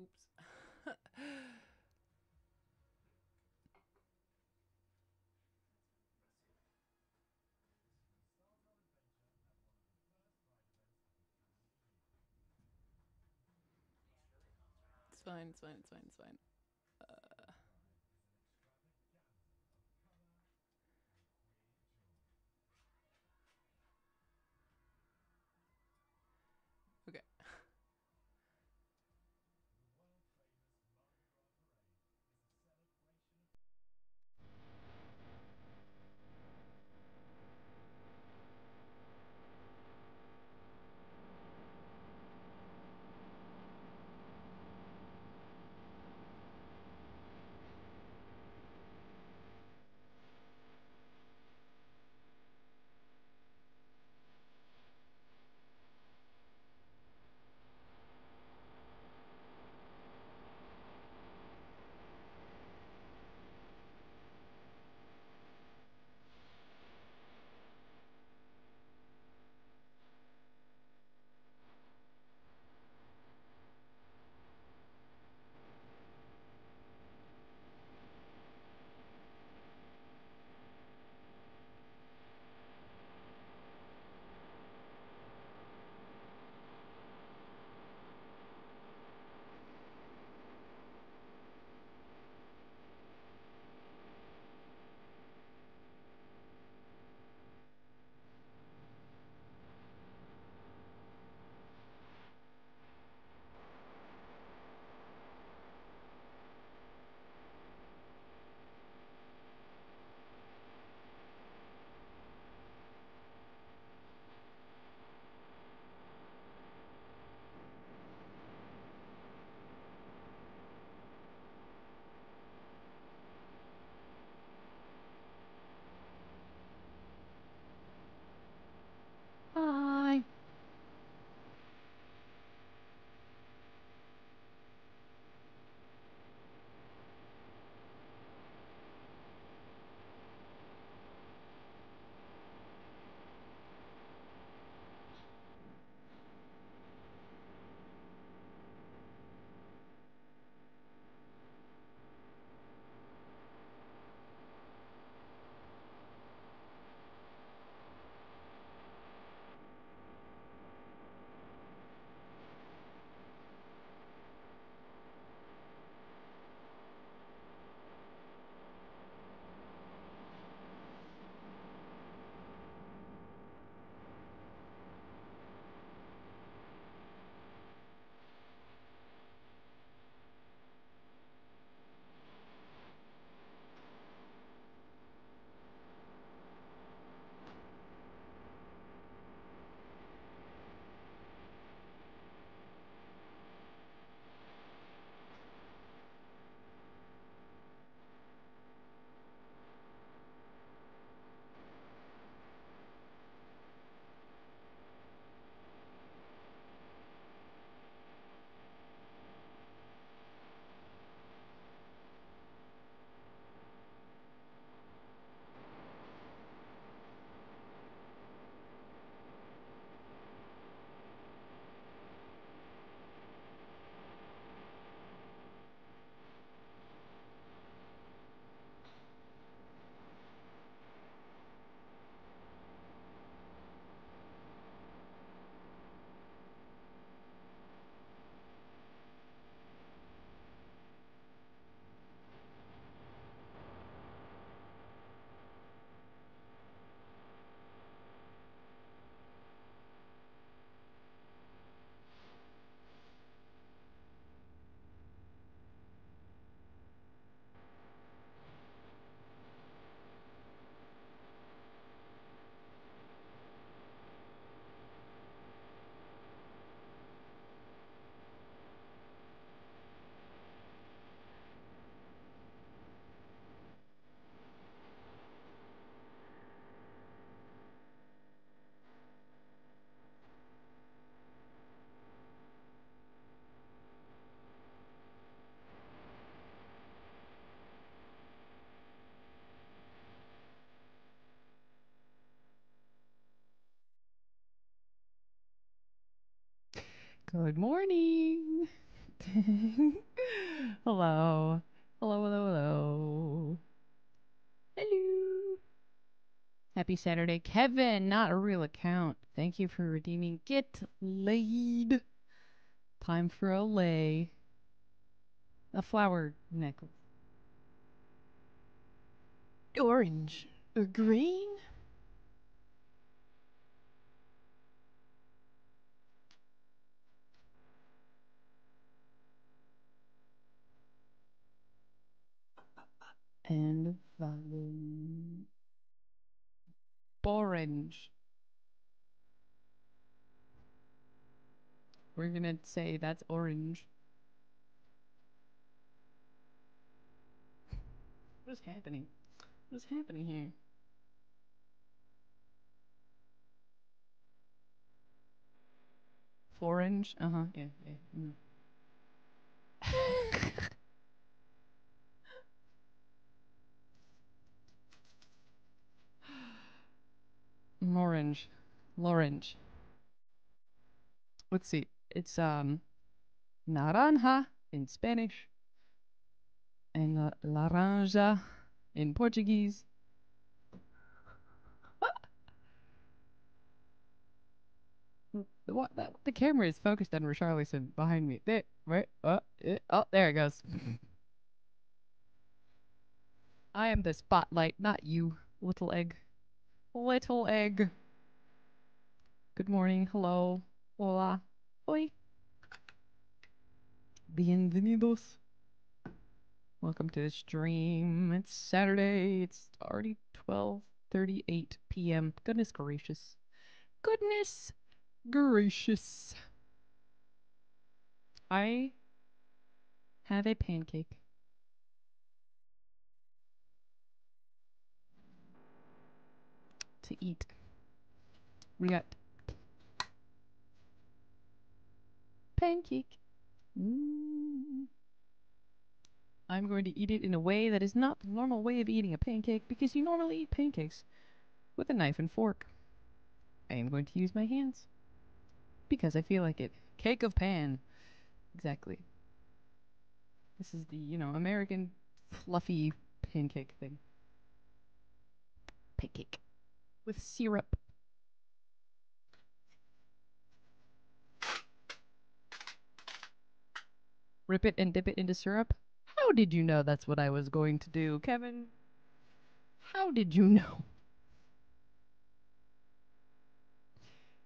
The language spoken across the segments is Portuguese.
Oops. it's fine, it's fine, it's fine, it's fine. Uh, Good morning. hello. Hello, hello, hello. Hello. Happy Saturday, Kevin. Not a real account. Thank you for redeeming. Get laid. Time for a lay. A flower necklace. Orange or green? and volume. Orange. We're gonna say that's orange. What is happening? What is happening here? Orange? Uh huh, yeah, yeah. Mm. Orange, orange. Let's see. It's um naranja in Spanish and laranja in Portuguese. the, what, the, camera is focused on Richarlison behind me. There, right? Oh, uh, it, eh, oh there it goes. I am the spotlight, not you, little egg. Little egg. Good morning, hello, hola, oi. Bienvenidos. Welcome to the stream. It's Saturday. It's already 12:38 p.m. Goodness gracious. Goodness gracious. I have a pancake. To eat. We got pancake. Mm. I'm going to eat it in a way that is not the normal way of eating a pancake because you normally eat pancakes with a knife and fork. I am going to use my hands because I feel like it. Cake of pan. Exactly. This is the, you know, American fluffy pancake thing. Pancake. With syrup. Rip it and dip it into syrup? How did you know that's what I was going to do, Kevin? How did you know?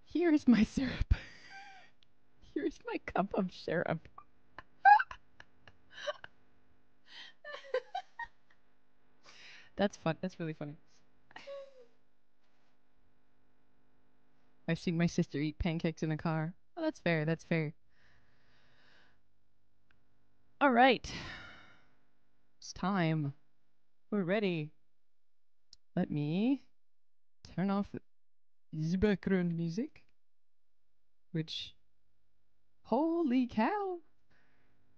Here is my syrup. Here is my cup of syrup. that's fun. That's really funny. I've seen my sister eat pancakes in a car. Oh, that's fair. That's fair. All right. It's time. We're ready. Let me turn off the background music, which, holy cow!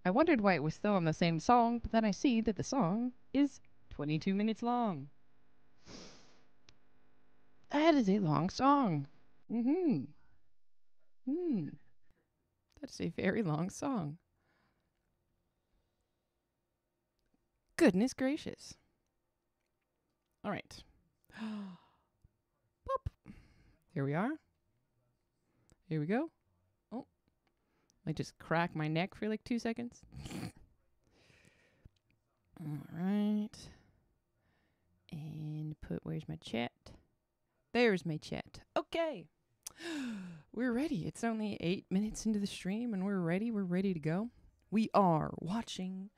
I wondered why it was still on the same song, but then I see that the song is 22 minutes long. That is a long song. Mm hmm. Hmm. That's a very long song. Goodness gracious. All right. Here we are. Here we go. Oh. I just crack my neck for like two seconds. All right. And put, where's my chat? There's my chat. Okay. We're ready. It's only eight minutes into the stream and we're ready. We're ready to go. We are watching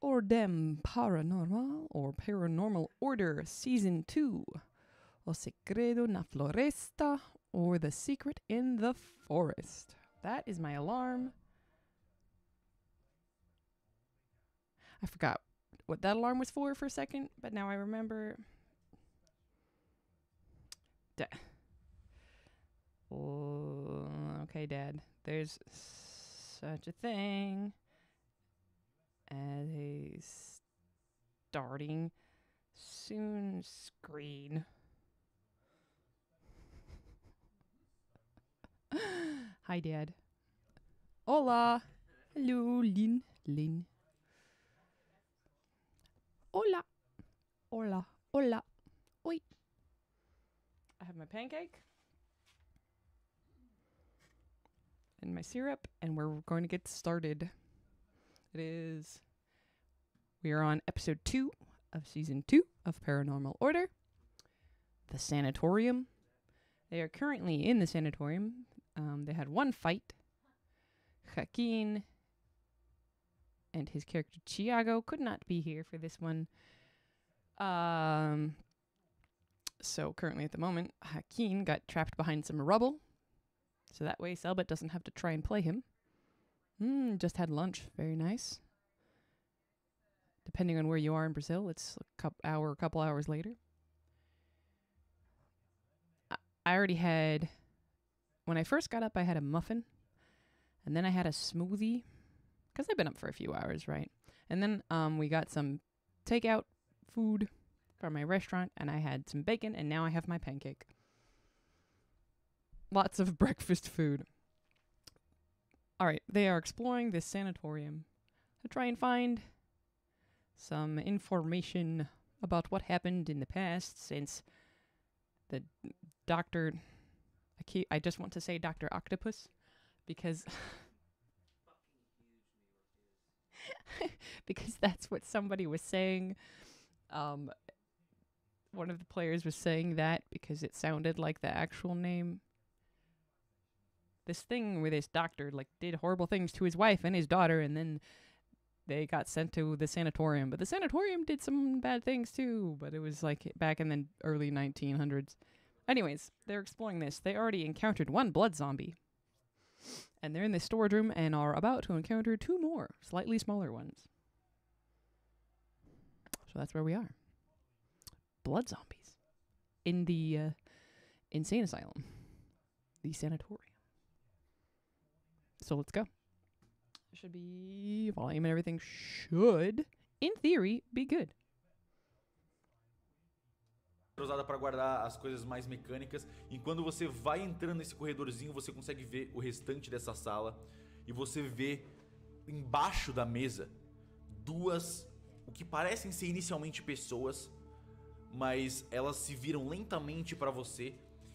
or Paranormal or Paranormal Order Season 2, O Secreto na Floresta or The Secret in the Forest. That is my alarm. I forgot what that alarm was for for a second, but now I remember. Da- oh, okay, Dad. There's such a thing and a starting soon screen. Hi, Dad. Hola. Hello, Lin. Lin. Hola. Hola. Hola. Oi. I have my pancake and my syrup, and we're going to get started. It is. We are on episode two of season two of Paranormal Order. The sanatorium. They are currently in the sanatorium. Um, they had one fight. Joaquin and his character Chiago could not be here for this one. Um, so currently at the moment, Hakeem got trapped behind some rubble. So that way Selbit doesn't have to try and play him. Mm, just had lunch. Very nice. Depending on where you are in Brazil, it's a couple hour, a couple hours later. I already had. When I first got up, I had a muffin, and then I had a smoothie, because I've been up for a few hours, right? And then um, we got some takeout food from my restaurant, and I had some bacon, and now I have my pancake. Lots of breakfast food. All right, they are exploring this sanatorium to try and find some information about what happened in the past since the doctor I keep I just want to say Dr. Octopus because because that's what somebody was saying um one of the players was saying that because it sounded like the actual name this thing where this doctor like did horrible things to his wife and his daughter and then they got sent to the sanatorium but the sanatorium did some bad things too but it was like back in the early 1900s anyways they're exploring this they already encountered one blood zombie and they're in the storage room and are about to encounter two more slightly smaller ones so that's where we are blood zombies in the uh, insane asylum the sanatorium So let's go. Should be volume and everything should, in theory, be good. usada para guardar as coisas mais mecânicas. E quando você vai entrando nesse corredorzinho, você consegue ver o restante dessa sala. E você vê embaixo da mesa duas, o que parecem ser inicialmente pessoas, mas elas se viram lentamente para você.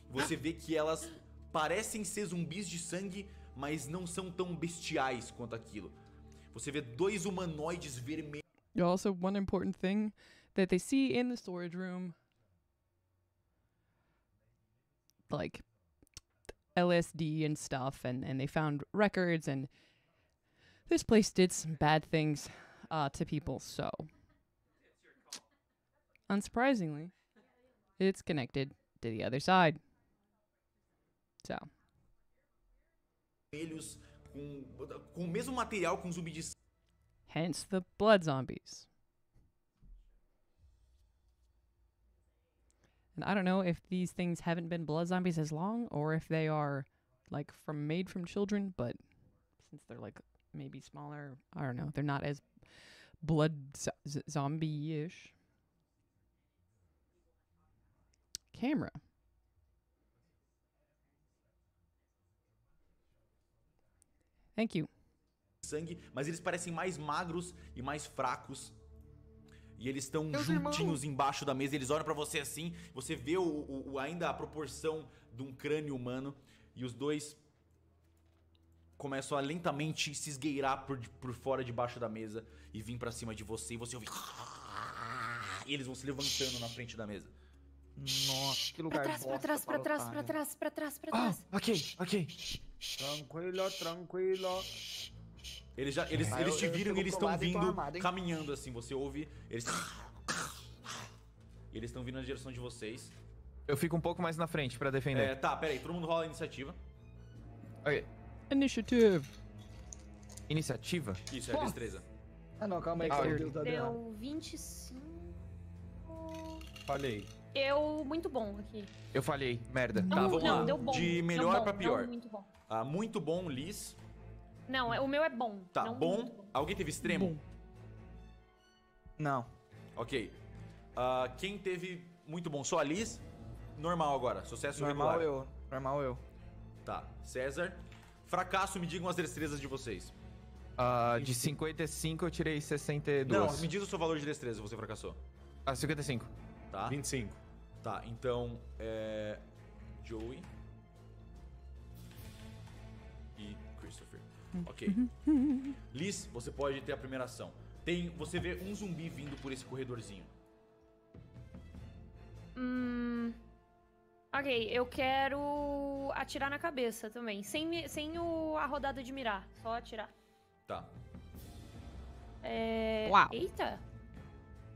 você vê que elas parecem ser zumbis de sangue, mas não são tão bestiais quanto aquilo. Você vê dois humanoides vermelhos. Also, one important thing that they see in the storage room, like LSD and stuff, and, and they found records, and this place did some bad things uh, to people, so. Unsurprisingly, it's connected to the other side. So vermelhos, com, com o mesmo material com zumbi de Hence the blood zombies. And I don't know if these things haven't been blood zombies as long or if they are like from made from children, but since they're like maybe smaller, I don't know, they're not as blood zombie-ish. Camera. Thank you. Sangue, mas eles parecem mais magros e mais fracos. E eles estão juntinhos embaixo da mesa, eles olham para você assim, você vê o, o, o, ainda a proporção de um crânio humano, e os dois começam a lentamente se esgueirar por, por fora debaixo da mesa e vir para cima de você, e você ouve. E eles vão se levantando na frente da mesa. Nossa, que lugar Pra trás, pra trás, pra trás, pra trás, pra trás, pra ah, trás. Ah, ok, ok. Tranquilo, tranquilo. Eles, já, eles, ah, eles te viram e eles estão vindo, armado, caminhando assim. Você ouve, eles... E eles estão vindo na direção de vocês. Eu fico um pouco mais na frente pra defender. É, tá, pera aí. Todo mundo rola a iniciativa. Ok. Initiative. Iniciativa? Isso, é destreza. Ah, não, calma aí. Ah, tá deu, deu, 25... falei Eu... Muito bom aqui. Eu falhei. Merda. Não, tá, vamos não, lá. Deu bom. De melhor deu bom, pra pior. Não, muito bom. Ah, muito bom, Liz. Não, é, o meu é bom. Tá, não bom. Alguém teve extremo? Bom. Não. Ok. Ah, quem teve muito bom? Só a Liz? Normal agora, sucesso normal regular. eu, normal eu. Tá, César. Fracasso, me digam as destrezas de vocês. Ah, de 55 eu tirei 62. Não, me diz o seu valor de destreza, você fracassou. Ah, 55. Tá. 25. Tá, então é. Joey. Uhum. Ok. Uhum. Liz, você pode ter a primeira ação. Tem, você vê um zumbi vindo por esse corredorzinho. Hum. Ok, eu quero atirar na cabeça também. Sem, sem o, a rodada de mirar, só atirar. Tá. É... Uau. Eita!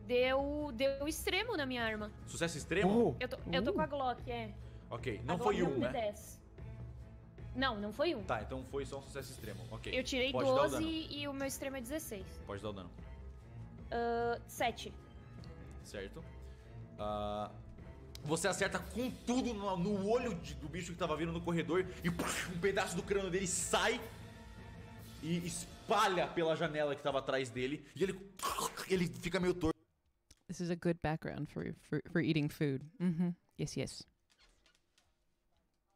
Deu, deu extremo na minha arma. Sucesso extremo? Uh, eu, tô, uh. eu tô com a uh. Glock, é. Ok, não a foi Glock é um, né? 10. Não, não foi um. Tá, então foi só um sucesso extremo. Ok. Eu tirei Pode 12 o e o meu extremo é 16. Pode dar o dano. Uh, 7. Certo. Uh, você acerta com tudo no, no olho de, do bicho que tava vindo no corredor e um pedaço do crânio dele sai e espalha pela janela que tava atrás dele e ele, ele fica meio torto. This is a good background for, for, for eating food. Mm -hmm. Yes, yes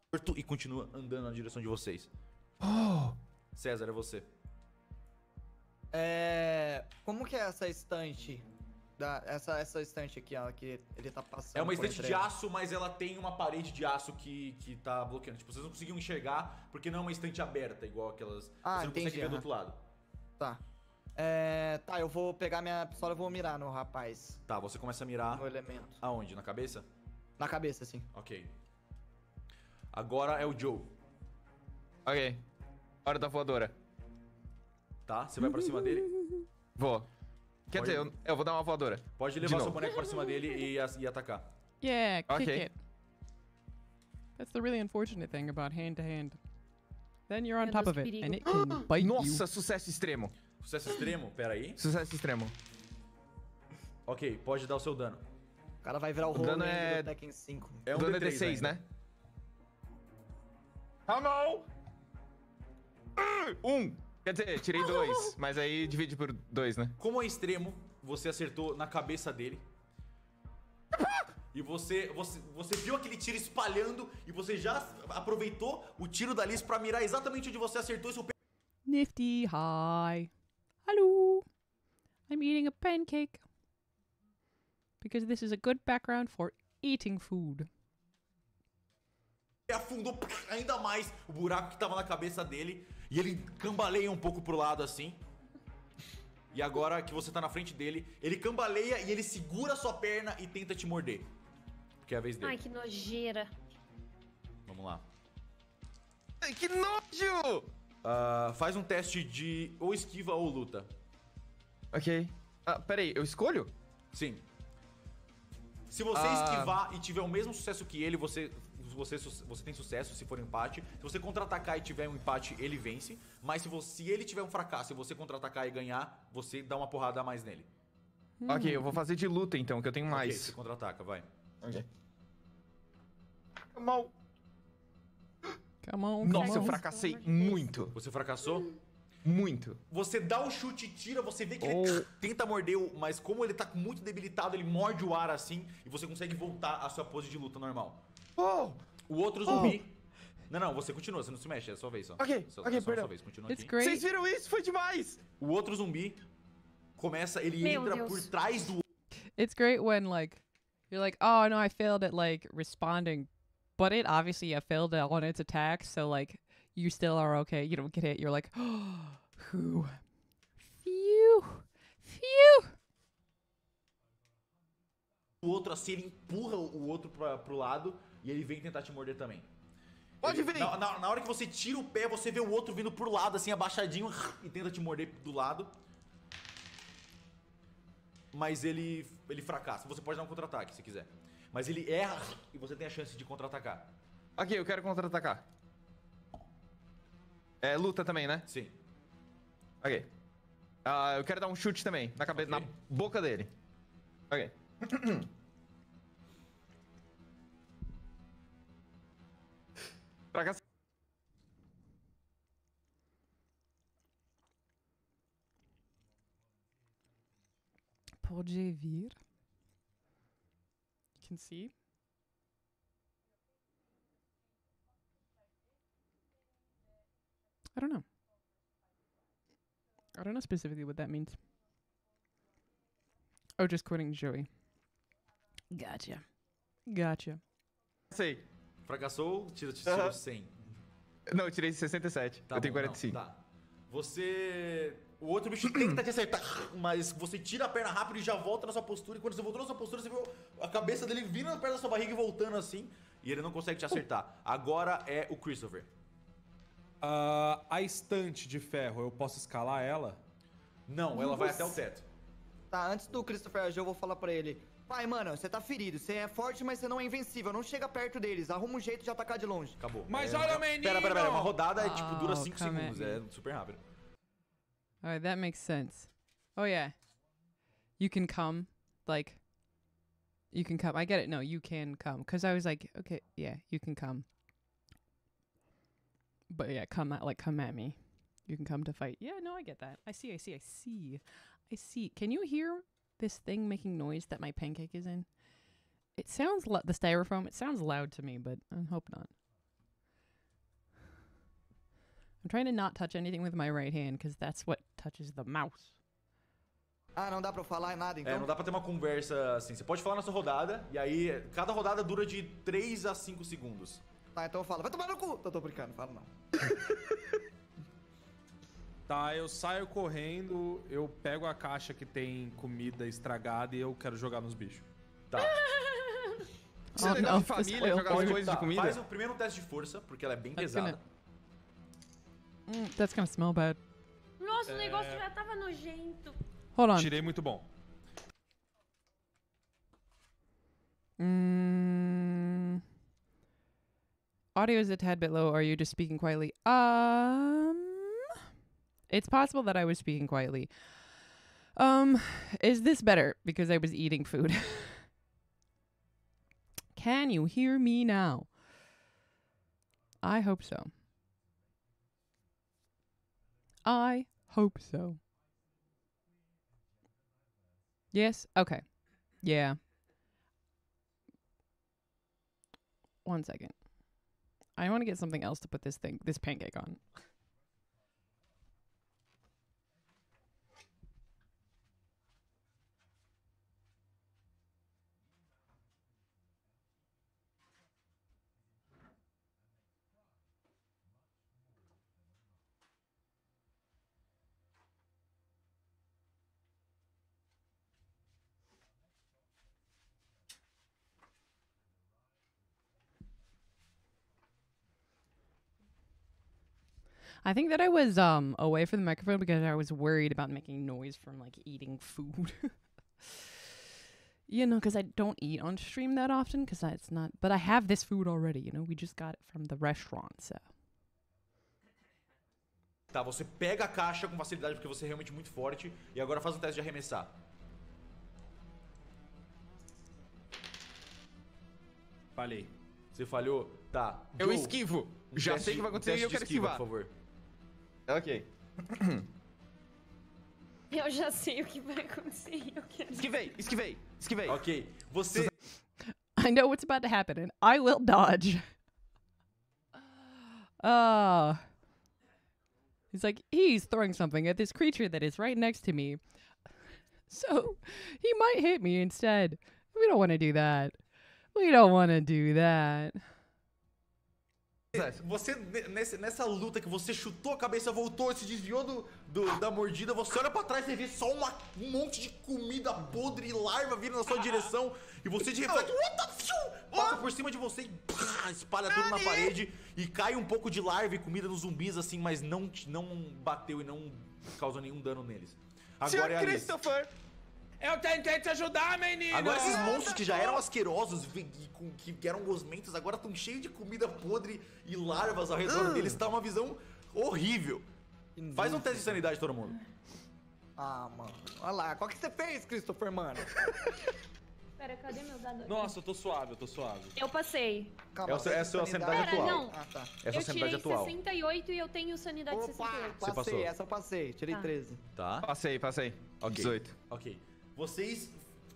torto e continua andando na direção de vocês. Oh. César, é você. É. Como que é essa estante? Da, essa, essa estante aqui, ó, que ele tá passando. É uma estante de aço, mas ela tem uma parede de aço que, que tá bloqueando. Tipo, vocês não conseguiam enxergar porque não é uma estante aberta, igual aquelas. Ah, você não entendi, consegue ver uhum. do outro lado. Tá. É, tá, eu vou pegar minha pistola e vou mirar no rapaz. Tá, você começa a mirar. No elemento. Aonde? Na cabeça? Na cabeça, sim. Ok. Agora é o Joe. Ok. Hora da voadora. Tá, você vai pra cima dele? Vou. Quer Pode- dizer, eu, eu vou dar uma voadora. Pode levar seu boneco pra cima dele e, e atacar. Yeah, kick Okay. it. That's the really unfortunate thing about hand to hand. Then you're on top of it, and it can bite Nossa, sucesso extremo. Sucesso extremo, pera aí. Sucesso extremo. Ok, pode dar o seu dano. O cara vai virar o, o dano é- do Tekken 5. É um dano D3 é D6, ainda. né? Ramon! Um! Quer dizer, tirei dois, mas aí divide por dois, né? Como é extremo, você acertou na cabeça dele. E você, você, você viu aquele tiro espalhando e você já aproveitou o tiro da Liz pra mirar exatamente onde você acertou seu... Nifty, hi. Hello. I'm eating a pancake. Because this is a good background for eating food afundou ainda mais o buraco que tava na cabeça dele e ele cambaleia um pouco pro lado assim. E agora que você tá na frente dele, ele cambaleia e ele segura a sua perna e tenta te morder. que é a vez dele. Ai, que nojeira. Vamos lá. Ai, que nojo! Uh, faz um teste de ou esquiva ou luta. Ok. Ah, peraí, eu escolho? Sim. Se você ah. esquivar e tiver o mesmo sucesso que ele, você você, você tem sucesso se for empate. Se você contra-atacar e tiver um empate, ele vence. Mas se, você, se ele tiver um fracasso e você contra-atacar e ganhar, você dá uma porrada a mais nele. Hum. Ok, eu vou fazer de luta então, que eu tenho mais. Ok, você contra-ataca, vai. Ok. Mal. Camão, Nossa, eu fracassei muito. Você fracassou? Muito. Você dá o chute e tira, você vê que oh. ele tenta morder, mas como ele tá muito debilitado, ele morde o ar assim e você consegue voltar à sua pose de luta normal. Oh! O outro oh. zumbi. Oh. Não, não, você continua, você não se mexe, é sua vez é é só. Ok, só, ok, só, perdão. Sua vez, continua It's aqui. Great. Vocês viram isso? Foi demais! O outro zumbi começa, ele Meu entra Deus. por trás do... It's great when, like, you're like, oh, no, I failed at, like, responding. But it obviously yeah, failed on its attack, so, like, you still are okay. You don't get hit. You're like, oh, who Phew. Phew. O outro, assim, ele empurra o outro pra, pro lado e ele vem tentar te morder também. Pode vir! Na, na, na, hora que você tira o pé, você vê o outro vindo pro lado, assim, abaixadinho, e tenta te morder do lado. Mas ele, ele fracassa. Você pode dar um contra-ataque se quiser. Mas ele erra e você tem a chance de contra-atacar. Aqui, eu quero contra-atacar. É luta também, né? Sim. Ok. Uh, eu quero dar um chute também na, cabeça, okay. na boca dele. Ok. Fracasé. Podjevir. You can see. I don't know. I don't know specifically what that means. Oh, just quoting Joey. Gotcha. Gotcha. See. Fracassou, tira, tira uhum. 100. Não, eu tirei 67. Tá eu bom, tenho 45. Não, tá. Você. O outro bicho tenta tá te acertar, mas você tira a perna rápido e já volta na sua postura. E quando você voltou na sua postura, você viu a cabeça dele vindo perna da sua barriga e voltando assim. E ele não consegue te acertar. Agora é o Christopher. Uh, a estante de ferro, eu posso escalar ela? Não, ela vai até o teto. Tá, antes do Christopher agir, eu vou falar para ele. Pai, mano, você tá ferido. Você é forte, mas você não é invencível. Não chega perto deles. Arruma um jeito de atacar de longe. Acabou. Mas é, olha, menino! Pera, pera, pera. Uma rodada oh, tipo, dura 5 segundos. É super rápido. Alright, that makes sense. Oh, yeah. You can come. Like, you can come. I get it. No, you can come. Because I was like, okay, yeah, you can come. But yeah, come at, like, come at me. You can come to fight. Yeah, no, I get that. I see, I see, I see. I see. Can you hear this thing making noise that my pancake is in. It sounds lo- the styrofoam. It sounds loud to me, but I hope not. I'm trying to not touch anything with my right hand because that's what touches the mouse. Ah, não dá pra falar nada, é, então? É, não dá pra ter uma conversa assim. Você pode falar na sua rodada, e aí cada rodada dura de 3 a 5 segundos. Tá, então eu falo, vai tomar no cu! Eu tô brincando, falo não. Tá, eu saio correndo, eu pego a caixa que tem comida estragada e eu quero jogar nos bichos. Tá. Você oh, ah, é legal não, de família, jogar as coisas tá, de comida? Faz o primeiro teste de força, porque ela é bem that's pesada. Gonna... Mm, hum, that's tá gonna smell bad. Nossa, é... o negócio já tava nojento. Hold on. Tirei muito bom. Mm. Audio is a tad bit low. Are you just speaking quietly? Um. It's possible that I was speaking quietly. Um, is this better? Because I was eating food. Can you hear me now? I hope so. I hope so. Yes? Okay. Yeah. One second. I want to get something else to put this thing, this pancake on. I think that I was um away from the microphone because I was worried about making noise from like eating food. you know, because I don't eat on stream that often because it's not. But I have this food already. You know, we just got it from the restaurant, so. Tá, você pega a caixa com facilidade porque você é realmente muito forte e agora faz um teste de arremessar. Falhei. Você falhou? Tá. Eu esquivo. Um Já sei o que vai um acontecer e eu quero esquiva, esquivar. por favor. Ok. Eu já sei o que vai acontecer. Esquivei, esquivei, esquivei. Ok, você. I know what's about to happen, and I will dodge. Uh, he's like, he's throwing something at this creature that is right next to me. So he might hit me instead. We don't want to do that. We don't want to do that. Você, nessa luta que você chutou a cabeça, voltou, se desviou do, do da mordida, você olha pra trás e vê só uma, um monte de comida podre e larva vindo na sua ah. direção. E você de repente passa ah. por cima de você e pá, espalha tudo na parede. E cai um pouco de larva e comida nos zumbis, assim, mas não, não bateu e não causou nenhum dano neles. Agora é É Christopher, eu tentei te ajudar, menino! Agora esses monstros que já eram asquerosos que, que eram gosmentos, agora estão cheios de comida podre e larvas ao redor ah. deles. Tá uma visão horrível. Faz um teste de sanidade, todo mundo. Ah, mano. Olha lá, qual que você fez, Christopher, mano? Pera, cadê meu dado? Nossa, eu tô suave, eu tô suave. Eu passei. Calma, é, é a sua sanidade Pera, atual. Não. Ah, tá. É a sua eu sanidade atual. Eu tirei 68 e eu tenho sanidade Opa, 68. Passei, Você passou. essa eu passei. Tirei tá. 13. Tá. Passei, passei. Okay. 18. Ok. Vocês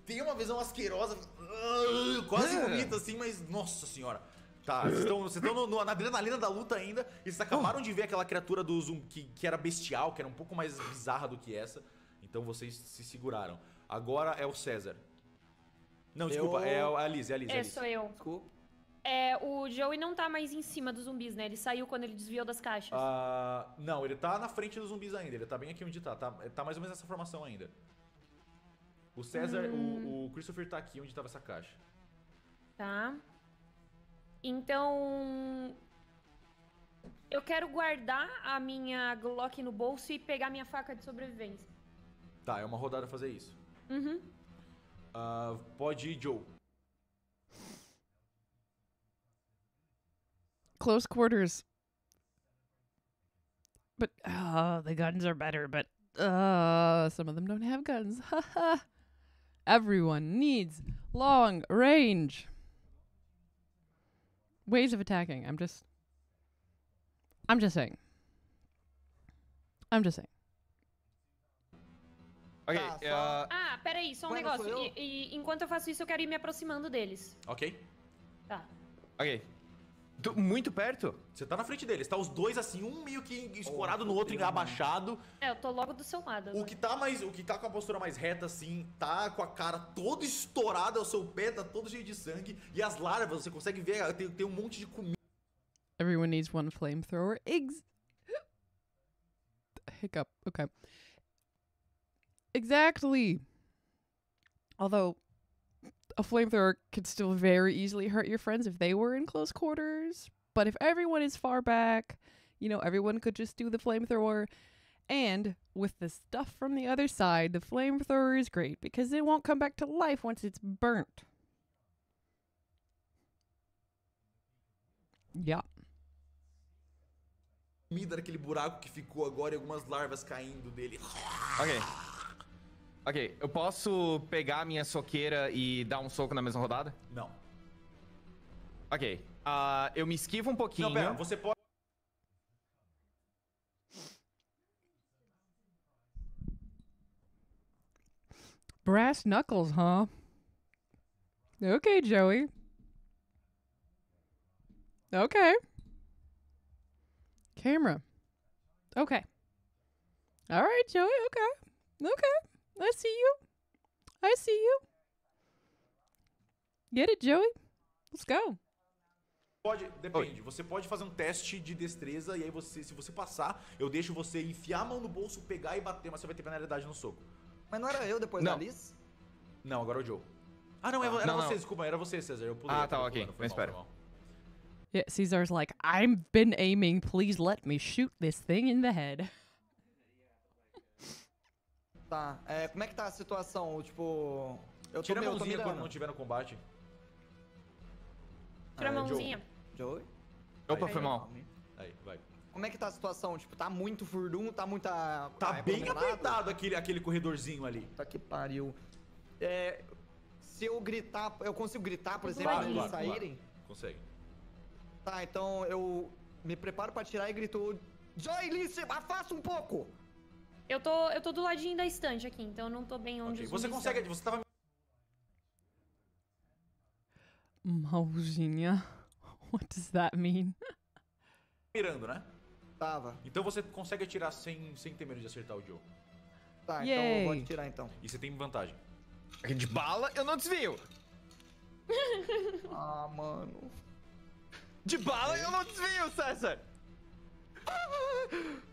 têm uma visão asquerosa, uh, quase bonita é. assim, mas nossa senhora. Tá, vocês estão, vocês estão no, no, na adrenalina da luta ainda. E vocês acabaram oh. de ver aquela criatura do Zoom que, que era bestial, que era um pouco mais bizarra do que essa. Então vocês se seguraram. Agora é o César. Não, desculpa, eu... é, é a Liz, é a Liz. É, é sou eu. Desculpa. É, o Joey não tá mais em cima dos zumbis, né? Ele saiu quando ele desviou das caixas. Ah, não, ele tá na frente dos zumbis ainda. Ele tá bem aqui onde tá. Tá, tá mais ou menos nessa formação ainda. O César, hum. o, o, Christopher tá aqui onde tava essa caixa. Tá. Então. Eu quero guardar a minha Glock no bolso e pegar minha faca de sobrevivência. Tá, é uma rodada fazer isso. Uhum. Uh, pode ir, Joe. Close quarters. But uh, the guns are better, but uh, some of them don't have guns. Haha. Everyone needs long range ways of attacking. I'm just I'm just saying. I'm just saying. Ok, ah, uh... ah peraí, só um bueno, negócio. E, e, enquanto eu faço isso, eu quero ir me aproximando deles. Ok. Tá. Ok, muito perto? Você tá na frente deles, tá os dois assim, um meio que escorado oh, no outro, Deus, abaixado. É, eu tô logo do seu lado. O que tá mais, o que tá com a postura mais reta assim, tá com a cara toda estourada, o seu pé tá todo cheio de sangue e as larvas, você consegue ver, tem, tem um monte de comida. Everyone needs one flamethrower. Ex Hiccup. Okay. Exactly. Although a flamethrower could still very easily hurt your friends if they were in close quarters. But if everyone is far back, you know, everyone could just do the flamethrower. And with the stuff from the other side, the flamethrower is great because it won't come back to life once it's burnt. Yeah. Comida buraco que ficou agora e algumas larvas caindo dele. Okay. Ok, eu posso pegar a minha soqueira e dar um soco na mesma rodada? Não. Ok. Uh, eu me esquivo um pouquinho. Não, pera, você pode. Brass knuckles, huh? Ok, Joey. Okay. Camera. Okay. All right, Joey. Okay. Okay. I see you. I see you. Get it, Joey. Let's go. Pode, depende. Oi. Você pode fazer um teste de destreza e aí você, se você passar, eu deixo você enfiar a mão no bolso, pegar e bater, mas você vai ter penalidade no soco. Mas não era eu depois não. da Liz? Não, agora é o Joe. Ah, não, é era, não, você, não. desculpa, era você, Cesar. Eu pulei. Ah, tá, ok. Mas espera. Yeah, Caesar's like, I've been aiming, please let me shoot this thing in the head. Tá. É, como é que tá a situação? Tipo. Eu Tira tô, a mãozinha quando não tiver no combate. Tira a ah, é mãozinha. Joe? Joey? Opa, foi mal. Aí, vai. Como é que tá a situação? Tipo, tá muito furdum, tá muita. Tá ah, é bem apertado aquele, aquele corredorzinho ali. Tá que pariu. É, se eu gritar, eu consigo gritar, por exemplo, claro, eles claro, saírem? Claro. Consegue. Tá, então eu me preparo pra tirar e grito: Joy Lice, afasta um pouco! Eu tô, eu tô do ladinho da estante aqui, então eu não tô bem onde okay. Você consegue. Estão. Você tava. Malzinha. What does that mean? Mirando, né? Tava. Então você consegue atirar sem, sem ter medo de acertar o Joe. Tá, Yay. então eu vou atirar então. E você tem vantagem. De bala, eu não desvio. ah, mano. De bala, eu não desvio, César.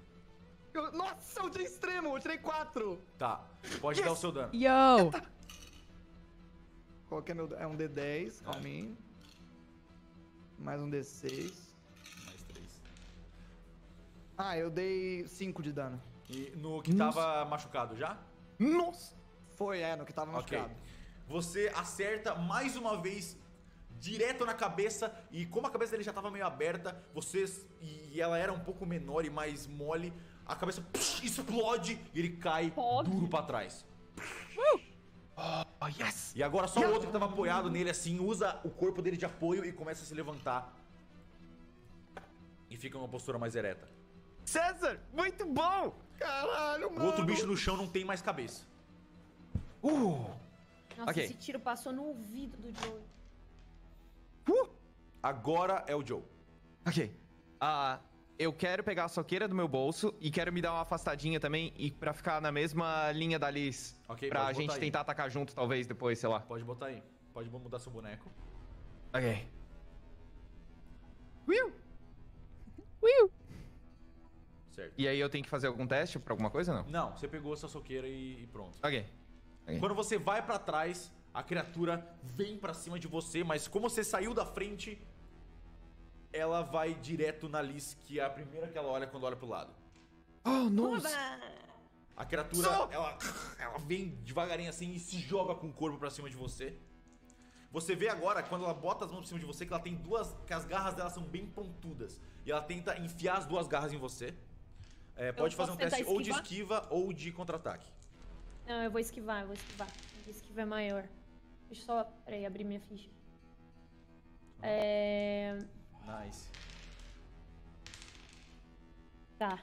Eu, nossa, eu de extremo, eu tirei 4. Tá, pode yes. dar o seu dano. Yo! Qual que é meu É um D10, é. calminho. Mais um D6. Mais 3. Ah, eu dei 5 de dano. E no que Nossa. tava machucado já? Nossa! Foi, é, no que tava okay. Ok. Você acerta mais uma vez direto na cabeça e como a cabeça dele já estava meio aberta, vocês e ela era um pouco menor e mais mole, a cabeça psh, explode e ele cai Pode. duro pra trás. Oh, yes! E agora só o outro que tava apoiado nele assim, usa o corpo dele de apoio e começa a se levantar. E fica uma postura mais ereta. César, muito bom! Caralho, mano! O outro bicho no chão não tem mais cabeça. Uh! Nossa, okay. esse tiro passou no ouvido do Joe. Uh! Agora é o Joe. Ok. Ah, uh, eu quero pegar a soqueira do meu bolso e quero me dar uma afastadinha também e para ficar na mesma linha da Liz. Ok, Pra gente aí. tentar atacar junto, talvez, depois, sei lá. Pode botar aí. Pode mudar seu boneco. Ok. Will! Will! Certo. E aí eu tenho que fazer algum teste pra alguma coisa, não? Não, você pegou a sua soqueira e, e pronto. Okay. Ok. Quando você vai pra trás, a criatura vem pra cima de você, mas como você saiu da frente, ela vai direto na Liz, que é a primeira que ela olha quando olha pro lado. Oh, nossa! Oba! A criatura, so... ela, ela vem devagarinho assim e se joga com o corpo pra cima de você. Você vê agora, quando ela bota as mãos pra cima de você, que ela tem duas. que as garras dela são bem pontudas. E ela tenta enfiar as duas garras em você. É, pode fazer um teste esquivar? ou de esquiva ou de contra-ataque. Não, eu vou esquivar, eu vou esquivar. Esquiva é maior. Deixa eu só. Peraí, abrir minha ficha. É. Nice. Tá.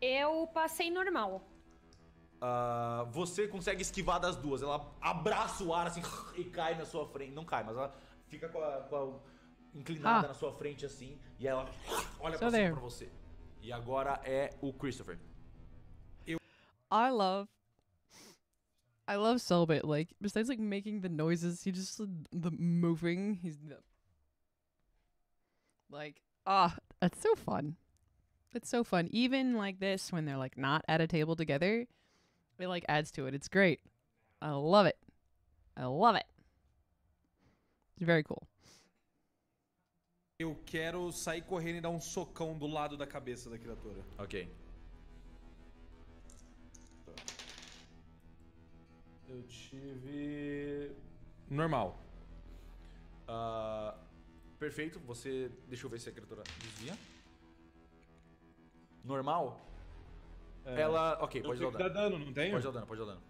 Eu passei normal. Uh, você consegue esquivar das duas. Ela abraça o ar assim e cai na sua frente. Não cai, mas ela fica com a, com a inclinada ah. na sua frente assim. E ela olha so pra cima pra você. E agora é o Christopher. Eu... I love. I love Selbit. Like, besides like making the noises, he just the moving. He's the Like, ah, oh, that's so fun. It's so fun. Even like this, when they're like not at a table together, it like adds to it. It's great. I love it. I love it. It's very cool. Eu quero sair correndo e dar um socão do lado da cabeça da criatura. Ok. Eu tive. Normal. Uh, Perfeito, você. Deixa eu ver se a criatura desvia. Normal? É. Ela. Ok, eu pode dar dano. dano. não tem? Pode dar dano, pode dar dano.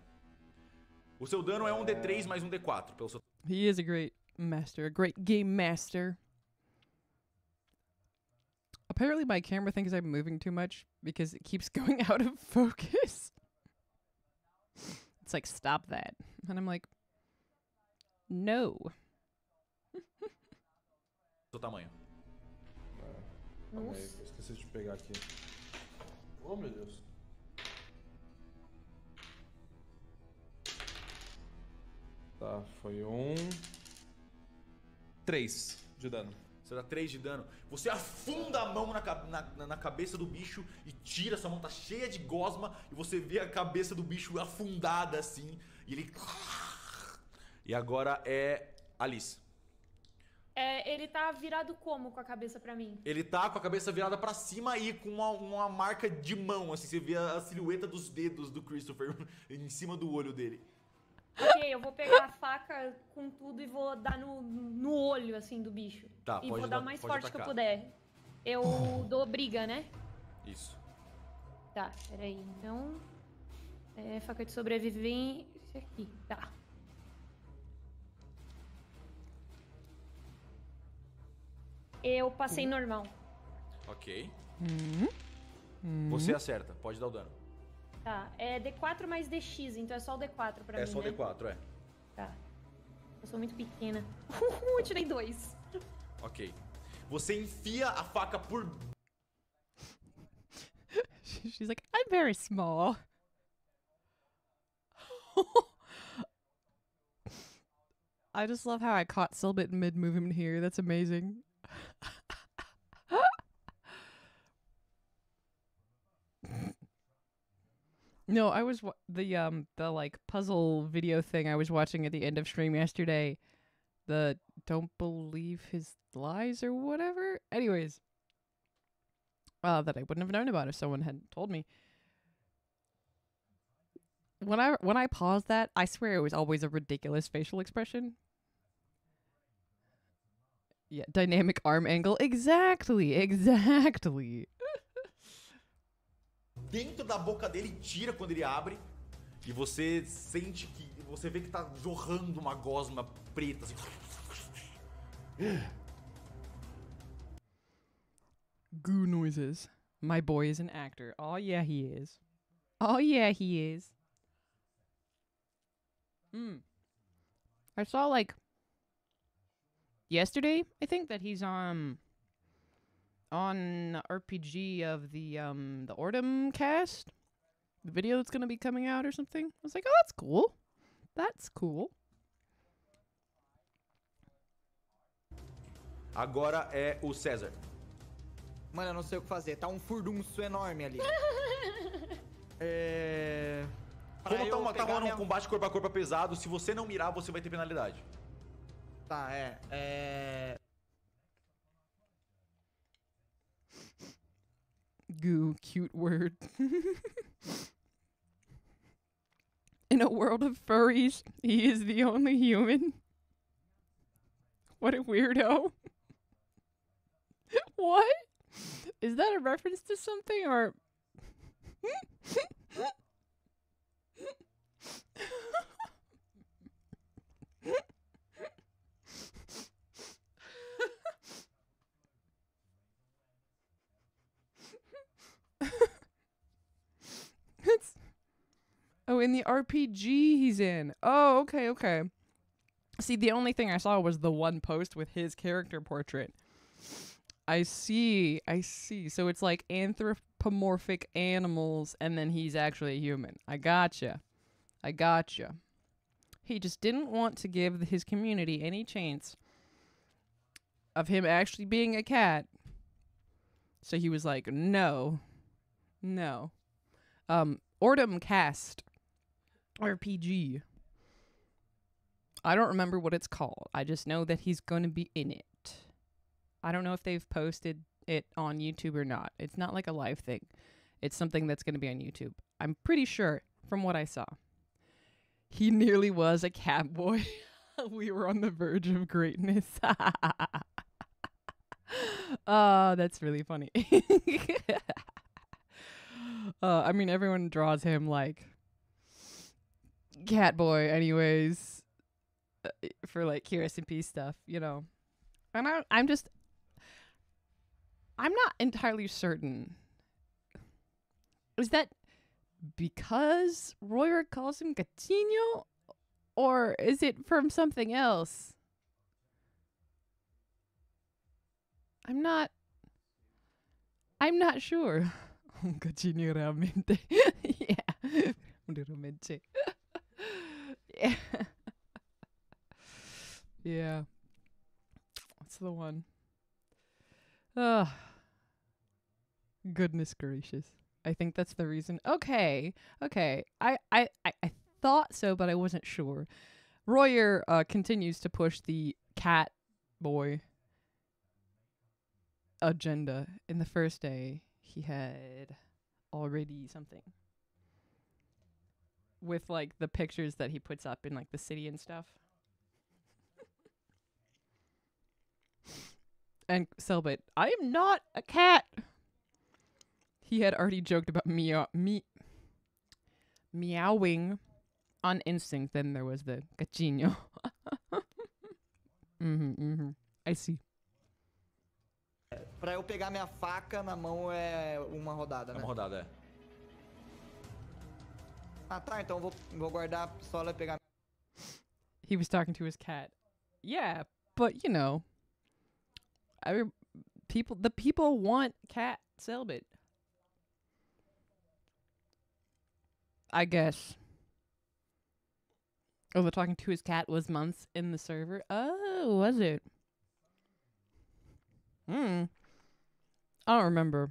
O seu dano é um D3 mais um D4 pelo seu. He is a great master, a great game master. Apparently my camera thinks I'm moving too much because it keeps going out of focus. it's like stop that. And I'm like no do tamanho. É. eu esqueci de pegar aqui. Oh, meu Deus. Tá, foi um. três de dano. Você dá três de dano. Você afunda a mão na, na, na, cabeça do bicho e tira, sua mão tá cheia de gosma e você vê a cabeça do bicho afundada assim. E ele. E agora é Alice. É, ele tá virado como com a cabeça para mim? Ele tá com a cabeça virada para cima e com uma, uma, marca de mão, assim, você vê a, silhueta dos dedos do Christopher em cima do olho dele. Ok, eu vou pegar a faca com tudo e vou dar no, no olho, assim, do bicho. Tá, e vou dar o mais forte atacar. que eu puder. Eu dou briga, né? Isso. Tá, peraí. Então. É, faca de sobrevivência aqui. Tá. Eu passei normal. Ok. Hum. Você acerta, pode dar o dano. Tá, é D4 mais DX, então é só o D4 pra é mim. É só o né? D4, é. Tá. Eu sou muito pequena. Uh, tirei dois. Ok. Você enfia a faca por. She's like, I'm very small. I just love how I caught Silbit mid movement here. That's amazing. no, I was wa- the um the like puzzle video thing I was watching at the end of stream yesterday. The don't believe his lies or whatever. Anyways, uh, that I wouldn't have known about if someone hadn't told me. When I when I paused that, I swear it was always a ridiculous facial expression. Yeah, dynamic arm angle. Exactly, exactly. Dentro da boca dele tira quando ele abre e você sente que você vê que tá jorrando uma gosma preta assim. Goo noises. My boy is an actor. Oh yeah, he is. Oh yeah, he is. Hmm. I saw like yesterday, I think that he's um on RPG of the um the Ordem cast, the video that's gonna be coming out or something. I was like, oh, that's cool. That's cool. Agora é o César. Mano, eu não sei o que fazer. Tá um furdunço enorme ali. é... Como tá, uma, tá rolando um combate corpo a corpo pesado, se você não mirar, você vai ter penalidade. Tá, é. É. Goo, cute word. In a world of furries, he is the only human. What a weirdo. what? Is that a reference to something or. Oh, in the RPG he's in. Oh, okay, okay. See, the only thing I saw was the one post with his character portrait. I see. I see. So it's like anthropomorphic animals, and then he's actually a human. I gotcha. I gotcha. He just didn't want to give his community any chance of him actually being a cat. So he was like, no. No. Um, Ordum Cast RPG. I don't remember what it's called. I just know that he's going to be in it. I don't know if they've posted it on YouTube or not. It's not like a live thing. It's something that's going to be on YouTube. I'm pretty sure from what I saw. He nearly was a catboy. we were on the verge of greatness. uh, that's really funny. uh, I mean, everyone draws him like Catboy, anyways, uh, for like Curious and stuff, you know. And I, I'm just, I'm not entirely certain. Is that because Royer calls him Catino, or is it from something else? I'm not. I'm not sure. realmente. yeah. Realmente. Yeah. yeah. What's the one? Ah. Oh, goodness gracious. I think that's the reason. Okay. Okay. I I I, I thought so, but I wasn't sure. Royer uh, continues to push the cat boy agenda. In the first day, he had already something with like the pictures that he puts up in like the city and stuff. and Selbit, I am not a cat. He had already joked about meow me meowing on instinct. Then there was the cachino. mm-hmm, mm-hmm. I see. Pra eu pegar minha faca na mão é uma rodada, né? É uma rodada, é. Ah, tá, então vou, vou guardar e pegar. He was talking to his cat. Yeah, but you know, I mean, people the people want cat celibate. I guess. Oh, the talking to his cat was months in the server. Oh, was it? Hmm. I don't remember.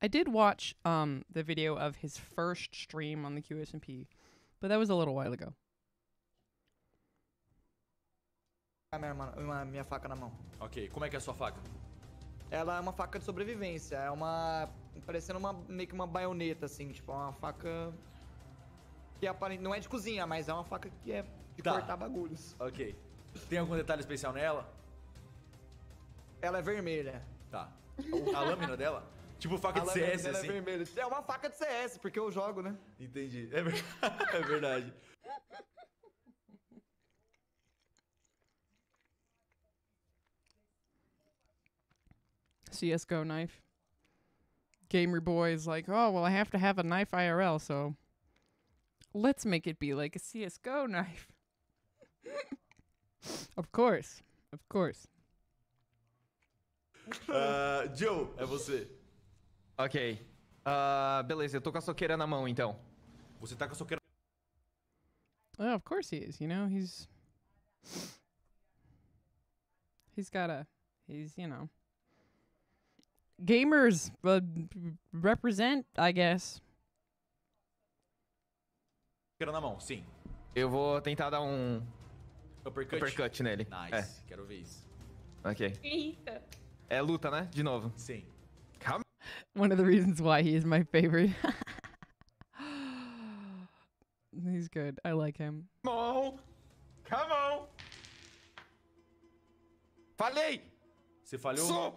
I did watch um the video of his first stream on the QSMP, but that was a little while ago. Minha, minha, minha faca na mão. Ok, como é que é a sua faca? Ela é uma faca de sobrevivência, é uma. parecendo uma, meio que uma baioneta, assim, tipo, é uma faca. que aparente, não é de cozinha, mas é uma faca que é de tá. cortar bagulhos. Ok. Tem algum detalhe especial nela? Ela é vermelha. Tá. A lâmina dela? Tipo faca de CS, assim. É, vermelha. é uma faca de CS, porque eu jogo, né? Entendi. É, ver... é verdade. CSGO knife. Gamer boy is like, oh, well, I have to have a knife IRL, so let's make it be like a CSGO knife. of course. Of course. Uh, Joe, é você. Ok. Uh, beleza, eu tô com a soqueira na mão, então. Você tá com a soqueira... Oh, of course he is, you know, he's... He's got a... He's, you know... Gamers uh, represent, I guess. Soqueira na mão, sim. Eu vou tentar dar um... Uppercut? Uppercut nele. Nice, é. quero ver isso. Ok. Eita. É luta, né? De novo. Sim. one of the reasons why he is my favorite. He's good. I like him. Come on! Come on! Falei! Você falhou? Sou!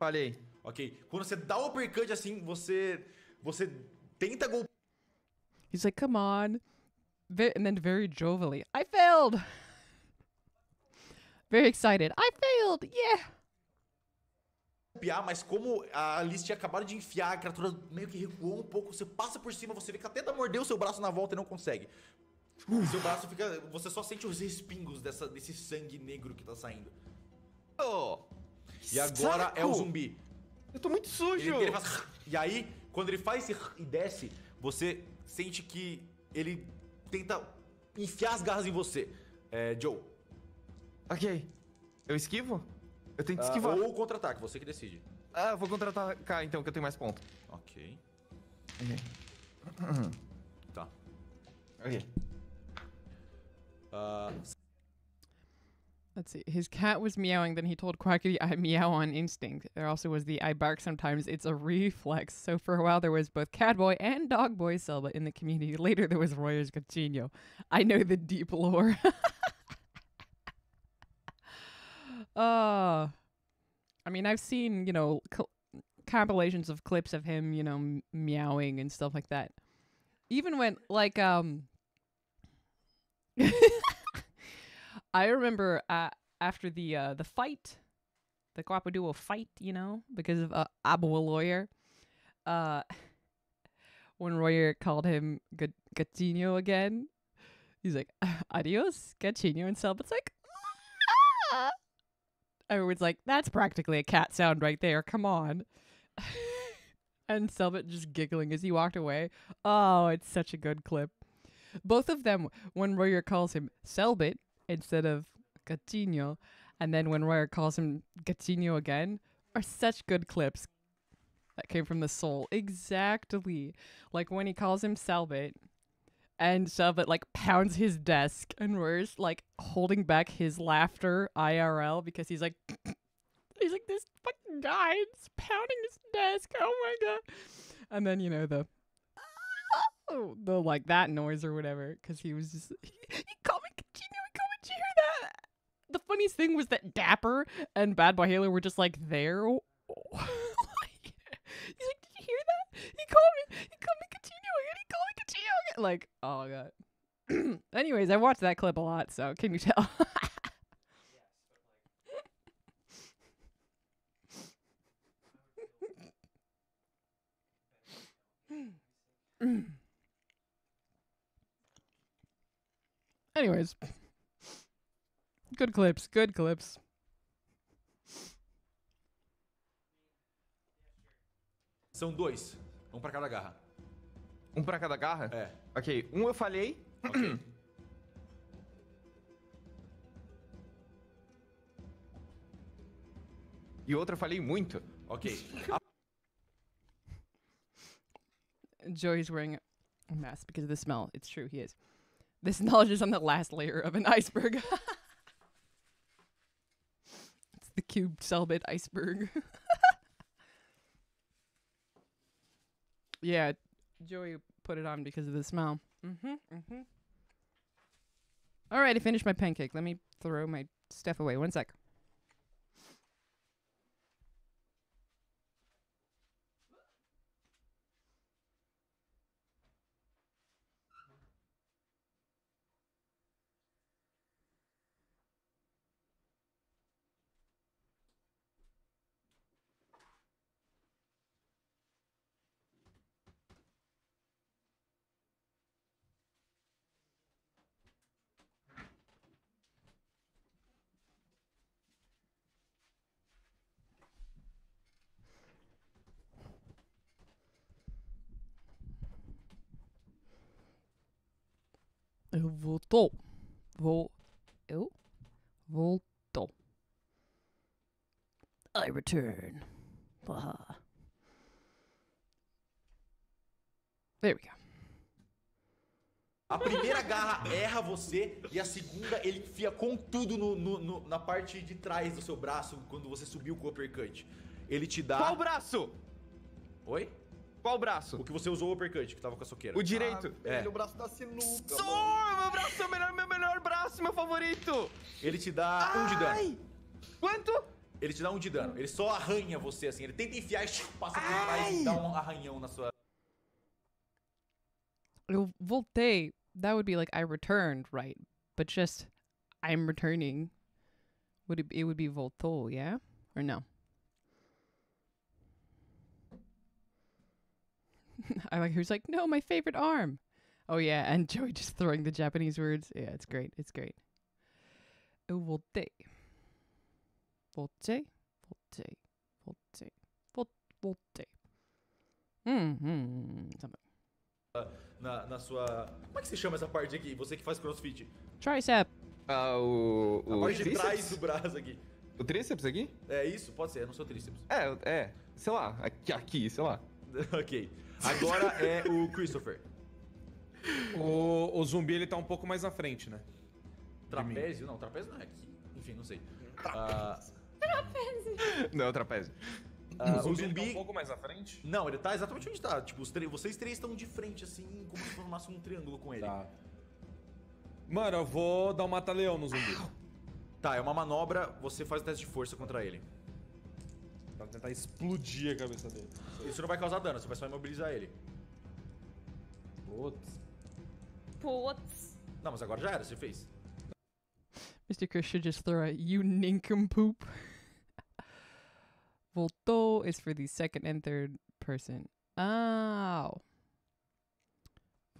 Falei. Ok. Quando você dá o uppercut assim, você. Você tenta golpear. He's like, come on. And then very jovially, I failed! very excited. I failed! Yeah! mas como a Alice tinha acabado de enfiar, a criatura meio que recuou um pouco, você passa por cima, você vê que até tenta morder o seu braço na volta e não consegue. O Seu braço fica... Você só sente os respingos dessa, desse sangue negro que tá saindo. Oh, e agora saco. é o zumbi. Eu tô muito sujo. Ele, ele faz... e aí, quando ele faz esse... e desce, você sente que ele tenta enfiar as garras em você. É, Joe. Ok. Eu esquivo? Eu tenho que ah, esquivar. ou contra-ataque, você que decide. Ah, eu vou contra-atacar então, que eu tenho mais ponto. Ok. Tá. Okay. Uh, Let's see. His cat was meowing, then he told Quackity, I meow on instinct. There also was the I bark sometimes, it's a reflex. So for a while, there was both Catboy and Dogboy Boy in the community. Later, there was Royers Coutinho. I know the deep lore. Oh, I mean, I've seen, you know, cl- compilations of clips of him, you know, m- meowing and stuff like that. Even when, like, um, I remember uh, after the uh, the fight, the Guapo Duo fight, you know, because of uh, Lawyer, uh, when Royer called him G- again, he's like, adios, Gattino, and it's like, ah! Everyone's like, that's practically a cat sound right there. Come on. and Selbit just giggling as he walked away. Oh, it's such a good clip. Both of them, when Royer calls him Selbit instead of Gatinho, and then when Royer calls him Gatinho again, are such good clips that came from the soul. Exactly. Like when he calls him Selbit and Shelvet like pounds his desk and Roy's like holding back his laughter IRL because he's like he's like this fucking guy is pounding his desk. Oh my god. And then you know the oh, the like that noise or whatever cuz he was just he, he called me, comment you hear that. The funniest thing was that Dapper and Bad Boy Halo were just like there. Oh. he's like did you hear that? He called me. He called me Jiyong! Like, oh god. Anyways, I watched that clip a lot, so can you tell? Anyways, good clips, good clips. São dois. Um para cada garra. Um pra cada garra? É. Ok, um eu falhei. Ok. e outro eu falhei muito. Ok. A... Joey's wearing a mask because of the smell. It's true, he is. This knowledge is on the last layer of an iceberg. it's the cubed selbit iceberg. yeah, Joey put it on because of the smell. Mm-hmm. Mm-hmm. All right, I finished my pancake. Let me throw my stuff away. One sec. voltou. Vou. eu? Voltou. I return. Bah. There we go. A primeira garra erra você e a segunda ele fia com tudo no, no, no, na parte de trás do seu braço quando você subiu com o uppercut. Ele te dá. Qual braço? Oi? Qual braço? O que você usou o uppercut, que tava com a soqueira. O direito. Ah, é. Meu o é. braço da sinuca. Sou! Meu braço é o melhor, meu melhor braço, meu favorito. Ele te dá Ai. um de dano. Quanto? Ele te dá um de dano. Ele só arranha você, assim. Ele tenta enfiar e passa por trás e dá um arranhão na sua... Eu voltei. That would be like, I returned, right? But just, I'm returning. Would it, it would be voltou, yeah? Or no? I like who's like, no, my favorite arm. Oh yeah, and Joey just throwing the Japanese words. Yeah, it's great. It's great. Volte. Volte. Volte. Volte. Volte. Hum, hum, Something. Na, na sua. Como é que se chama essa parte aqui? Você que faz crossfit? Tricep. Ah, o. o a parte de trás do braço aqui. O tríceps aqui? É isso? Pode ser, é no seu tríceps. É, é. Sei lá, aqui, aqui sei lá. ok. Agora é o Christopher. O, o zumbi ele tá um pouco mais na frente, né? Trapézio? Não, trapézio não é aqui. Enfim, não sei. Trapézio. Ah, não, é o trapézio. Ah, o zumbi, tá um pouco mais à frente? Não, ele tá exatamente onde tá. Tipo, os vocês três estão de frente, assim, como se formasse um triângulo com ele. Tá. Mano, eu vou dar um mata-leão no zumbi. Tá, é uma manobra, você faz o teste de força contra ele. Pra tentar explodir a cabeça dele. Isso não vai causar dano, você vai só imobilizar ele. Putz. Putz. Não, mas agora já era, você fez. Mr. Chris should just throw a you nincompoop. Voltou is for the second and third person. Ow.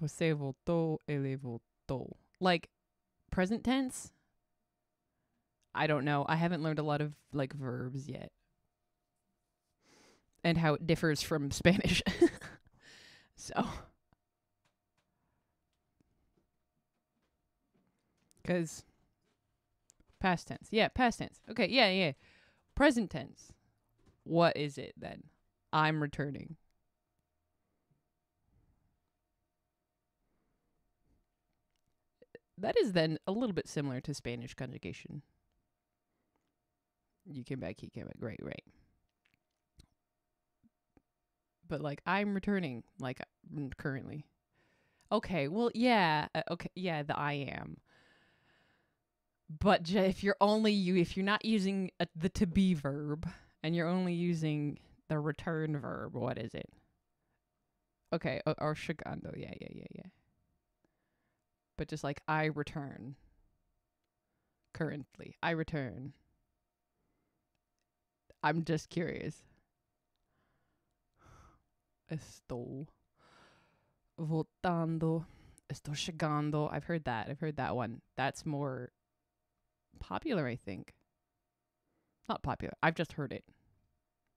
Você voltou, ele voltou. Like, present tense? I don't know. I haven't learned a lot of like verbs yet and how it differs from Spanish. so. Because past tense. Yeah, past tense. Okay, yeah, yeah. Present tense. What is it then? I'm returning. That is then a little bit similar to Spanish conjugation. You came back, he came back. Right, right but like I'm returning, like currently. Okay, well, yeah, uh, okay, yeah, the I am. But if you're only you, if you're not using a, uh, the to be verb and you're only using the return verb, what is it? Okay, or, or shigando, yeah, yeah, yeah, yeah. But just like I return currently, I return. I'm just curious. Estou voltando. Estou chegando. I've heard that. I've heard that one. That's more popular, I think. Not popular. I've just heard it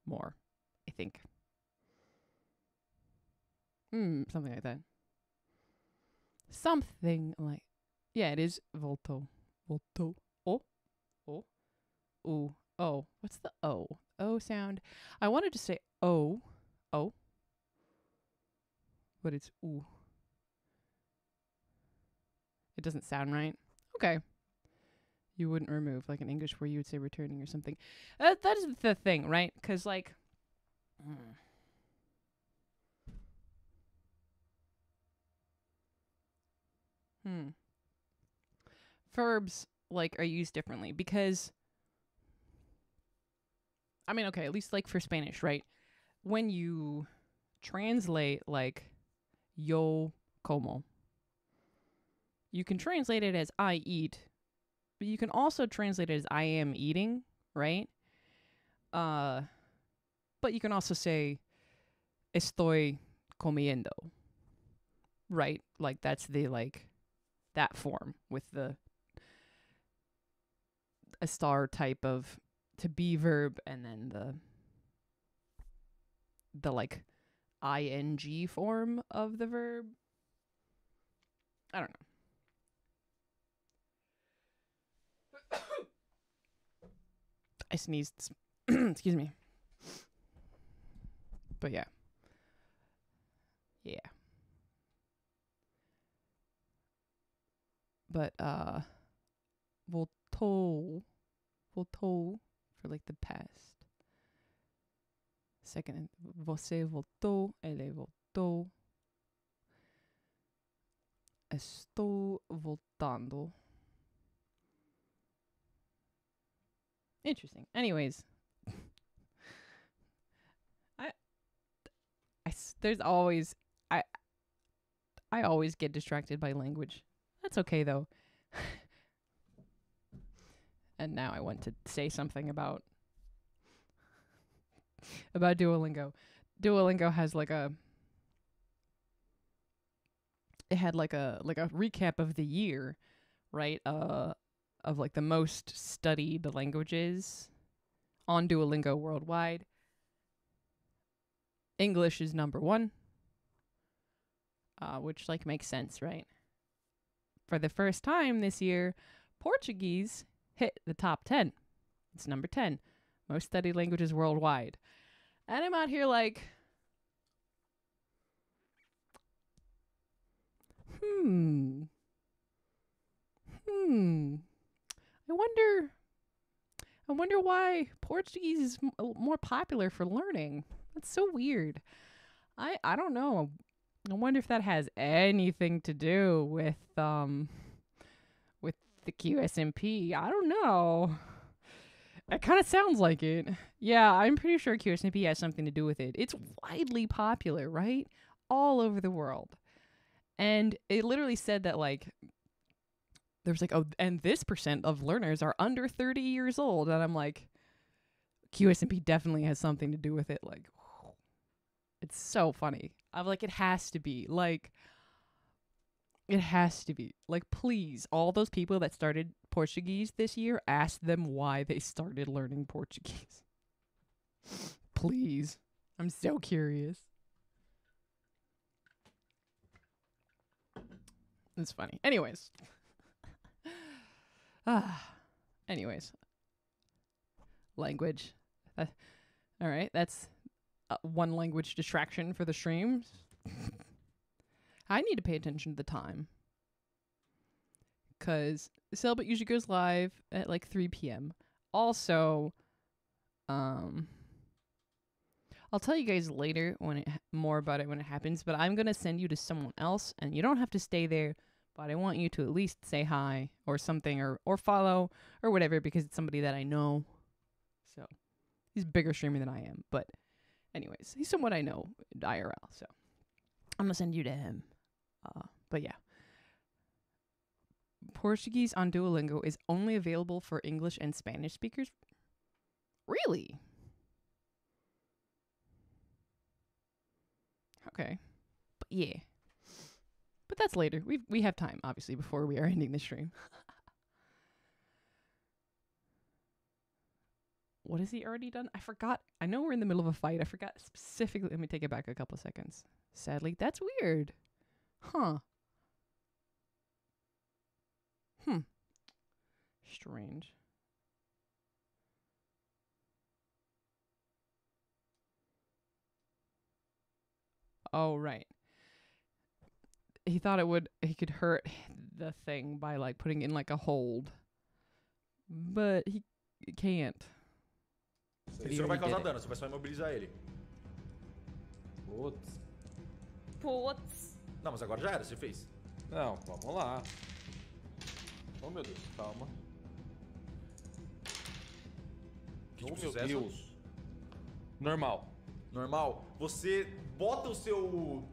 more, I think. Hmm, something like that. Something like yeah, it is volto. Volto. Oh. Oh. o, Oh. What's the O? O sound. I wanted to say O. Oh. O. Oh but it's ooh. It doesn't sound right. Okay. You wouldn't remove like in English where you would say returning or something. Uh, that is the thing, right? Because like. Mm. Hmm. Verbs like are used differently because I mean, okay, at least like for Spanish, right? When you translate like yo como. You can translate it as I eat, but you can also translate it as I am eating, right? Uh, but you can also say estoy comiendo, right? Like that's the like that form with the a star type of to be verb and then the the like ing form of the verb. I don't know. I sneezed. Excuse me. But yeah. Yeah. But uh voto, voto for like the past Second, você voltou, ele voltou. Estou voltando. Interesting. Anyways, I, I, there's always, I, I always get distracted by language. That's okay though. and now I want to say something about about Duolingo. Duolingo has like a it had like a like a recap of the year, right? Uh of like the most studied languages on Duolingo worldwide. English is number 1. Uh, which like makes sense, right? For the first time this year, Portuguese hit the top 10. It's number 10 most studied languages worldwide. And I'm out here like, hmm, hmm, I wonder, I wonder why Portuguese is m- more popular for learning. That's so weird. I, I don't know. I wonder if that has anything to do with, um, with the QSMP. I don't know. That kind of sounds like it. Yeah, I'm pretty sure QSNP has something to do with it. It's widely popular, right? All over the world. And it literally said that, like, there's like, oh, and this percent of learners are under 30 years old. And I'm like, QSNP definitely has something to do with it. Like, it's so funny. I'm like, it has to be. Like, it has to be. Like, please, all those people that started Portuguese this year, ask them why they started learning Portuguese. Please. I'm so curious. It's funny. Anyways. ah. Anyways. Language. Uh, all right, that's uh, one language distraction for the streams. I need to pay attention to the time because Celibate usually goes live at like 3 p.m. Also, um, I'll tell you guys later when it, more about it when it happens, but I'm going to send you to someone else and you don't have to stay there, but I want you to at least say hi or something or, or follow or whatever because it's somebody that I know. So he's bigger streamer than I am, but anyways, he's someone I know IRL. So I'm going to send you to him. Uh, but yeah. Portuguese on Duolingo is only available for English and Spanish speakers? Really? Okay. But yeah. But that's later. We we have time obviously before we are ending the stream. what has he already done? I forgot. I know we're in the middle of a fight. I forgot specifically. Let me take it back a couple seconds. Sadly, that's weird. Huh. Hmm. Strange. Oh, right. He thought it would, he could hurt the thing by like putting in like a hold. But he can't. Ele não vai causar dano, você vai só imobilizar ele. Putz. Putz. Não, mas agora já era, eh, você fez. Não, vamos lá. Oh meu Deus, calma. Que oh tipo meu sucesso? Deus. Normal. Normal. Você bota o seu.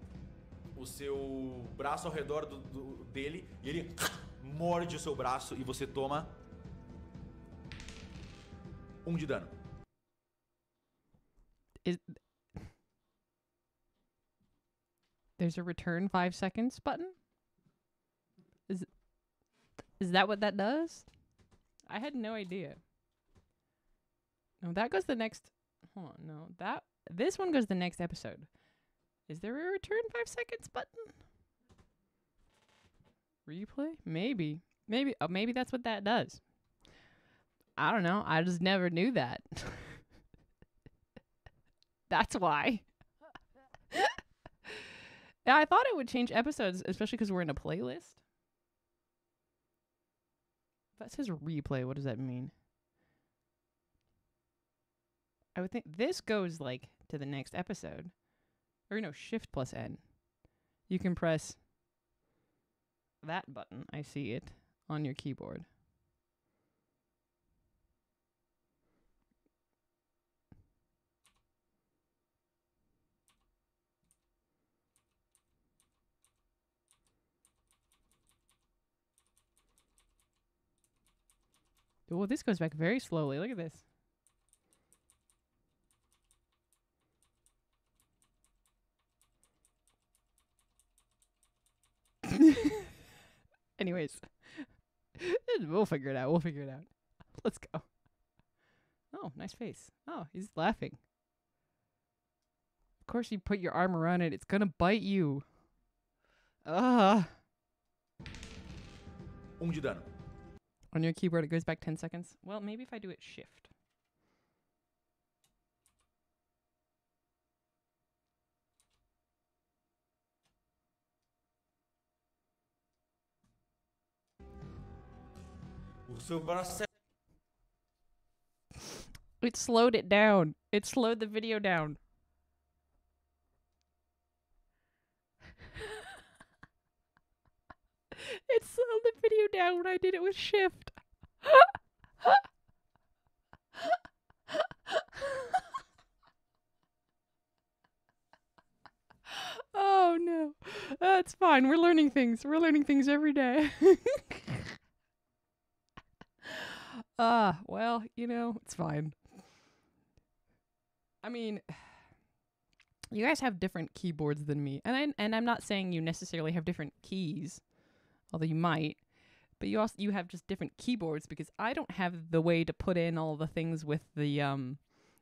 O seu braço ao redor do, do, dele e ele morde o seu braço e você toma. Um de dano. Is... There's a return five seconds button? Is that what that does? I had no idea. No, that goes the next. Hold on, no, that this one goes the next episode. Is there a return five seconds button? Replay? Maybe. Maybe. Oh, maybe that's what that does. I don't know. I just never knew that. that's why. I thought it would change episodes, especially because we're in a playlist. That says replay. What does that mean? I would think this goes like to the next episode. Or no, shift plus N. You can press that button. I see it on your keyboard. Well, this goes back very slowly. Look at this. Anyways, we'll figure it out. We'll figure it out. Let's go. Oh, nice face. Oh, he's laughing. Of course, you put your arm around it. It's gonna bite you. Ah. Uh. Um de dano. On your keyboard, it goes back 10 seconds. Well, maybe if I do it shift. It slowed it down. It slowed the video down. It's on the video now when I did it with shift. oh no. That's fine. We're learning things. We're learning things every day. Ah, uh, well, you know, it's fine. I mean, you guys have different keyboards than me. And I and I'm not saying you necessarily have different keys although you might. But you also you have just different keyboards because I don't have the way to put in all the things with the um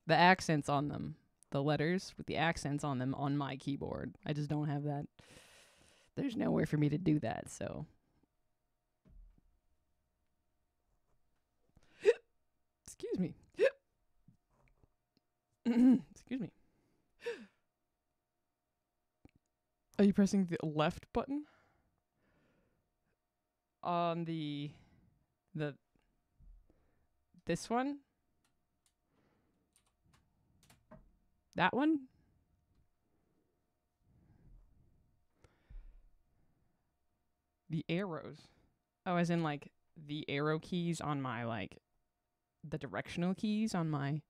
the accents on them, the letters with the accents on them on my keyboard. I just don't have that. There's nowhere for me to do that, so Excuse me. Excuse me. Are you pressing the left button? on the the this one that one the arrows oh as in like the arrow keys on my like the directional keys on my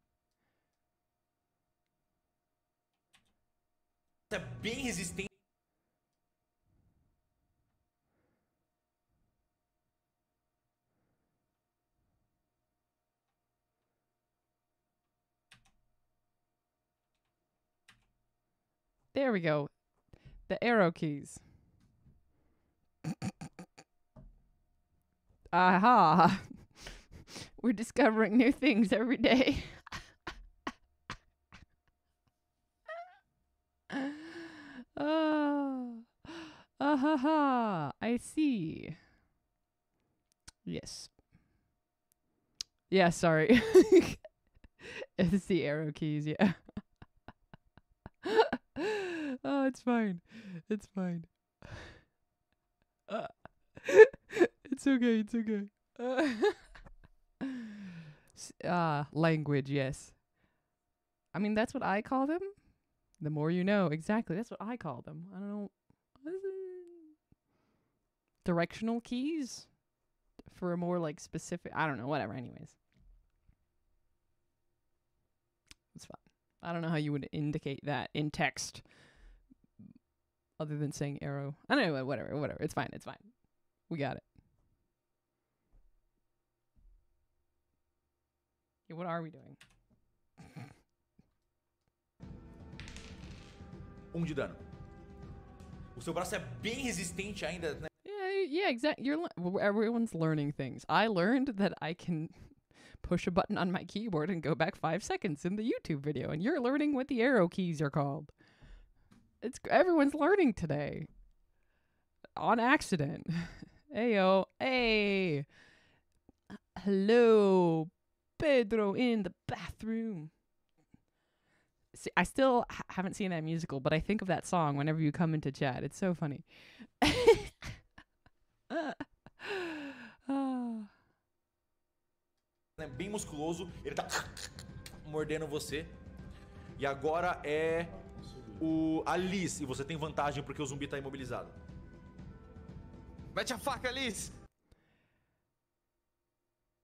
bem resistente There we go. The arrow keys. Aha. We're discovering new things every day. oh. Ahaha. I see. Yes. Yeah, sorry. it's the arrow keys, yeah. oh, it's fine. It's fine. Uh, it's okay. It's okay. Ah, uh, language, yes. I mean, that's what I call them. The more you know, exactly. That's what I call them. I don't know. Directional keys for a more like specific. I don't know. Whatever. Anyways, I don't know how you would indicate that in text other than saying arrow. I don't know, whatever, whatever. It's fine, it's fine. We got it. Yeah, what are we doing? Um de dano. O seu braço é bem resistente ainda, né? Yeah, yeah, exactly. You're everyone's learning things. I learned that I can push a button on my keyboard and go back five seconds in the YouTube video, and you're learning what the arrow keys are called. It's everyone's learning today on accident. Ayo, hey, hello, Pedro in the bathroom. See, I still ha- haven't seen that musical, but I think of that song whenever you come into chat. It's so funny. uh. né, bem musculoso, ele tá mordendo você. E agora é o Alice, e você tem vantagem porque o zumbi tá imobilizado. Mete a faca, Alice!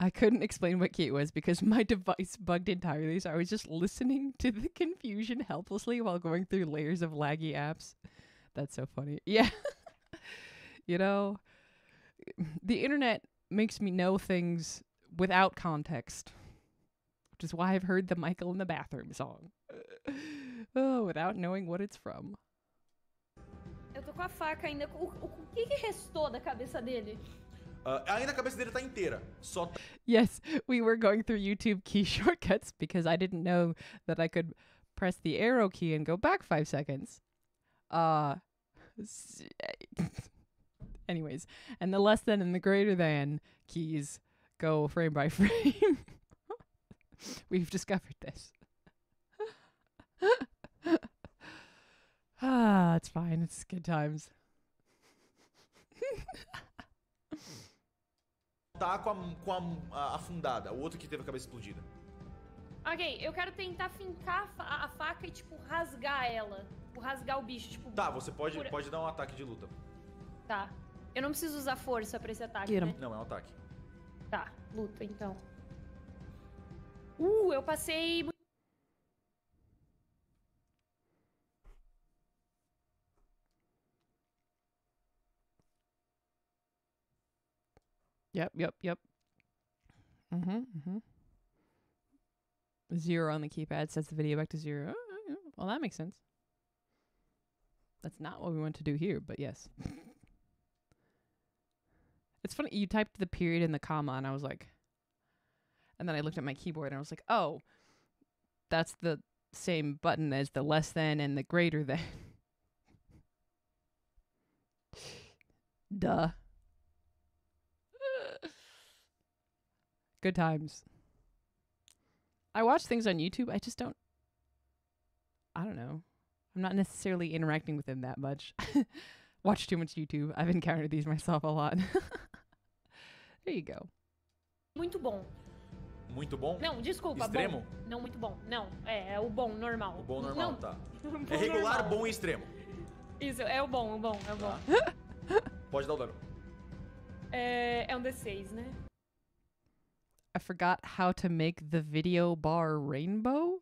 I couldn't explain what Kate was because my device bugged entirely, so I was just listening to the confusion helplessly while going through layers of laggy apps. That's so funny. Yeah. you know, the internet makes me know things without context, which is why I've heard the Michael in the Bathroom song oh, without knowing what it's from. Eu tô com a faca ainda. O, o, o que, que restou da cabeça dele? Uh, ah, ainda a cabeça dele tá inteira. Só Yes, we were going through YouTube key shortcuts because I didn't know that I could press the arrow key and go back five seconds. Uh, anyways, and the less than and the greater than keys go frame by frame. We've discovered this. ah, it's fine. It's good times. tá com, a, com a, afundada, o outro que teve a cabeça explodida. Ok, eu quero tentar fincar a, a faca e, tipo, rasgar ela. Tipo, rasgar o bicho, tipo... Tá, você pode, pode dar um ataque de luta. Tá. Eu não preciso usar força pra esse ataque, né? Não, é um ataque. Tá, luta então. Uh, eu passei. Yep, yep, yep. Mm-hmm, mm-hmm. Zero on the keypad sets the video back to zero. Oh, well, that makes sense. That's not what we want to do here, but yes. It's funny you typed the period and the comma, and I was like, and then I looked at my keyboard and I was like, oh, that's the same button as the less than and the greater than. Duh. Good times. I watch things on YouTube. I just don't. I don't know. I'm not necessarily interacting with them that much. watch too much YouTube. I've encountered these myself a lot. There you go. Muito bom. Muito bom? Não, desculpa. Extremo? Bom. Não, muito bom. Não, é, é, o bom, normal. O bom, normal, não. tá. Bom, é regular, normal. bom e extremo. Isso, é o bom, o bom, é o bom. Tá. Pode dar o dano. É, é um D6, né? I forgot how to make the video bar rainbow.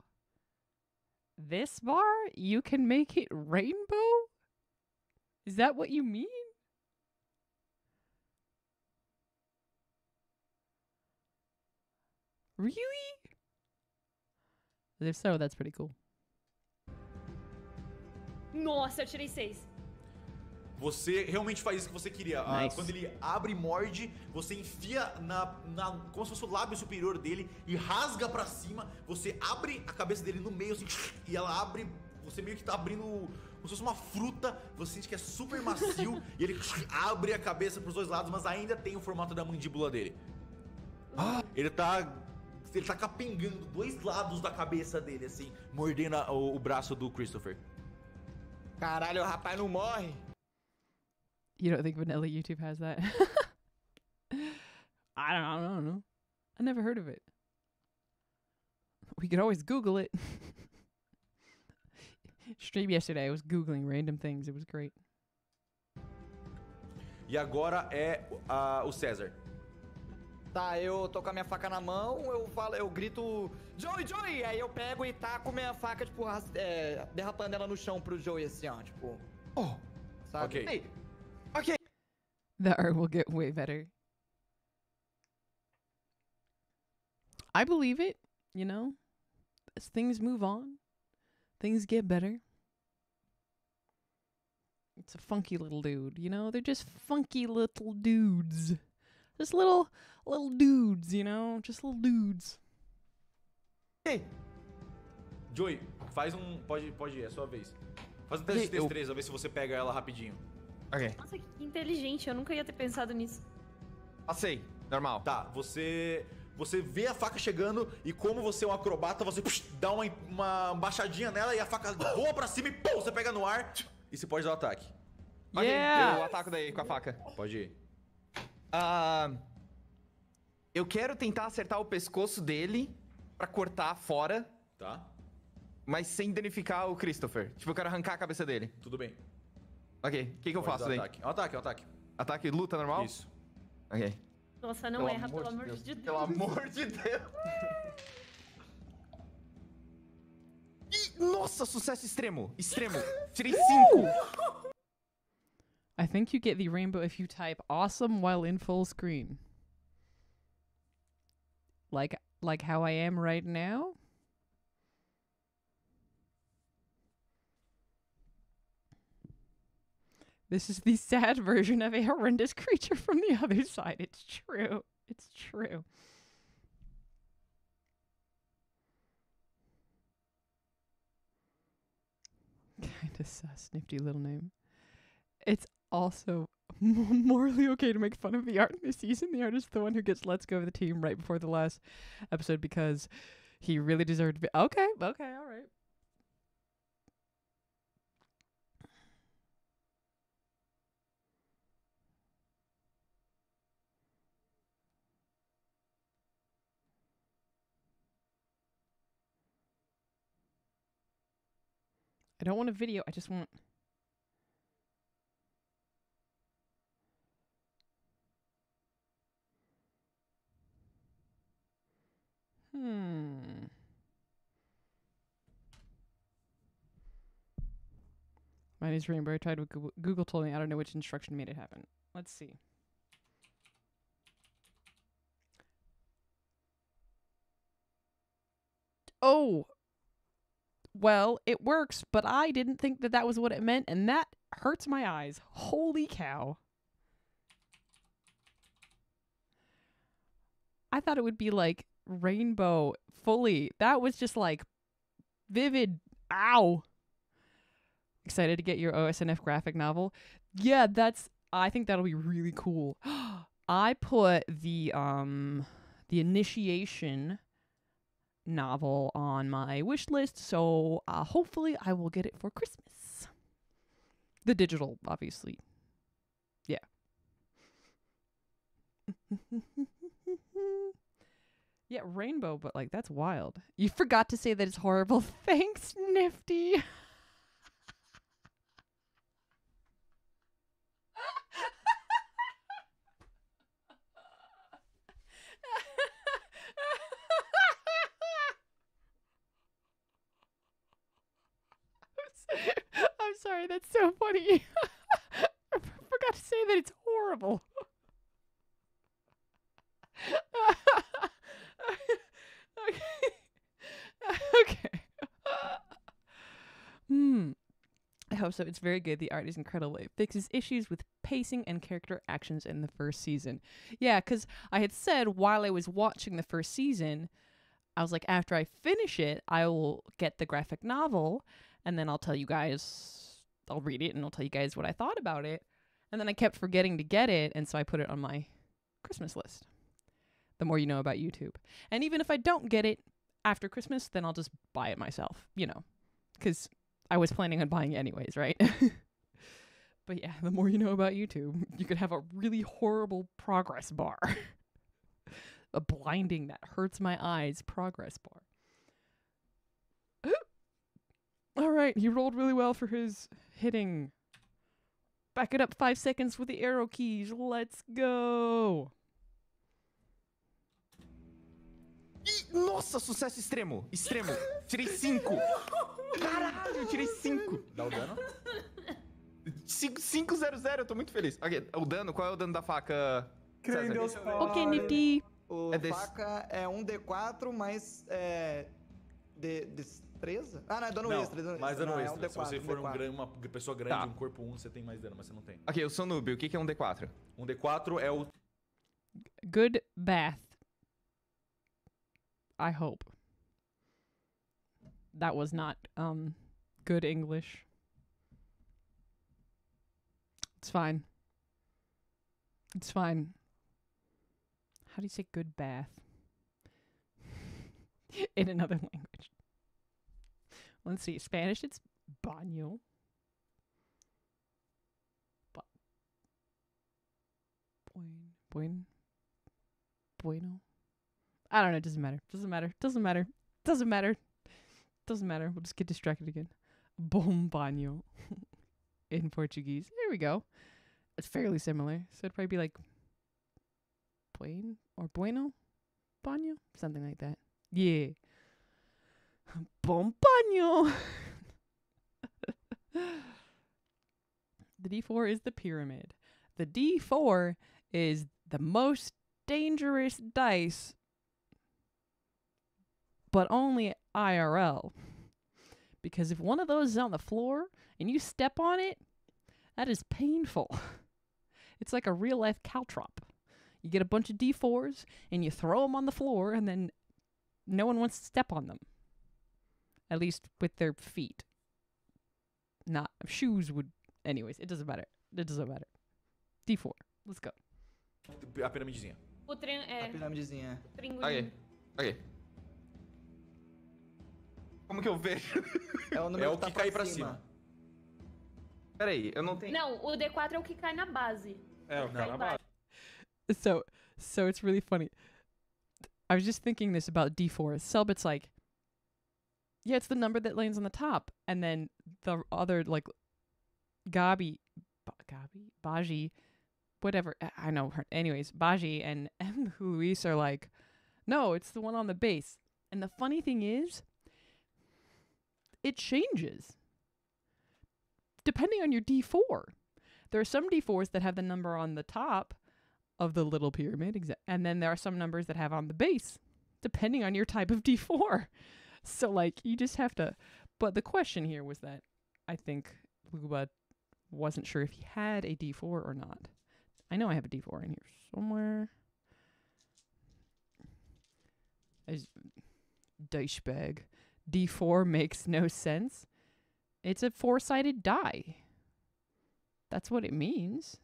This bar, you can make it rainbow? Is that what you mean? Really? If so, that's pretty cool. Nossa, eu tirei seis. Você realmente faz isso que você queria. Ah, nice. Ah, quando ele abre e morde, você enfia na, na, como se fosse o lábio superior dele e rasga para cima. Você abre a cabeça dele no meio assim, e ela abre. Você meio que tá abrindo como se fosse uma fruta. Você sente que é super macio e ele abre a cabeça pros dois lados, mas ainda tem o formato da mandíbula dele. Ah, ele tá ele tá capengando dois lados da cabeça dele, assim, mordendo a, o, o braço do Christopher. Caralho, o rapaz não morre. You don't think vanilla YouTube has that? I don't, I don't know. I never heard of it. We could always Google it. Stream yesterday, I was Googling random things. It was great. E agora é uh, o César. Tá, eu tô com a minha faca na mão, eu falo, eu grito Joey, Joey! Aí eu pego e taco minha faca, tipo, é, derrapando ela no chão pro Joey, assim, ó, tipo. Oh! Sabe? Ok. Hey. Ok! The art will get way better. I believe it, you know? As things move on, things get better. It's a funky little dude, you know? They're just funky little dudes. Just little little dudes, you know? Just little dudes. Hey. Joey, faz um. Pode, pode, é sua vez. Faz um teste de destreza, eu... ver se você pega ela rapidinho. Ok. Nossa, que inteligente, eu nunca ia ter pensado nisso. Passei, normal. Tá, você. Você vê a faca chegando e como você é um acrobata, você psh, dá uma, uma baixadinha nela e a faca voa pra cima e pum, você pega no ar e você pode dar o ataque. Yeah! Okay, eu ataco daí com a faca. Pode ir. Uh, eu quero tentar acertar o pescoço dele para cortar fora. Tá. Mas sem danificar o Christopher. Tipo, eu quero arrancar a cabeça dele. Tudo bem. Ok, o que, que eu faço daí? Ataque. ataque, ataque. Ataque, luta normal? Isso. Ok. Nossa, não pelo erra, pelo amor de Deus. Deus. Pelo amor de Deus. nossa, sucesso extremo. Extremo. Tirei 5. I think you get the rainbow if you type awesome while in full screen. Like like how I am right now. This is the sad version of a horrendous creature from the other side. It's true. It's true. Kinda sus, nifty little name. It's also morally okay to make fun of the art in season. The artist, the one who gets let's go of the team right before the last episode because he really deserved to be. Okay, okay, all right. I don't want a video. I just want. My name's Rainbow. Tried with Google. Google told me I don't know which instruction made it happen. Let's see. Oh, well, it works, but I didn't think that that was what it meant, and that hurts my eyes. Holy cow. I thought it would be like rainbow fully. That was just like vivid. Ow. Excited to get your OSNF graphic novel? Yeah, that's I think that'll be really cool. I put the um the initiation novel on my wish list, so uh, hopefully I will get it for Christmas. The digital, obviously. Yeah. yeah, rainbow, but like that's wild. You forgot to say that it's horrible. Thanks, Nifty. sorry. That's so funny. I forgot to say that it's horrible. okay. okay. hmm. I hope so. It's very good. The art is incredible. It fixes issues with pacing and character actions in the first season. Yeah, because I had said while I was watching the first season, I was like, after I finish it, I will get the graphic novel and then I'll tell you guys I'll read it and I'll tell you guys what I thought about it. And then I kept forgetting to get it, and so I put it on my Christmas list. The more you know about YouTube. And even if I don't get it after Christmas, then I'll just buy it myself, you know, because I was planning on buying it anyways, right? but yeah, the more you know about YouTube, you could have a really horrible progress bar. a blinding that hurts my eyes progress bar. All right, he rolled really well for his hitting. Back it up five seconds with the arrow keys. Let's go. nossa, sucesso extremo! Extremo! Tirei 5! Caralho, eu tirei 5! Dá o dano? 500, eu tô muito feliz. Ok, o dano, qual é o dano da faca? Creio Deus Ok, Nifty. O é faca é 1d4 um mais. É, de, de, 13? Ah, não, é dano não, extra. É dano mais dano não, extra. É um D4, Se você for um uma pessoa grande, tá. um corpo 1, você tem mais dano, mas você não tem. Ok, eu sou noob. O que é um D4? Um D4 é o... Good bath. I hope. That was not um, good English. It's fine. It's fine. How do you say good bath? In another language. Let's see. Spanish, it's baño. Ba- buen, buen, bueno. I don't know. It doesn't matter. Doesn't matter. Doesn't matter. Doesn't matter. Doesn't matter. We'll just get distracted again. Bom baño in Portuguese. There we go. It's fairly similar. So it'd probably be like buen or bueno banho, something like that. Yeah. Pompaño. the D4 is the pyramid. The D4 is the most dangerous dice, but only IRL. Because if one of those is on the floor and you step on it, that is painful. It's like a real life caltrop. You get a bunch of D4s and you throw them on the floor, and then no one wants to step on them at least with their feet. Not shoes would. Anyways, it doesn't matter. It doesn't matter. D4. Let's go. A piramidezinha. O tren é. A piramidezinha. Tringulinho. Ok. Ok. Como que eu vejo? É o, é o que, tá que cai pra cima. cima. Peraí, eu não tenho. Não, o D4 é o que cai na base. É, o que cai na base. So, so it's really funny. I was just thinking this about D4. Selbit's like, yeah, it's the number that lands on the top, and then the other like, Gabi, ba- Gabi, Baji, whatever. I know her. Anyways, Baji and M. Luis are like, no, it's the one on the base. And the funny thing is, it changes depending on your D4. There are some D4s that have the number on the top of the little pyramid, and then there are some numbers that have on the base, depending on your type of D4 so like you just have to but the question here was that I think Luba wasn't sure if he had a D4 or not. I know I have a D4 in here somewhere. As dice bag. D4 makes no sense. It's a four-sided die. That's what it means.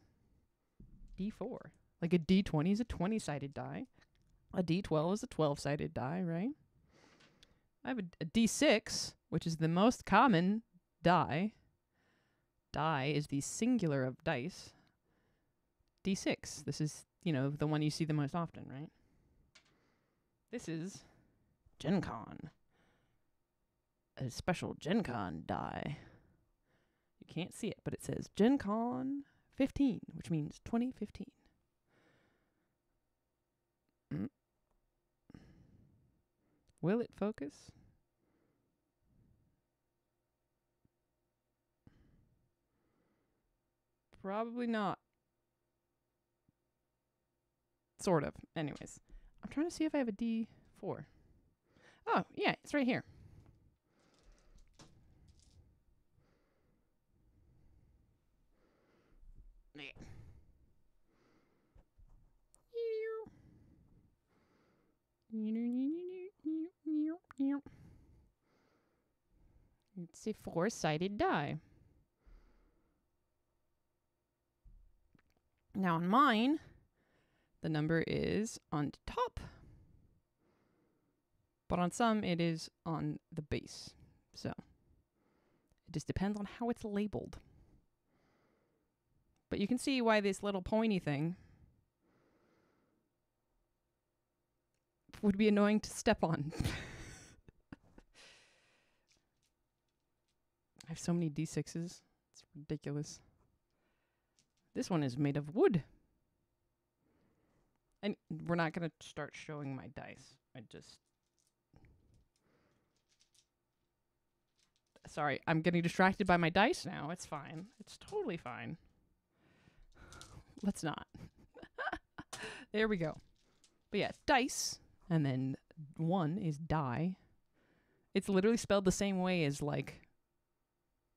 D4. Like a D20 is a 20-sided die. A D12 is a 12-sided die, right? I have a a D6, which is the most common die. Die is the singular of dice. D6. This is, you know, the one you see the most often, right? This is Gen Con. A special Gen Con die. You can't see it, but it says Gen Con 15, which means 2015. Mm. Will it focus? Probably not. Sort of. Anyways, I'm trying to see if I have a D4. Oh, yeah, it's right here. It's a four-sided die. Now on mine, the number is on the top, but on some it is on the base. So it just depends on how it's labeled. But you can see why this little pointy thing would be annoying to step on. I have so many d6s. It's ridiculous. This one is made of wood. And we're not going to start showing my dice. I just. Sorry, I'm getting distracted by my dice now. It's fine. It's totally fine. Let's not. there we go. But yeah, dice and then one is die. It's literally spelled the same way as like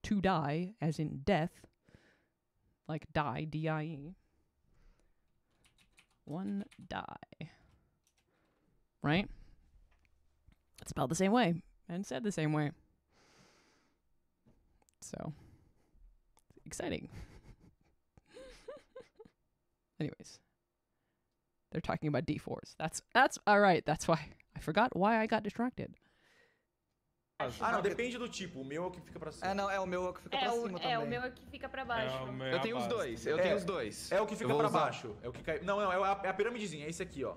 to die, as in death, like die, D I E. One die. Right? It's spelled the same way and said the same way. So exciting. Anyways. They're talking about D4s. That's that's all right. That's why I forgot why I got distracted. Ah, não, ah, depende do tipo. O meu é o que fica pra cima. É, não, é o meu é o que fica é pra cima é também. É, o meu é o que fica pra baixo. É eu tenho os dois, eu é, tenho os dois. É o que fica pra usar. baixo. É o que cai... Não, não, é, é a, é a pirâmidezinha, é esse aqui, ó.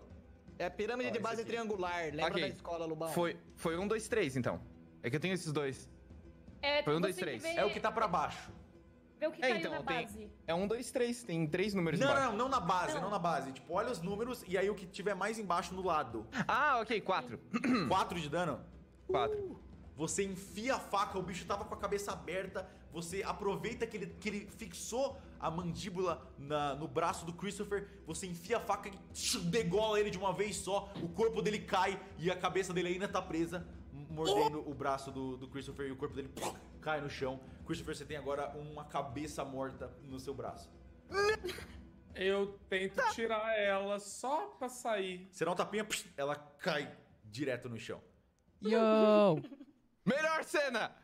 É a pirâmide de base triangular, lembra okay. da escola, Lubão? Foi, foi um, dois, três, então. É que eu tenho esses dois. É, foi um, dois, três. Vê... É o que tá pra baixo. Vê o que é, então, na tem, base. É um, dois, três. Tem três números não, embaixo. Não, não, na base, não. não. na base. Tipo, olha os números e aí o que tiver mais embaixo no lado. Ah, ok, quatro. quatro de dano? Quatro. Uh, você enfia a faca, o bicho tava com a cabeça aberta, você aproveita que ele, que ele fixou a mandíbula na, no braço do Christopher, você enfia a faca e degola ele de uma vez só, o corpo dele cai e a cabeça dele ainda tá presa, mordendo oh. o braço do, do Christopher e o corpo dele... Pô, cai no chão. Christopher, você tem agora uma cabeça morta no seu braço. Eu tento tá. tirar ela só pra sair. Você dá um tapinha, ela cai direto no chão. Yo! Melhor cena!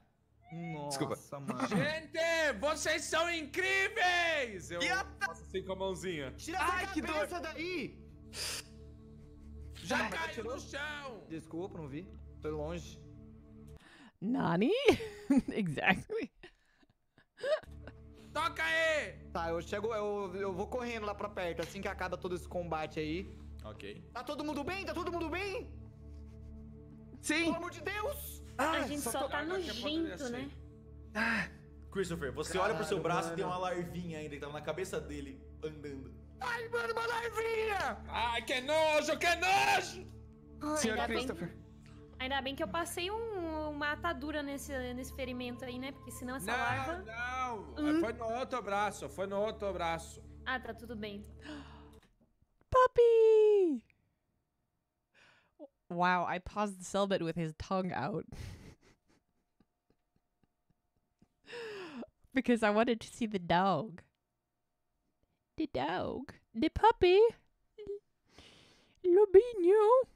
Nossa, Desculpa. Mano. Gente, vocês são incríveis! Eu faço assim com a mãozinha. Tira Ai, que dor dor. daí! Já ah, caiu no chão! Desculpa, não vi. Tô longe. Nani? exactly. Toca aí! Tá, eu chego, eu, eu vou correndo lá pra perto, assim que acaba todo esse combate aí. Ok. Tá todo mundo bem? Tá todo mundo bem? Sim! Pelo amor de Deus! Ah, a gente só, só tá é nojento, né? Assim. Ah. Christopher, você Caralho, olha pro seu braço mano. e tem uma larvinha ainda que tava na cabeça dele, andando. Ai, mano, uma larvinha! Ai, que nojo, que nojo! Ai, Senhor ainda Christopher. Bem, ainda bem que eu passei um uma atadura nesse, nesse ferimento aí, né? Porque senão essa não, larva... Não, não! Foi no outro braço, foi no outro braço. Ah, tá tudo bem. Puppy! Wow, I paused the celibate with his tongue out. because I wanted to see the dog. The dog. The puppy. Lobinho.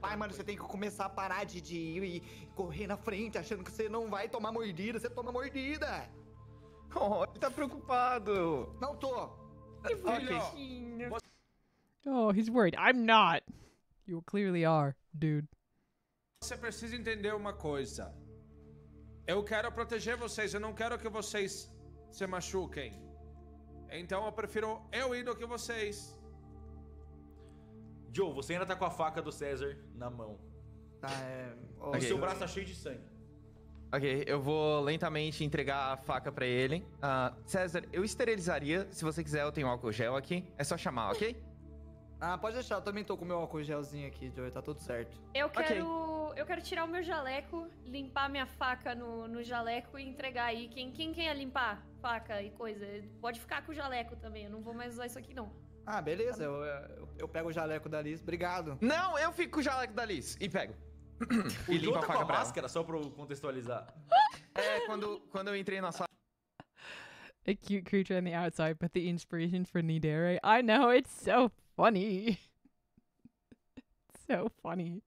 Pai, mano, você tem que começar a parar de, de ir e correr na frente, achando que você não vai tomar mordida, você toma mordida! Oh, ele tá preocupado! Não tô! Que bonitinho! Okay. Oh, he's worried. I'm not! You clearly are, dude. Você precisa entender uma coisa. Eu quero proteger vocês, eu não quero que vocês se machuquem. Então eu prefiro eu ir do que vocês. Joe, você ainda tá com a faca do César na mão. Tá, é. O okay. seu braço tá cheio de sangue. Ok, eu vou lentamente entregar a faca para ele. Uh, César, eu esterilizaria. Se você quiser, eu tenho álcool gel aqui. É só chamar, ok? Ah, pode deixar. Eu também tô com meu álcool gelzinho aqui, Joe. Tá tudo certo. Eu quero, okay. eu quero tirar o meu jaleco, limpar minha faca no, no jaleco e entregar aí. Quem, quem quer limpar faca e coisa? Pode ficar com o jaleco também. Eu não vou mais usar isso aqui, não. Ah, beleza, eu, eu, pego o jaleco da Liz, obrigado. Não, eu fico com o jaleco da Liz e pego. O e limpa a faca com a máscara, ela. só pra contextualizar. é, quando, quando eu entrei na sala. A cute creature on the outside, but the inspiration for Nidere. I know, it's so funny. so funny.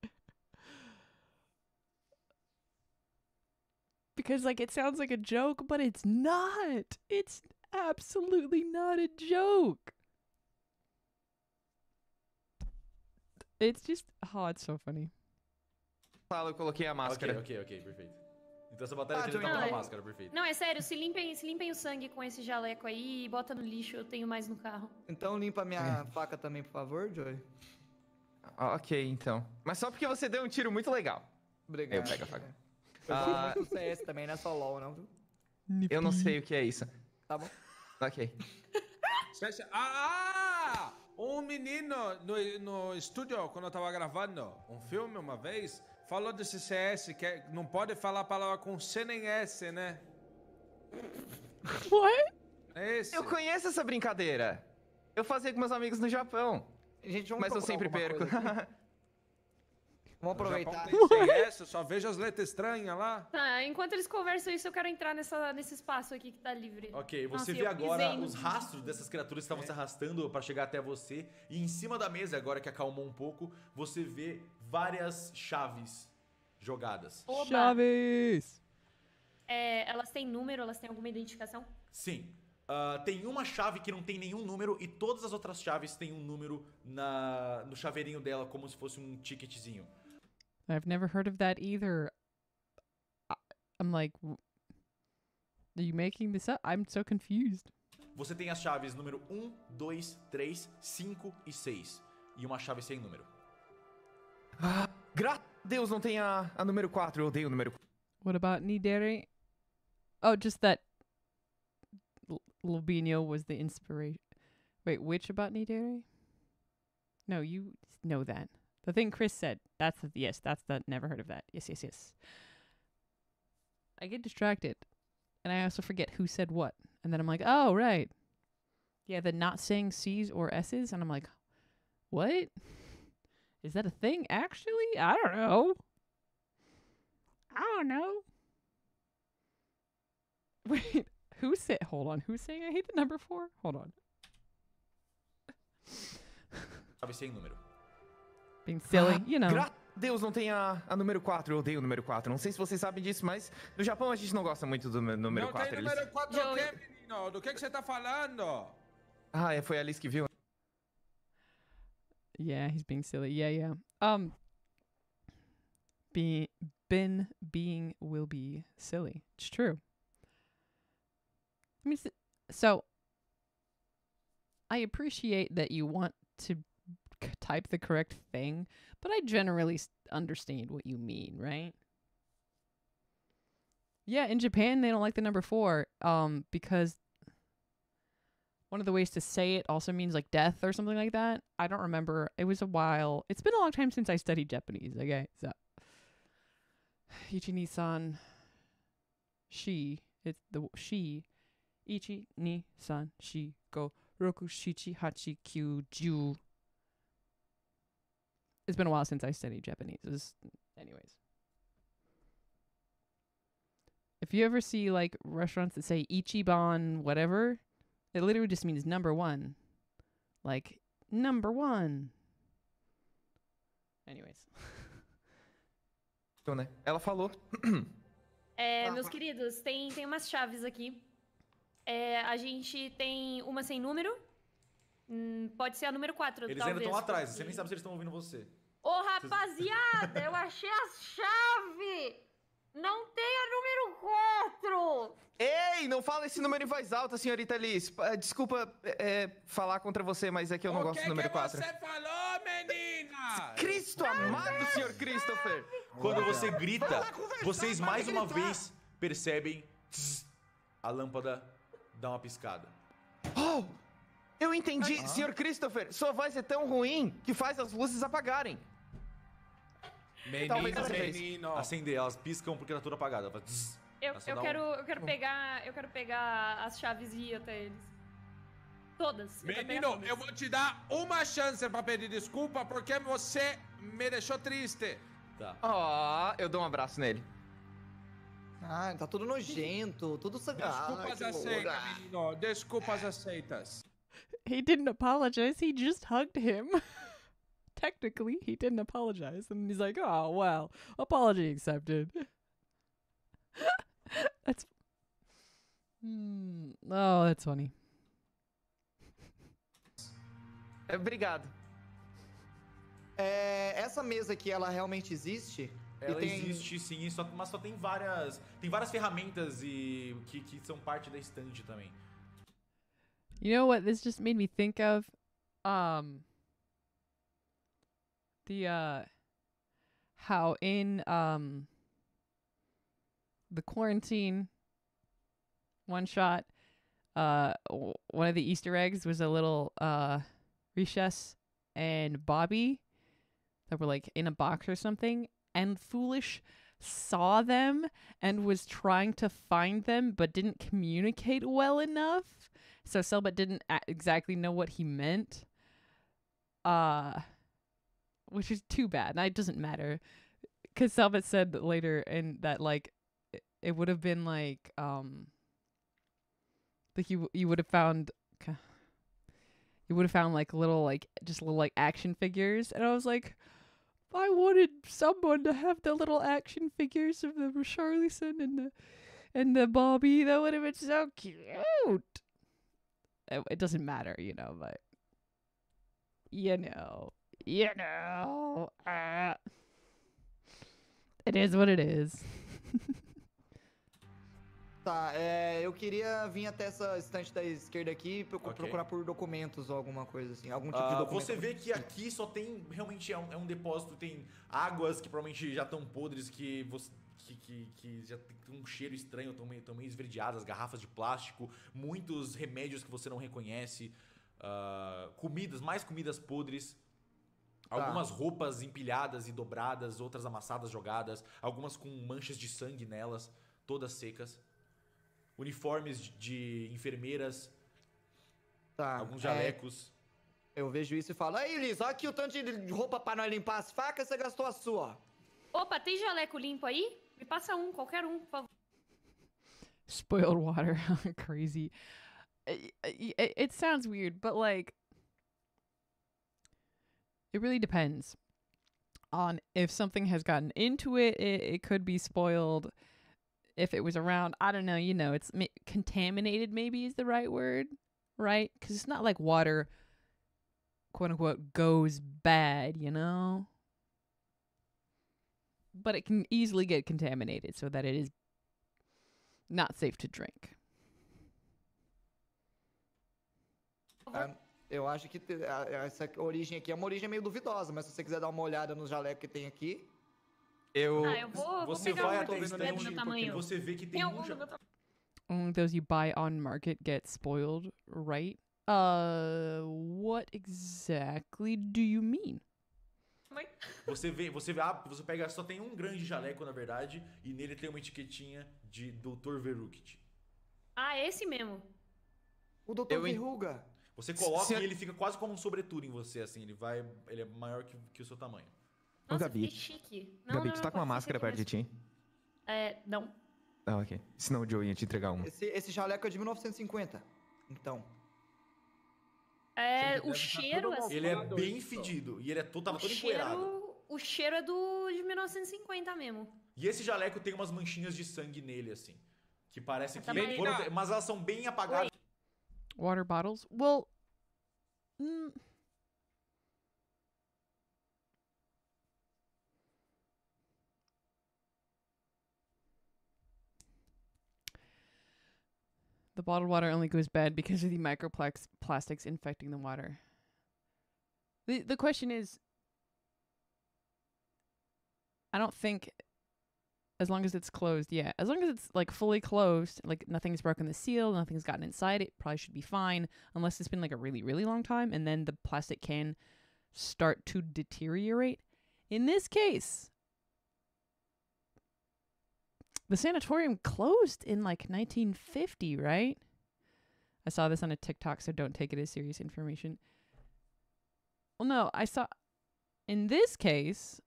Because, like, it sounds like a joke, but it's not. It's absolutely not a joke. It's just, oh, it's so funny. Fala, eu coloquei a máscara. Ok, ok, ok, perfeito. Então essa batalha ah, tem que a é- máscara, perfeito. Não, é sério, se limpem, se limpem o sangue com esse jaleco aí e bota no lixo, eu tenho mais no carro. Então limpa a minha faca também, por favor, Joey. Ah, ok, então. Mas só porque você deu um tiro muito legal. Obrigado. Eu pego a faca. ah, muito CS também, não é só LOL, não, viu? Eu não sei o que é isso. Tá bom. Ok. ah! ah! Um menino no, no estúdio, quando eu tava gravando um filme uma vez, falou desse CS, que é- não pode falar a palavra com C nem S, né? Ué? esse. Eu conheço essa brincadeira. Eu fazia com meus amigos no Japão. Gente, vamos mas eu sempre perco. coisa aqui. Vamos aproveitar. Essa, só vejo as letras estranhas lá. Tá, enquanto eles conversam isso, eu quero entrar nessa, nesse espaço aqui que tá livre. Ok, você Nossa, assim, vê agora os rastros dessas criaturas que estavam é. se arrastando para chegar até você. E em cima da mesa, agora que acalmou um pouco, você vê várias chaves jogadas. Oba. Chaves! É, elas têm número, elas têm alguma identificação? Sim. Uh, tem uma chave que não tem nenhum número e todas as outras chaves têm um número na, no chaveirinho dela, como se fosse um ticketzinho. I've never heard of that either. I'm like, are you making this up? I'm so confused. Você tem as chaves número 1, 2, 3, 5 e 6. E uma chave sem número. Ah, graças a Deus não tem a, a número 4. Eu odeio o número 4. What about Nidere? Oh, just that Lobinho was the inspiration. Wait, which about Nidere? No, you know that. The thing Chris said. That's the, yes, that's the never heard of that. Yes, yes, yes. I get distracted and I also forget who said what. And then I'm like, oh, right. Yeah, the not saying C's or S's. And I'm like, what? Is that a thing actually? I don't know. I don't know. Wait, who said, hold on, who's saying I hate the number four? Hold on. the número. Bem silly, ah, you know. Graças Deus não tem a, a número 4. Eu odeio o número 4. Não sei se vocês sabem disso, mas no Japão a gente não gosta muito do número não 4. Não tem número 4 eles... quê, menino? Do que, que você tá falando? Ah, é, foi a Alice que viu. Yeah, he's being silly. Yeah, yeah. Um, be, been being will be silly. It's true. I mean, so I appreciate that you want to type the correct thing, but I generally understand what you mean, right? Yeah, in Japan they don't like the number 4 um because one of the ways to say it also means like death or something like that. I don't remember. It was a while. It's been a long time since I studied Japanese, okay? So Ichi ni san she it's the she Ichi ni san shi go roku shichi hachi kyu ju it's been a while since I studied Japanese. Was, anyways. If you ever see like restaurants that say Ichiban whatever, it literally just means number one. Like number one. Anyways. Então, né? Ela falou. É, meus queridos, tem, tem umas chaves aqui. É, a gente tem uma sem número. Hum, pode ser a número 4, Eles ainda estão atrás, você nem sabe se eles estão ouvindo você. Ô, rapaziada, eu achei a chave! Não tem a número 4! Ei, não fala esse número em voz alta, senhorita Liz. Desculpa é, é, falar contra você, mas é que eu não o gosto do número 4. O que você falou, menina? Cristo não amado, senhor Christopher! Quando você grita, vocês mais uma gritar. vez percebem tss, a lâmpada dá uma piscada. Oh! Eu entendi, ah. senhor Christopher. Sua voz é tão ruim que faz as luzes apagarem. Menino, meninos. Acender, elas piscam porque tá apagada. apagado. eu, eu quero, eu quero pegar, eu quero pegar as chaves e ir até eles. Todas. Menino, eu, eu vou te dar uma chance para pedir desculpa porque você me deixou triste. Tá. Ó, oh, eu dou um abraço nele. Ah, tá tudo nojento, tudo sangrado. Desculpas aceitas, menino. Desculpas aceitas. He didn't apologize, he just hugged him. technically he didn't apologize. And he's like, oh, well, apology accepted. that's. Mm, oh, that's funny. É, obrigado. É, essa mesa aqui, ela realmente existe? Ela tem... existe sim, só, mas só tem várias. Tem várias ferramentas e que, que são parte da estante também. You know what this just made me think of? Um, the uh how in um the quarantine one shot uh w- one of the easter eggs was a little uh Richesse and Bobby that were like in a box or something and foolish saw them and was trying to find them but didn't communicate well enough so Selbit didn't a- exactly know what he meant uh which is too bad. and it doesn't matter. Because Salvat said later and that like it, would have been like um like you you would have found you would have found like little like just little like action figures and I was like I wanted someone to have the little action figures of the Charlison and the and the Bobby. That would have been so cute. It, it doesn't matter, you know, but you know. you know, uh, it is what it is. Tá, é, eu queria vir até essa estante da esquerda aqui pro, okay. procurar por documentos ou alguma coisa assim, algum tipo uh, de ah, documento. Você vê que aqui só tem, realmente é um, é um depósito, tem águas que provavelmente já estão podres, que você... Que, que, que, já tem um cheiro estranho, estão meio, meio esverdeadas, garrafas de plástico, muitos remédios que você não reconhece, uh, comidas, mais comidas podres. Tá. Algumas roupas empilhadas e dobradas, outras amassadas, jogadas, algumas com manchas de sangue nelas, todas secas. Uniformes de enfermeiras. Tá. Alguns é, jalecos. É... Eu vejo isso e falo: Aí, Liz, olha aqui o tanto de roupa pra nós limpar as facas, você gastou a sua. Opa, tem jaleco limpo aí? Me passa um, qualquer um, por favor. Spoiled water. Crazy. It, it, it sounds weird, but like. it really depends on if something has gotten into it, it, it could be spoiled. If it was around, I don't know, you know, it's ma- contaminated, maybe is the right word, right? Because it's not like water, quote unquote, goes bad, you know? But it can easily get contaminated so that it is not safe to drink. Um, Eu acho que essa origem aqui é uma origem meio duvidosa, mas se você quiser dar uma olhada no jaleco que tem aqui. Eu, ah, eu vou, você vou vai até estante um porque tipo você vê que tem, tem um jaleco. Um, those you buy on market get spoiled, right? Uh, what exactly do you mean? Você vê, você vê, ah, você pega, só tem um grande jaleco na verdade, e nele tem uma etiquetinha de Dr. Verukit. Ah, é esse mesmo. O Dr. Eu Verruga. Você coloca Se... e ele fica quase como um sobretudo em você, assim. Ele vai. Ele é maior que, que o seu tamanho. Nossa, Ô, Gabi. chique. Não, Gabi, não, tu tá com uma máscara perto de assim. ti? É, não. Ah, ok. Senão o Joe ia te entregar uma. Esse, esse jaleco é de 1950. Então. É, o tá cheiro... assim. ele é bem isso. fedido. E ele é todo, tava o todo cheiro, empoeirado. O cheiro é do de 1950 mesmo. E esse jaleco tem umas manchinhas de sangue nele, assim. Que parece que... Foram, mas elas são bem apagadas. Water bottles. Well, Mm. The bottled water only goes bad because of the microplastics plastics infecting the water. The the question is I don't think as long as it's closed, yeah. As long as it's like fully closed, like nothing's broken the seal, nothing's gotten inside, it probably should be fine. Unless it's been like a really, really long time, and then the plastic can start to deteriorate. In this case, the sanatorium closed in like 1950, right? I saw this on a TikTok, so don't take it as serious information. Well, no, I saw in this case,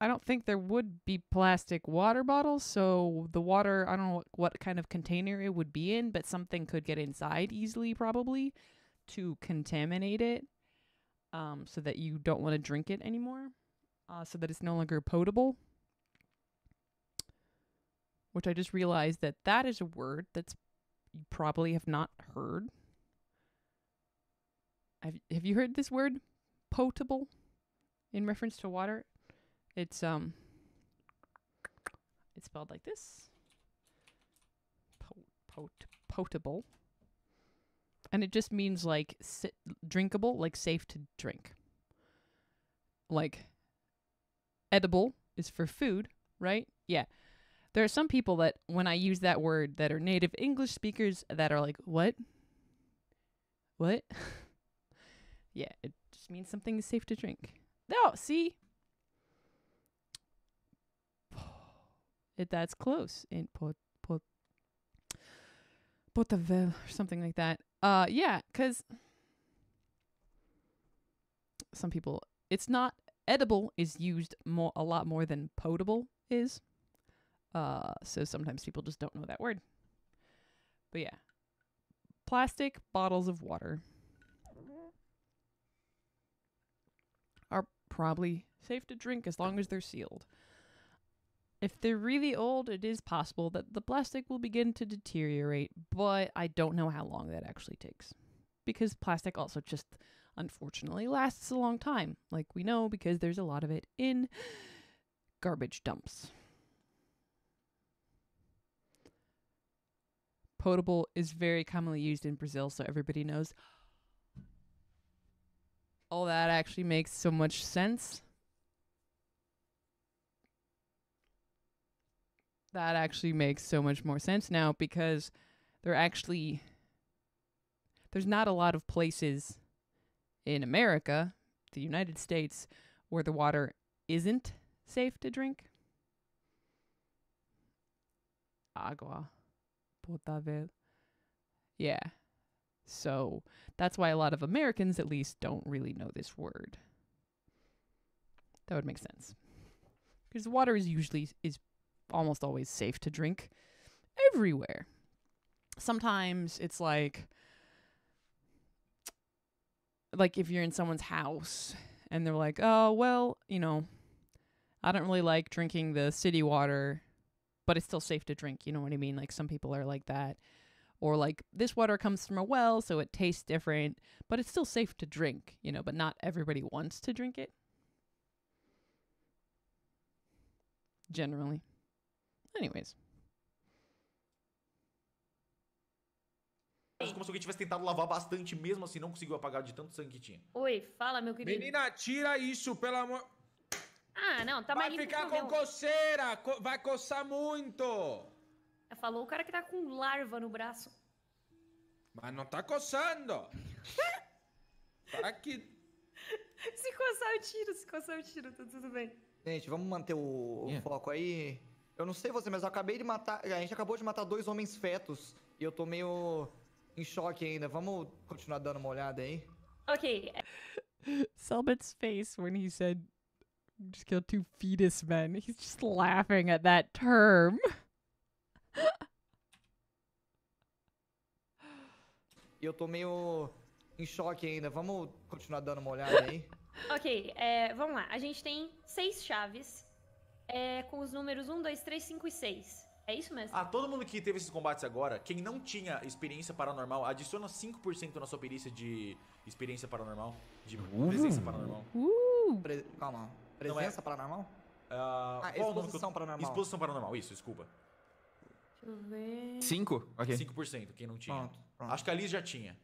I don't think there would be plastic water bottles, so the water, I don't know what kind of container it would be in, but something could get inside easily, probably, to contaminate it um, so that you don't want to drink it anymore, uh, so that it's no longer potable. Which I just realized that that is a word that's you probably have not heard. Have, have you heard this word, potable, in reference to water? It's um it's spelled like this. Pot, pot, potable. And it just means like drinkable, like safe to drink. Like edible is for food, right? Yeah. There are some people that when I use that word that are native English speakers that are like, "What? What?" yeah, it just means something is safe to drink. No, see? It, that's close in Pot, Pot, Potaville or something like that. Uh, yeah, because some people, it's not edible is used more a lot more than potable is. Uh, so sometimes people just don't know that word. But yeah, plastic bottles of water are probably safe to drink as long as they're sealed. If they're really old, it is possible that the plastic will begin to deteriorate, but I don't know how long that actually takes. Because plastic also just unfortunately lasts a long time, like we know because there's a lot of it in garbage dumps. Potable is very commonly used in Brazil, so everybody knows. All that actually makes so much sense that actually makes so much more sense now because there actually there's not a lot of places in America, the United States, where the water isn't safe to drink. Agua potable, Yeah. So that's why a lot of Americans, at least, don't really know this word. That would make sense. Because water is usually is almost always safe to drink everywhere. Sometimes it's like like if you're in someone's house and they're like, "Oh, well, you know, I don't really like drinking the city water, but it's still safe to drink." You know what I mean? Like some people are like that. Or like this water comes from a well, so it tastes different, but it's still safe to drink, you know, but not everybody wants to drink it. Generally. Anyways. Como se alguém tivesse tentado lavar bastante, mesmo assim não conseguiu apagar de tanto sangue que tinha. Oi, fala, meu querido. Menina, tira isso, pelo amor. Ah, não, tá mais Vai ficar com coceira, co vai coçar muito. Falou o cara que tá com larva no braço. Mas não tá coçando. tá que. Se coçar, eu tiro, se coçar, eu tiro, tá tudo bem. Gente, vamos manter o, yeah. o foco aí. Eu não sei você, mas eu acabei de matar. A gente acabou de matar dois homens fetos. E eu tô meio em choque ainda. Vamos continuar dando uma olhada aí. Ok. Selbit's face when he said just killed two fetus men. He's just laughing at that term. eu tô meio em choque ainda. Vamos continuar dando uma olhada aí. ok, é, vamos lá. A gente tem seis chaves é, com os números 1, 2, 3, 5 e 6. É isso mesmo? Ah, todo mundo que teve esses combates agora, quem não tinha experiência paranormal, adiciona 5% na sua perícia de experiência paranormal. De uhum. presença paranormal. Uh. Pre calma. É. Presença é... paranormal? Uh, ah, ah exposição eu... paranormal. Exposição paranormal, isso, desculpa. Deixa eu ver. 5? Ok. 5%, quem não tinha. Pronto, pronto. Acho que a Liz já tinha.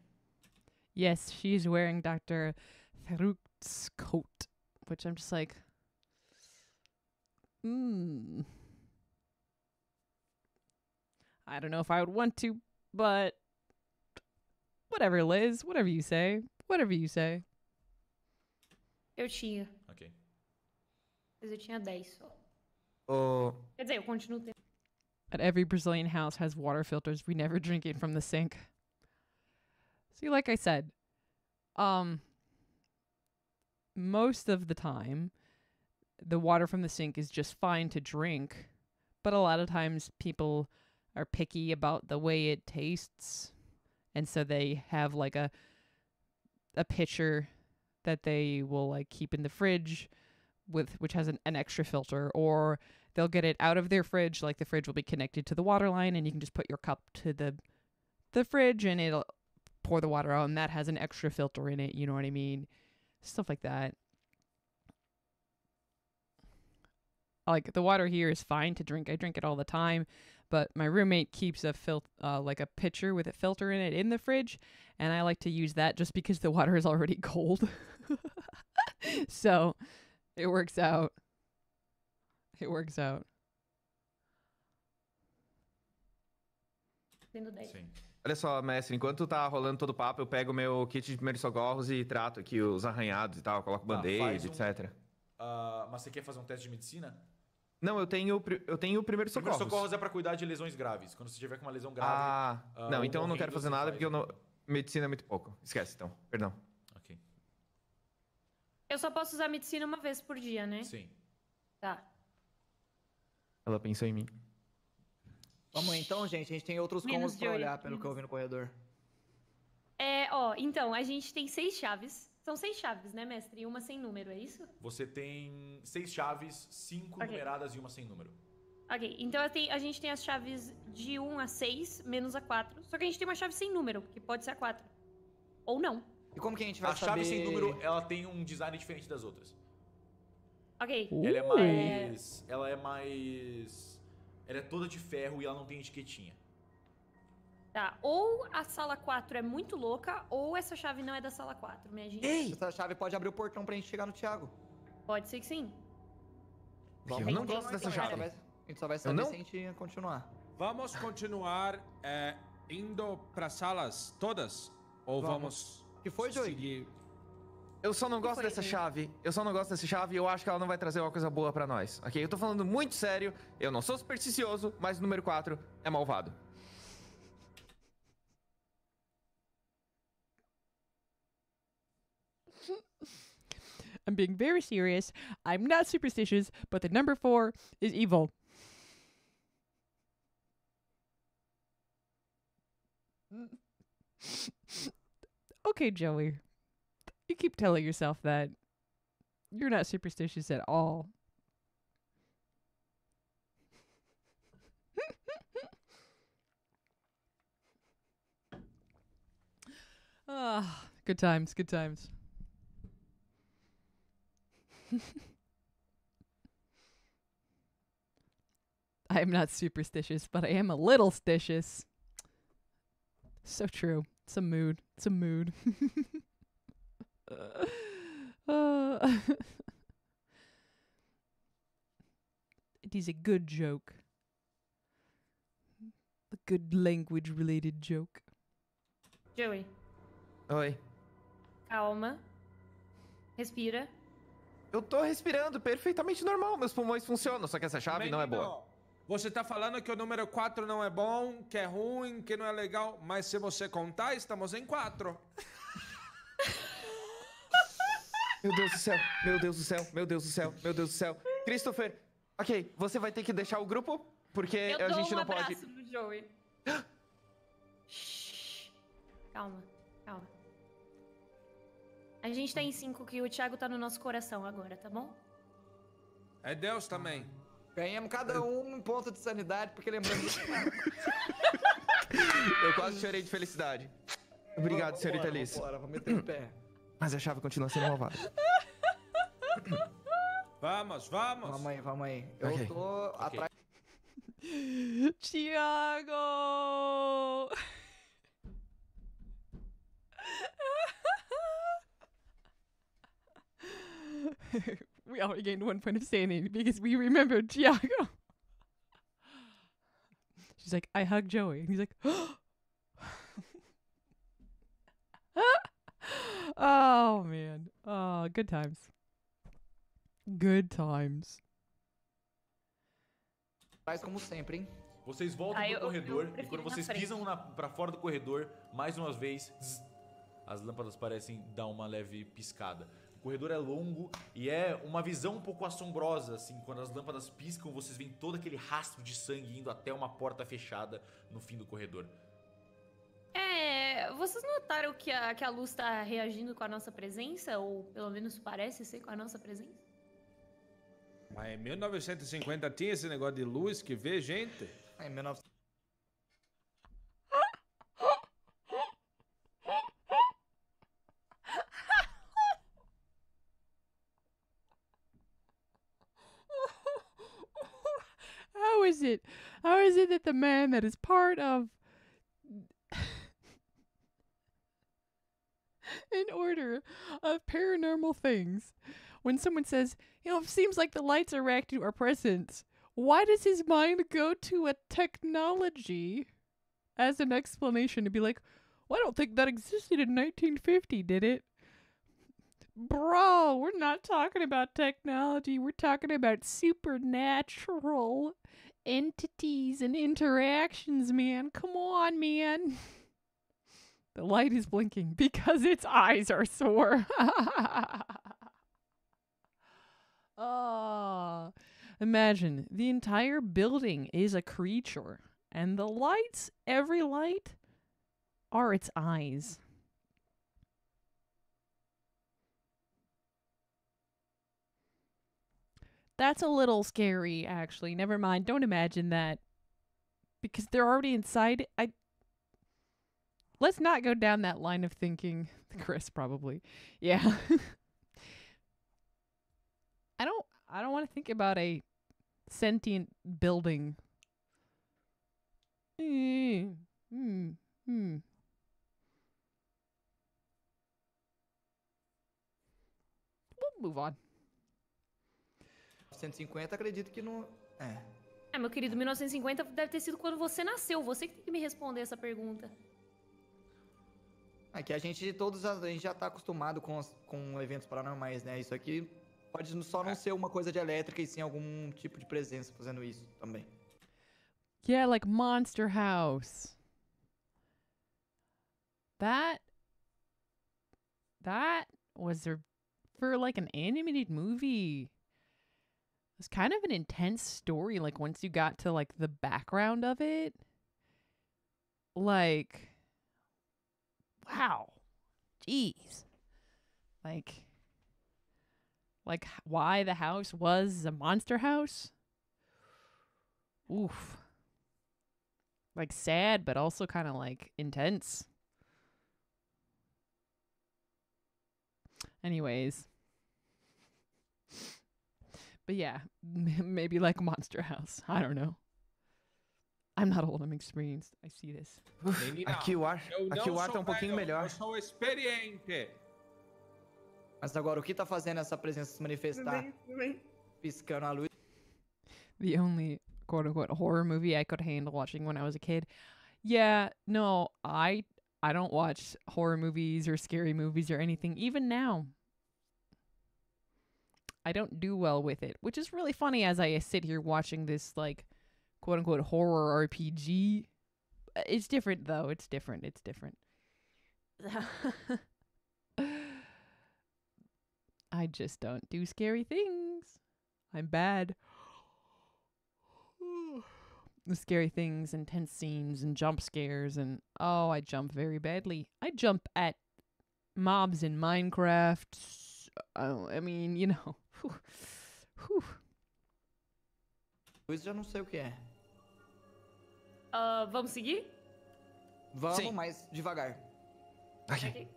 Yes, she's wearing Dr. Farouk's coat, which I'm just like. Mmm. I don't know if I would want to, but whatever, Liz. Whatever you say. Whatever you say. Eu tinha. Ok. Mas eu tinha 10 só. Oh. Quer dizer, eu continuo tendo. At every Brazilian house has water filters. We never drink it from the sink. See, like I said, um, most of the time, the water from the sink is just fine to drink, but a lot of times people are picky about the way it tastes. And so they have like a a pitcher that they will like keep in the fridge with which has an, an extra filter or they'll get it out of their fridge like the fridge will be connected to the water line and you can just put your cup to the the fridge and it'll pour the water out and that has an extra filter in it you know what i mean stuff like that like the water here is fine to drink. I drink it all the time, but my roommate keeps a fil- uh, like a pitcher with a filter in it in the fridge, and I like to use that just because the water is already cold. so it works out. It works out. Sim. Olha só, mestre, enquanto tá rolando todo o papo, eu pego meu kit de primeiros socorros e trato aqui os arranhados e tal, coloco band-aid, um- ah, um... etc. Uh, mas você quer fazer um teste de medicina? Não, eu tenho, eu tenho o primeiro socorro. Primeiro socorros é para cuidar de lesões graves. Quando você tiver com uma lesão grave. Ah, uh, não, então eu não quero fazer nada porque eu não... medicina é muito pouco. Esquece então, perdão. Ok. Eu só posso usar medicina uma vez por dia, né? Sim. Tá. Ela pensou em mim. Vamos então, gente. A gente tem outros combos pra olhar, pelo Menos. que eu vi no corredor. É, ó, então, a gente tem seis chaves. São seis chaves, né, mestre? E uma sem número, é isso? Você tem seis chaves, cinco okay. numeradas e uma sem número. Ok, então a gente tem as chaves de 1 a 6, menos a 4. Só que a gente tem uma chave sem número, que pode ser a 4. Ou não. E como que a gente vai a saber... A chave sem número, ela tem um design diferente das outras. Ok. Uh. Ela é mais... Ela é mais... Ela é toda de ferro e ela não tem etiquetinha. Tá, ou a sala 4 é muito louca, ou essa chave não é da sala 4, minha gente. Ei! Essa chave pode abrir o portão pra gente chegar no Thiago. Pode ser que sim. Vamos, eu não gosto dessa então, chave. A gente só vai saber não... se a gente continuar. Vamos continuar é, indo pra salas todas? Ou vamos... vamos que foi, Joey? Eu só não gosto dessa chave. Eu só não gosto dessa chave e eu acho que ela não vai trazer uma coisa boa para nós. Ok? Eu tô falando muito sério. Eu não sou supersticioso, mas o número 4 é malvado. I'm being very serious. I'm not superstitious, but the number four is evil. okay, Joey. You keep telling yourself that. You're not superstitious at all. Ah, good times, good times. I am not superstitious, but I am a little stitious. So true. It's a mood. It's a mood. uh, uh, it is a good joke. A good language related joke. Joey. Oi. Calma. Respira. Eu tô respirando perfeitamente normal, meus pulmões funcionam, só que essa chave Menino, não é boa. Você tá falando que o número 4 não é bom, que é ruim, que não é legal, mas se você contar, estamos em 4. meu Deus do céu, meu Deus do céu, meu Deus do céu, meu Deus do céu. Christopher, ok, você vai ter que deixar o grupo, porque Eu a gente um não pode. Eu dou um abraço no Joey. Calma, calma. A gente tá em cinco, que o Thiago tá no nosso coração agora, tá bom? É Deus também. Ganhamos cada um um ponto de sanidade, porque muito. Eu quase chorei de felicidade. Obrigado, senhorita Alice. Bora, vou meter o pé. Mas a chave continua sendo malvada. Vamos, vamos! Vamos aí, vamos aí. Eu tô atrás. Tiago! we already gained one point of sanity because we remembered Tiago. She's like, I hug Joey. And he's like, Oh, man. Oh, good times. Good times. Faz como sempre, hein? Vocês voltam ah, pro eu, corredor eu e quando vocês na pisam na, pra fora do corredor, mais uma vez, zzz, as lâmpadas parecem dar uma leve piscada corredor é longo e é uma visão um pouco assombrosa, assim, quando as lâmpadas piscam, vocês veem todo aquele rastro de sangue indo até uma porta fechada no fim do corredor. É, vocês notaram que a, que a luz está reagindo com a nossa presença? Ou pelo menos parece ser com a nossa presença? Mas em 1950 tinha esse negócio de luz que vê gente. Em 19... it? How is it that the man that is part of an order of paranormal things, when someone says, you know, it seems like the lights are reacting to our presence, why does his mind go to a technology as an explanation to be like, well, I don't think that existed in 1950, did it? Bro, we're not talking about technology. We're talking about supernatural entities and interactions, man. Come on, man. The light is blinking because its eyes are sore. oh, imagine the entire building is a creature, and the lights, every light, are its eyes. That's a little scary, actually. Never mind. Don't imagine that. Because they're already inside. I. Let's not go down that line of thinking. Chris, probably. Yeah. I don't. I don't want to think about a sentient building. Mm, mm, We'll move on. 1950, acredito que não. É. É, meu querido, 1950 deve ter sido quando você nasceu. Você que tem que me responder essa pergunta. Aqui é a gente, todos, a gente já está acostumado com, as, com eventos paranormais, né? Isso aqui pode só não é. ser uma coisa de elétrica e sim algum tipo de presença fazendo isso também. Yeah, é, like Monster House. That that was there for like an animated movie. was kind of an intense story like once you got to like the background of it like wow jeez like like why the house was a monster house oof like sad but also kind of like intense anyways but yeah, maybe like Monster House. I don't know. I'm not old, I'm experienced. I see this. aqui o ar, aqui o ar tá um pouquinho melhor. Eu sou experiente. Mas agora o que tá fazendo essa presença se manifestar? Piscando a luz. The only quote unquote horror movie I could handle watching when I was a kid. Yeah, no, I I don't watch horror movies or scary movies or anything even now. I don't do well with it, which is really funny as I sit here watching this like quote unquote horror RPG. Uh, it's different though. It's different. It's different. I just don't do scary things. I'm bad. the scary things, intense scenes, and jump scares, and oh, I jump very badly. I jump at mobs in Minecraft. Oh, I mean, you know, Uh, uh. Isso já não sei o que é. Uh, vamos seguir? Vamos, Sim. mas devagar. Okay. okay.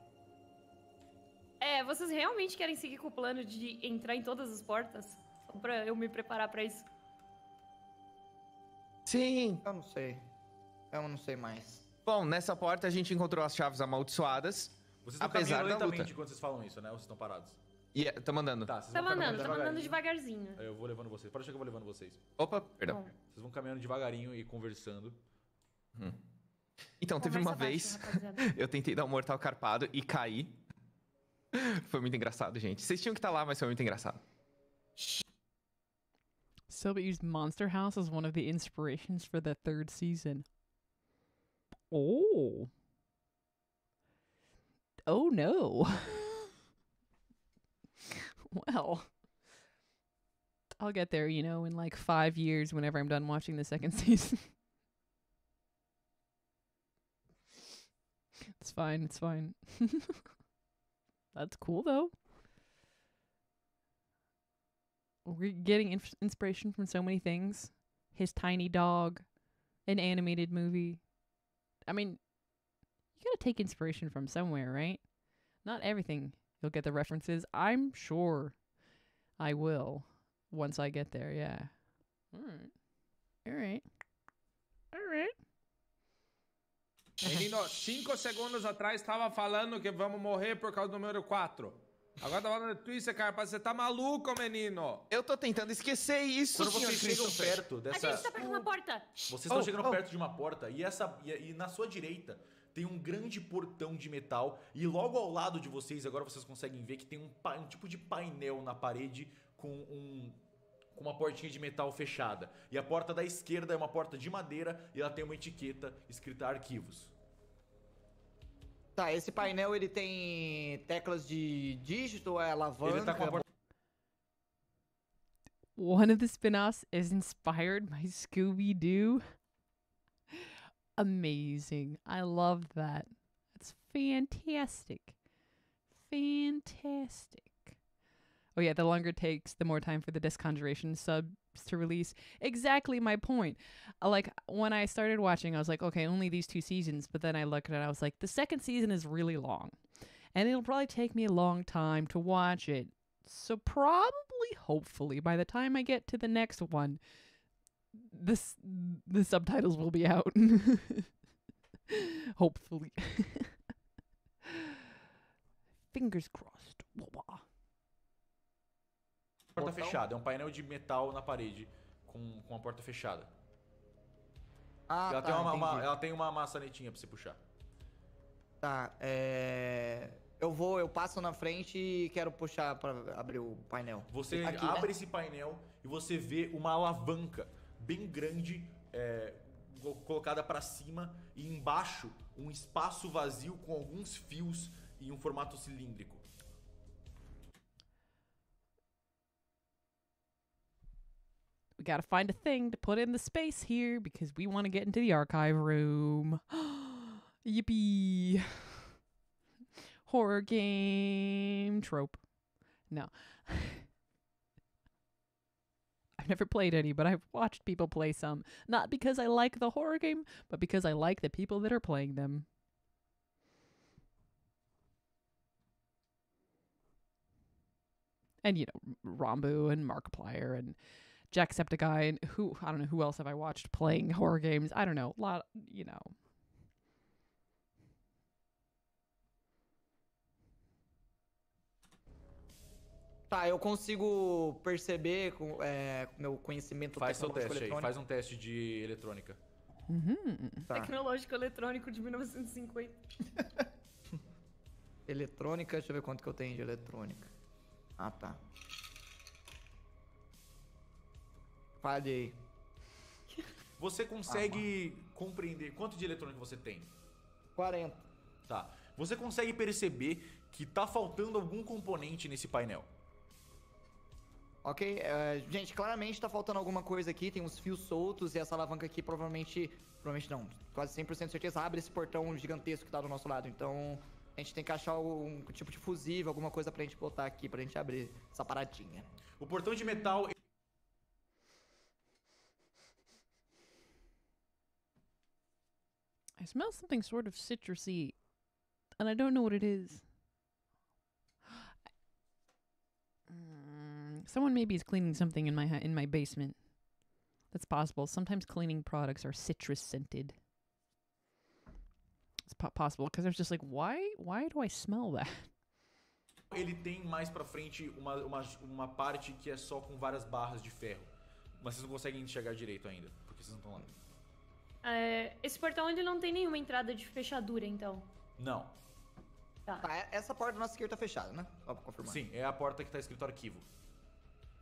É, vocês realmente querem seguir com o plano de entrar em todas as portas? Só pra eu me preparar para isso. Sim. Eu não sei. Eu não sei mais. Bom, nessa porta a gente encontrou as chaves amaldiçoadas. Vocês estão apesar da lentamente luta. enquanto vocês falam isso, né? Ou vocês estão parados? E yeah, é, tá mandando. Tá, vocês tá vão mandando, tá mandando devagarzinho. Eu vou levando vocês. Pode deixar que eu vou levando vocês. Opa, perdão. Bom. Vocês vão caminhando devagarinho e conversando. Hum. Então, Conversa teve uma vez. eu tentei dar um mortal carpado e caí. foi muito engraçado, gente. Vocês tinham que estar tá lá, mas foi muito engraçado. Soba used Monster House as one of the inspirations for the third season. Oh. Oh no. well, I'll get there, you know, in like five years whenever I'm done watching the second season. it's fine, it's fine. That's cool though. We're getting inf- inspiration from so many things. His tiny dog, an animated movie. I mean, you gotta take inspiration from somewhere, right? Not everything You'll get the references. I'm sure I will once I get there. Yeah. All right. All right. All right. Menino, cinco segundos atrás estava falando que vamos morrer por causa do número 4. Agora tá falando Twister, cara. Você tá maluco, menino? Eu tô tentando esquecer isso, Quando vocês chegam perto dessa... A gente tá perto de uma porta. Vocês estão oh, chegando oh. perto de uma porta e, essa, e, e na sua direita tem um grande portão de metal e logo ao lado de vocês, agora vocês conseguem ver que tem um, um tipo de painel na parede com um com uma portinha de metal fechada. E a porta da esquerda é uma porta de madeira e ela tem uma etiqueta escrita arquivos. Tá, esse painel ele tem teclas de dígito, é alavanca. Ele tá com a porta... One of the spin-offs is inspired by Scooby-Doo. amazing. I love that. That's fantastic. Fantastic. Oh, yeah, the longer it takes, the more time for the disconjuration subs to release. Exactly my point. Uh, like when I started watching, I was like, okay, only these two seasons. But then I looked at it, I was like, the second season is really long, and it'll probably take me a long time to watch it. So probably, hopefully, by the time I get to the next one, this the subtitles will be out hopefully fingers crossed porta fechada é um painel de metal na parede com, com a porta fechada ah, ela, tá, tem uma, uma, ela tem uma maçanetinha pra você puxar tá é eu vou, eu passo na frente e quero puxar para abrir o painel. Você Aqui, abre né? esse painel e você vê uma alavanca bem grande é, colocada para cima e embaixo um espaço vazio com alguns fios e um formato cilíndrico. We gotta find a thing to put in the space here because we want to get into the archive room. Yippee! Horror game trope. No. I've never played any, but I've watched people play some. Not because I like the horror game, but because I like the people that are playing them. And, you know, Rambu and Markiplier and Jacksepticeye and who, I don't know, who else have I watched playing horror games? I don't know. A lot, you know. Tá, eu consigo perceber com é, meu conhecimento faz seu teste aí, faz um teste de eletrônica. Uhum. Tá. Tecnológico eletrônico de 1950. eletrônica, deixa eu ver quanto que eu tenho de eletrônica. Ah, tá. Falhei. Você consegue ah, compreender quanto de eletrônico você tem? 40. Tá. Você consegue perceber que tá faltando algum componente nesse painel. Ok? Uh, gente, claramente tá faltando alguma coisa aqui. Tem uns fios soltos e essa alavanca aqui provavelmente... Provavelmente não. Quase 100% de certeza abre esse portão gigantesco que tá do nosso lado. Então... A gente tem que achar um tipo de fusível, alguma coisa pra gente botar aqui, pra gente abrir essa paradinha. O portão de metal... I smell something sort of citrusy, and I don't know what it is. Someone maybe is cleaning something in my in my basement. That's possible. Sometimes cleaning products are citrus scented. It's po possible because I was just like, why? Why do I smell that? Ele tem mais para frente uma, uma, uma parte que é só com várias barras de ferro, mas vocês não conseguem enxergar direito ainda porque vocês não estão lá. É, esse portão ele não tem nenhuma entrada de fechadura, então. Não. Tá. tá essa porta na nosso esquerdo tá fechada, né? Só confirmar. Sim, é a porta que tá escrito arquivo.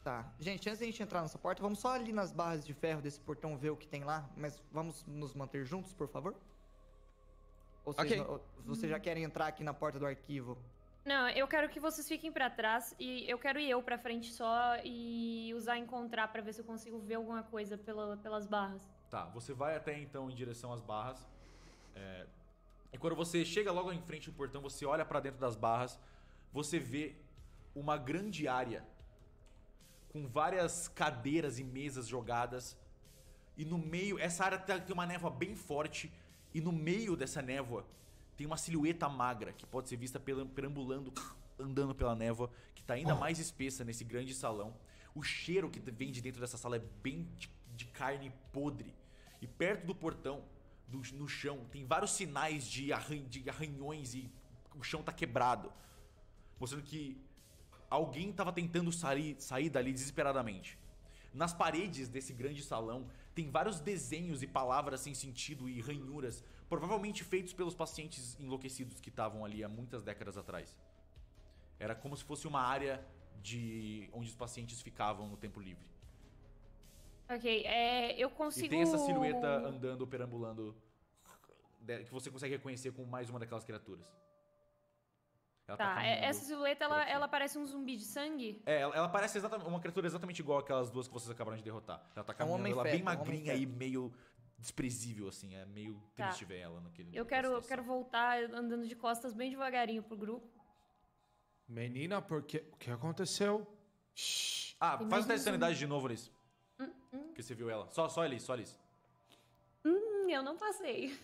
Tá. Gente, antes da gente entrar nessa porta, vamos só ali nas barras de ferro desse portão ver o que tem lá, mas vamos nos manter juntos, por favor? Ou okay. vocês, já querem entrar aqui na porta do arquivo? Não, eu quero que vocês fiquem para trás e eu quero ir eu para frente só e usar encontrar para ver se eu consigo ver alguma coisa pela, pelas barras. Tá, você vai até então em direção às barras. É... E quando você chega logo em frente do portão, você olha para dentro das barras, você vê uma grande área com várias cadeiras e mesas jogadas. E no meio, essa área tá, tem uma névoa bem forte. E no meio dessa névoa tem uma silhueta magra que pode ser vista perambulando, andando pela névoa, que está ainda mais espessa nesse grande salão. O cheiro que vem de dentro dessa sala é bem de, de carne podre. E perto do portão, do, no chão, tem vários sinais de, arran, de arranhões e o chão está quebrado. Mostrando que Alguém estava tentando sair, sair dali desesperadamente. Nas paredes desse grande salão tem vários desenhos e palavras sem sentido e ranhuras, provavelmente feitos pelos pacientes enlouquecidos que estavam ali há muitas décadas atrás. Era como se fosse uma área de onde os pacientes ficavam no tempo livre. Ok, é, eu consigo. E tem essa silhueta andando, perambulando, que você consegue reconhecer como mais uma daquelas criaturas. Ela tá, tá é, essa silhueta, ela, ela parece um zumbi de sangue? É, ela, ela parece exatamente, uma criatura exatamente igual aquelas duas que vocês acabaram de derrotar. Ela tá é caminhando, é ela feto, bem é magrinha e meio desprezível, assim. É meio tá. triste ver ela naquele... Eu quero, quero voltar andando de costas bem devagarinho pro grupo. Menina, porque... O que aconteceu? Shhh. Ah, Tem faz o teste de sanidade de novo, Liz. Hum, hum. Que você viu ela. Só, só Elis, só Liz. Hum, eu não passei.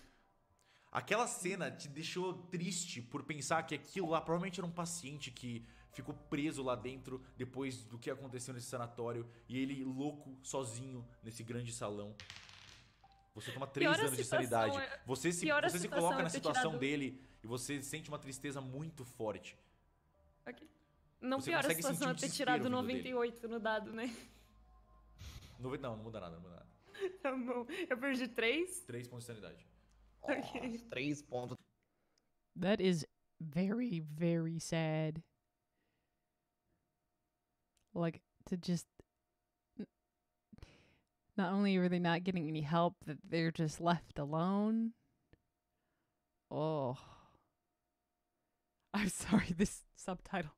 Aquela cena te deixou triste por pensar que aquilo lá provavelmente era um paciente que ficou preso lá dentro depois do que aconteceu nesse sanatório e ele louco, sozinho, nesse grande salão. Você toma três anos de sanidade. É... Você se, se coloca é na situação dele e você sente uma tristeza muito forte. Não você piora a situação um é ter tirado 98 dele. no dado, né? Não, não muda nada, não muda nada. Tá bom. Eu perdi três. Três pontos de sanidade. Okay. três pontos. That is very, very sad. Like, to just. Not only are they not getting any help, that they're just left alone. Oh. I'm sorry, this subtitle.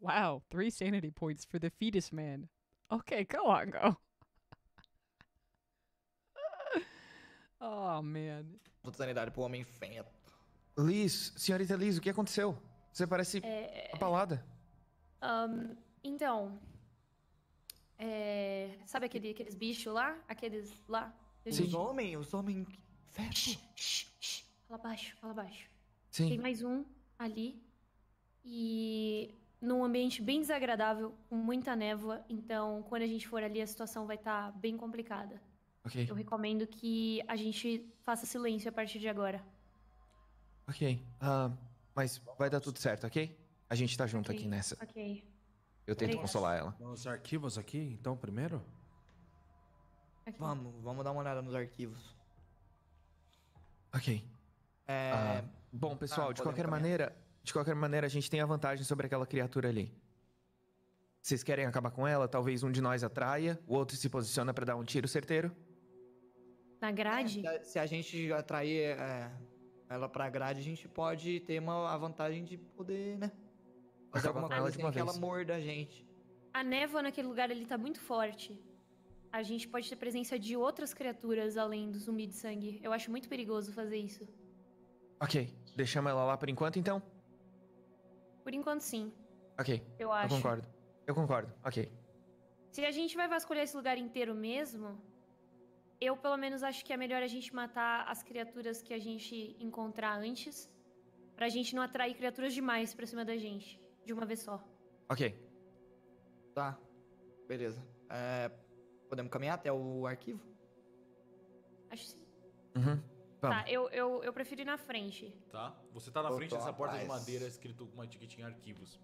Wow, three sanity points for the fetus man. Okay, go on, go. Oh, man. Toda sanidade pro homem feto. Liz, senhorita Liz, o que aconteceu? Você parece é... apalada. Um, então. É... Sabe aquele, aqueles bichos lá? Aqueles lá? Sim. Os homens, os homens feto. Fala baixo, fala baixo. Sim. Tem mais um ali. E num ambiente bem desagradável, com muita névoa. Então, quando a gente for ali, a situação vai estar tá bem complicada. Ok. Eu recomendo que a gente faça silêncio a partir de agora. Ok. Uh, mas vai dar tudo certo, ok? A gente tá junto okay. aqui nessa. Ok. Eu tento Obrigada. consolar ela. Os arquivos aqui, então, primeiro? Vamos, vamos dar uma olhada nos arquivos. Ok. É... Uh, bom, pessoal, ah, de qualquer caminhar. maneira, de qualquer maneira, a gente tem a vantagem sobre aquela criatura ali. Vocês querem acabar com ela? Talvez um de nós atraia, o outro se posiciona para dar um tiro certeiro. Na grade? É, se a gente atrair é, ela pra grade, a gente pode ter uma, a vantagem de poder, né? Fazer alguma coisa assim, que ela morda a gente. A névoa naquele lugar ali tá muito forte. A gente pode ter presença de outras criaturas além do zumbi de sangue. Eu acho muito perigoso fazer isso. Ok, deixamos ela lá por enquanto então? Por enquanto sim. Ok. Eu acho. Eu concordo. Eu concordo, ok. Se a gente vai vasculhar esse lugar inteiro mesmo, eu pelo menos acho que é melhor a gente matar as criaturas que a gente encontrar antes, pra gente não atrair criaturas demais pra cima da gente, de uma vez só. Ok. Tá, beleza. É, podemos caminhar até o arquivo? Acho sim. Uhum. Vamos. Tá, eu, eu, eu prefiro ir na frente. Tá. Você tá na frente dessa porta de madeira escrito com uma etiquetinha arquivos.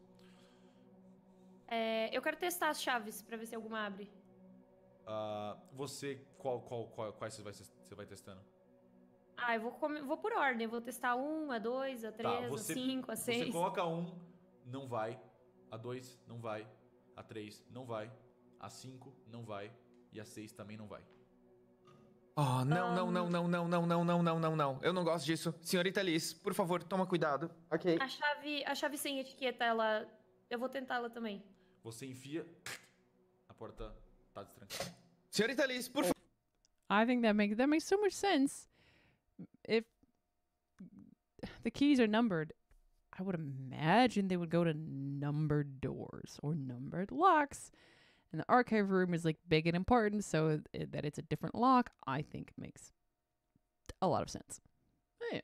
É, eu quero testar as chaves pra ver se alguma abre. Ah, você, qual, qual, qual, quais você vai, você vai testando? Ah, eu vou, vou por ordem. Vou testar um, a dois, a tá, três, tá, você, a cinco, a seis. Você coloca um, não vai. A dois, não vai. A três, não vai. A cinco, não vai. E a seis também não vai. Oh, não, ah. não, não, não, não, não, não, não, não, não, não. Eu não gosto disso. Senhorita Liz, por favor, toma cuidado. Ok. A chave, a chave sem etiqueta, ela. Eu vou tentá-la também. Você enfia. A porta tá destrancada. Senhorita Liz, por favor. Eh, I think that makes that makes so much sense. If the keys are numbered, I would imagine they would go to numbered doors or numbered locks. And the archive room is like big and important, so that it's a different lock, I think makes a lot of sense. Yeah.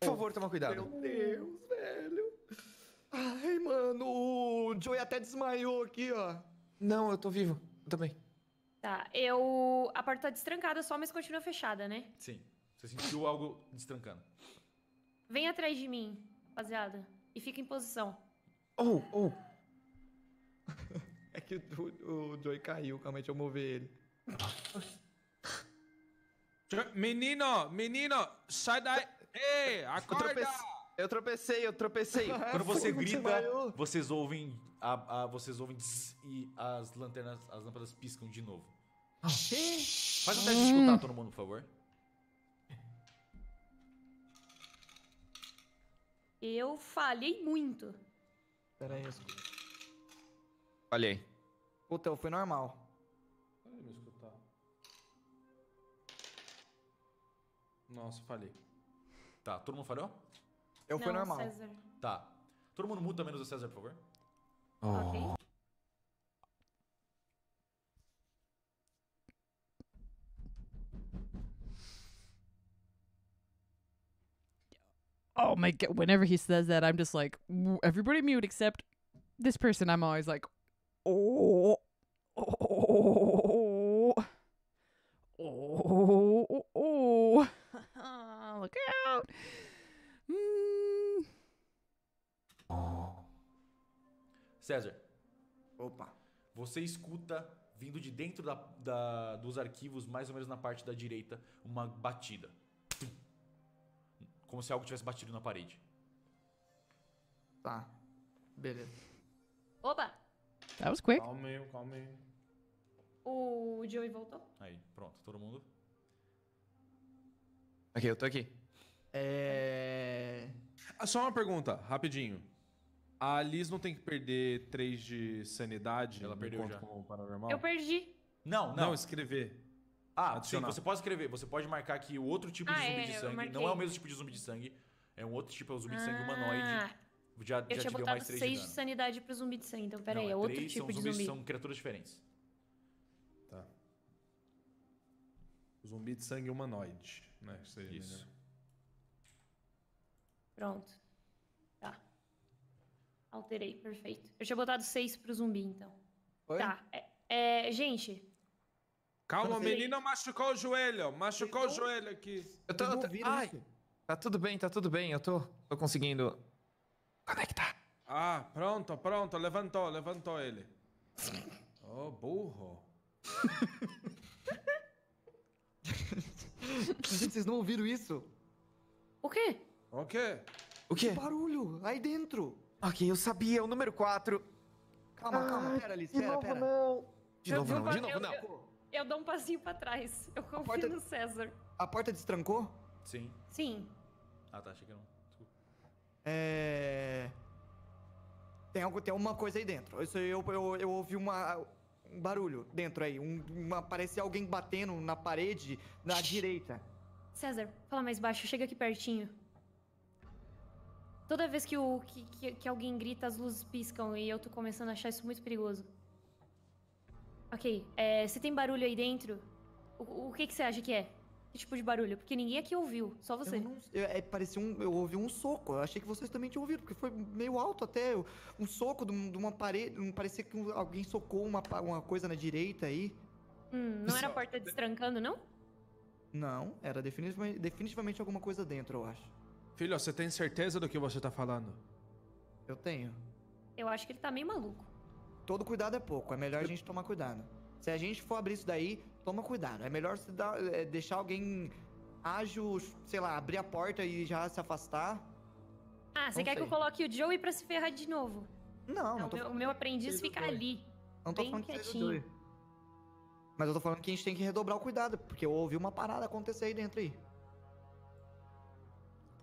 Por favor, toma cuidado. Meu Deus, velho. Ai, mano, o Joey até desmaiou aqui, ó. Não, eu tô vivo. Eu também. Tá, eu. A porta tá destrancada só, mas continua fechada, né? Sim. Você sentiu algo destrancando. Vem atrás de mim, rapaziada. E fica em posição. Oh, oh! é que o, o Joey caiu, calma aí, deixa eu mover ele. menino, menino, sai daí! Ei, acorda! Eu tropecei, eu tropecei. Ah, Quando você grita, você vocês ouvem, a, a, vocês ouvem e as lanternas, as lâmpadas piscam de novo. Faz um teste de escutar hum. todo mundo, por favor. Eu falhei muito. Pera aí, Falhei. O eu foi normal. Peraí, me escutar. Nossa, falhei. Tá, todo mundo falhou? Eu Não, fui normal. César. Tá. Todo mundo muda menos o César, por favor. Ok. oh my god, whenever he says that, I'm just like, everybody mute except this person. I'm always like, oh, oh, oh, oh, look out. Hmm. César. Opa. Você escuta vindo de dentro da, da, dos arquivos, mais ou menos na parte da direita, uma batida. Como se algo tivesse batido na parede. Tá. Beleza. Oba! That was quick. Calma aí, calma aí. O Joey voltou? Aí, pronto. Todo mundo? Ok, eu tô aqui. É. Ah, só uma pergunta, rapidinho. A Liz não tem que perder 3 de sanidade? Ela perdeu já. Com o paranormal? Eu perdi. Não, não. Não, escrever. Ah, Adicionar. sim, você pode escrever, você pode marcar que o outro tipo de ah, zumbi é, de sangue não é o mesmo tipo de zumbi de sangue, é um outro tipo, é o zumbi de sangue humanoide. Ah, Já, eu já te deu mais 3 Seis 6 de dano. sanidade pro zumbi de sangue, então pera aí, é, é outro tipo são de zumbi. São criaturas diferentes. Tá. Zumbi de sangue humanoide, né? Isso. Pronto. Tá. Alterei, perfeito. Eu tinha botado 6 pro zumbi, então. Oi? Tá. é- é, gente, Calma, o menino machucou o joelho. Machucou o então, joelho aqui. Eu tô. Eu tô né, ai, isso. tá tudo bem, tá tudo bem. Eu tô, tô conseguindo conectar. Ah, pronto, pronto. Levantou, levantou ele. Oh, burro. Gente, vocês não ouviram isso? O quê? O quê? O quê? Que barulho aí dentro. Ok, eu sabia, o número 4. Calma, ah, calma, pera, Alice, pera, pera. Não. De novo não, de novo não. Eu dou um passinho para trás. Eu confio porta... no César. A porta destrancou? Sim. Sim. Ah, tá. Achei que não. Desculpa. É. Tem, algo, tem alguma coisa aí dentro. Isso, eu, eu, eu ouvi uma, um barulho dentro aí. Um, uma, parece alguém batendo na parede na direita. César, fala mais baixo. Chega aqui pertinho. Toda vez que, o, que, que, que alguém grita, as luzes piscam e eu tô começando a achar isso muito perigoso. Ok, é, se tem barulho aí dentro, o, o que, que você acha que é? Que tipo de barulho? Porque ninguém aqui ouviu, só você. Eu não, eu, é, parecia um. Eu ouvi um soco. Eu achei que vocês também tinham ouvido, porque foi meio alto até. Um soco de, de uma parede. parecia que alguém socou uma, uma coisa na direita aí. Hum, não era a porta destrancando, não? Não, era definitivamente, definitivamente alguma coisa dentro, eu acho. Filho, você tem certeza do que você tá falando? Eu tenho. Eu acho que ele tá meio maluco todo cuidado é pouco. É melhor a gente tomar cuidado. Se a gente for abrir isso daí, toma cuidado. É melhor se dar, é, deixar alguém ágil, sei lá, abrir a porta e já se afastar. Ah, você quer sei. que eu coloque o Joey pra se ferrar de novo? Não, não, não meu, O meu aprendiz fica ali. Não tô bem falando quietinho. Que Mas eu tô falando que a gente tem que redobrar o cuidado, porque eu ouvi uma parada acontecer aí dentro aí.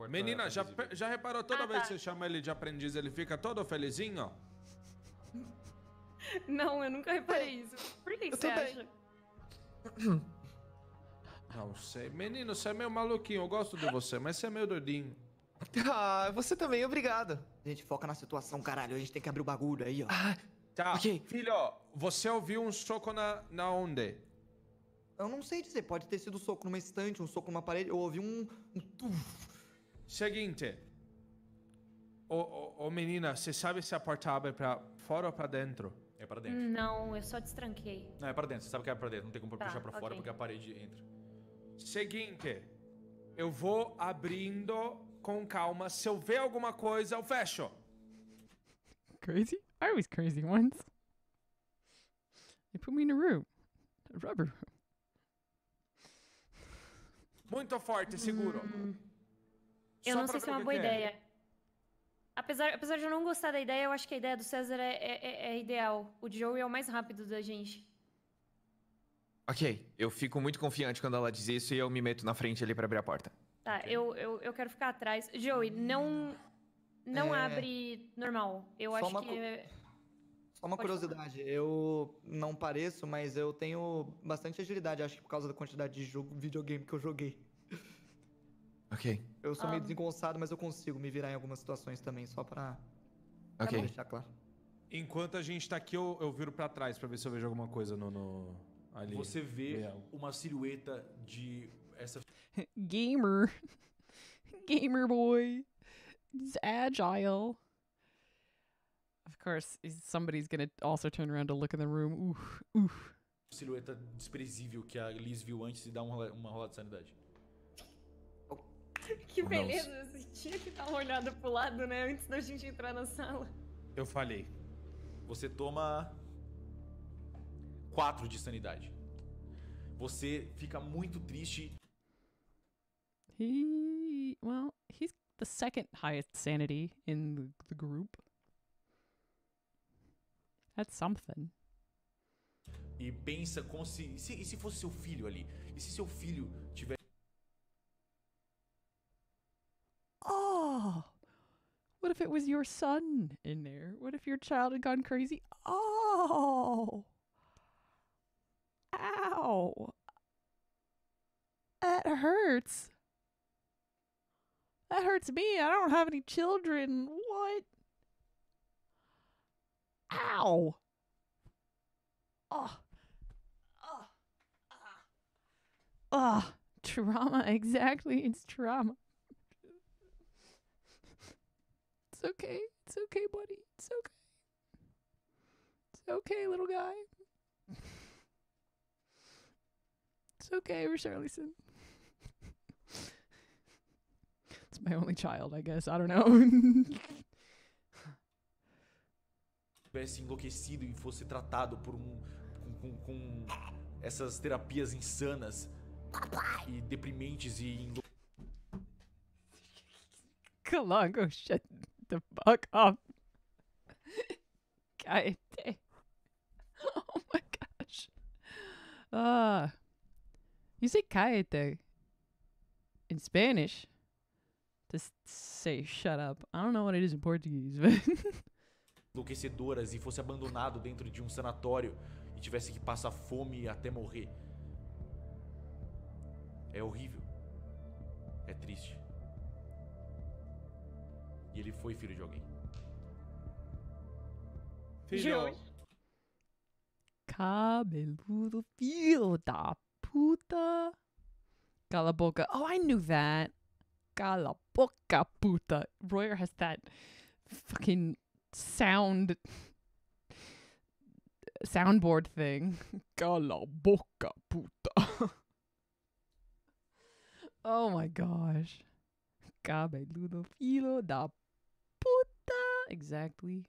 Menina, é já, já reparou toda ah, vez tá. que você chama ele de aprendiz, ele fica todo felizinho? Não, eu nunca reparei isso. Por que, você acha? Não sei. Menino, você é meio maluquinho. Eu gosto de você, mas você é meio doidinho. Ah, você também, obrigado. A gente foca na situação, caralho. A gente tem que abrir o bagulho aí, ó. Ah, tá. Okay. Filho, ó, você ouviu um soco na, na onde? Eu não sei dizer. Pode ter sido um soco numa estante, um soco numa parede. Eu ouvi um. um Seguinte. Ô, ô, ô menina, você sabe se a porta abre pra fora ou pra dentro? É pra dentro. Não, eu só destranquei. Não, é para dentro. Você sabe que é para dentro. Não tem como tá, puxar para okay. fora porque a parede entra. Seguinte. Eu vou abrindo com calma. Se eu ver alguma coisa, eu fecho. Crazy? I was crazy once. They put me in a room. A rubber room. Muito forte, seguro. Hum. Eu não sei se é uma boa é. ideia. Apesar, apesar de eu não gostar da ideia, eu acho que a ideia do César é, é, é, é ideal. O Joey é o mais rápido da gente. Ok, eu fico muito confiante quando ela diz isso e eu me meto na frente ali para abrir a porta. Tá, okay. eu, eu, eu quero ficar atrás. Joey, não não é... abre normal. Eu Só acho uma... que. É- só uma Pode curiosidade, falar. eu não pareço, mas eu tenho bastante agilidade, acho que por causa da quantidade de jogo, videogame que eu joguei. Ok. Eu sou meio ah. desengonçado, mas eu consigo me virar em algumas situações também, só pra, okay. deixar claro. Enquanto a gente tá aqui, eu, eu viro para trás para ver se eu vejo alguma coisa no... no... Ali, você vê real. uma silhueta de essa gamer gamer boy it's agile of course somebody's gonna also turn around to look in the room silhueta desprezível que a Liz viu antes e dá uma, uma rola de sanidade Que beleza, não. você tinha que dar uma olhada pro lado, né? Antes da gente entrar na sala. Eu falei: Você toma. quatro de sanidade. Você fica muito triste. He. Well, he's the second highest sanity in the group. That's something. E pensa como se. E se, e se fosse seu filho ali? E se seu filho tiver. What if it was your son in there? What if your child had gone crazy? Oh. Ow. That hurts. That hurts me. I don't have any children. What? Ow. Oh. Oh. Oh. Trauma. Exactly. It's trauma. okay. It's okay, buddy. It's okay. It's okay, little guy. it's okay, Richarlison. it's my only child, I guess. I don't know. tivesse enlouquecido e fosse tratado por um com, com essas terapias insanas e deprimentes e enlou... shit. the fuck up. God Oh my gosh. Uh, you say cállate in Spanish to say shut up. I don't know what it is in Portuguese, but. enlouquecedoras e fosse abandonado dentro de um sanatório e tivesse que passar fome até morrer. É horrível. É triste. E ele foi filho de alguém. Filho. Cabeludo filho da puta. Cala boca. Oh, I knew that. Cala boca puta. Royer has that fucking sound soundboard thing. Cala boca puta. oh my gosh. Cabeludo filo da Exactly.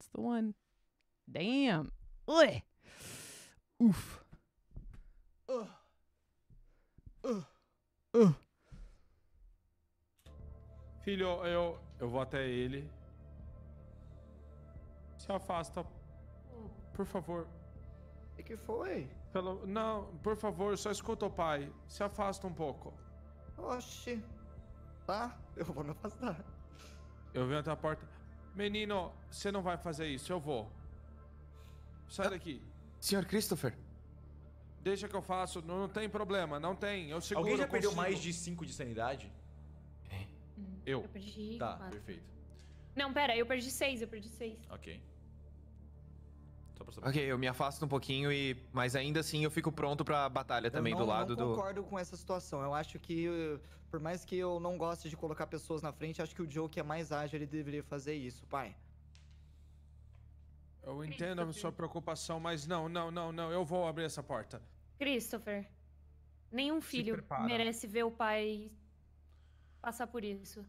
It's the one. Damn. Ugh. Oof. Ugh. Ugh. Ugh. Filho, eu, eu vou até ele. Se afasta. Por favor. O que foi? Pelo... Não, por favor, só escuta o pai. Se afasta um pouco. Oxi. Tá, eu vou me afastar. Eu venho até a porta. Menino, você não vai fazer isso, eu vou. Sai ah. daqui. Senhor Christopher. Deixa que eu faço, não, não tem problema, não tem. Eu seguro. Alguém já perdeu mais de 5 de sanidade? É. Eu. Eu perdi. Tá, quatro. perfeito. Não, pera, eu perdi 6, eu perdi 6. Ok. Só pra saber. Ok, eu me afasto um pouquinho e. Mas ainda assim eu fico pronto pra batalha também não, do lado do. Eu concordo com essa situação. Eu acho que, por mais que eu não goste de colocar pessoas na frente, acho que o Joe, que é mais ágil, ele deveria fazer isso, pai. Eu entendo a sua preocupação, mas não, não, não, não. Eu vou abrir essa porta. Christopher, nenhum filho merece ver o pai passar por isso.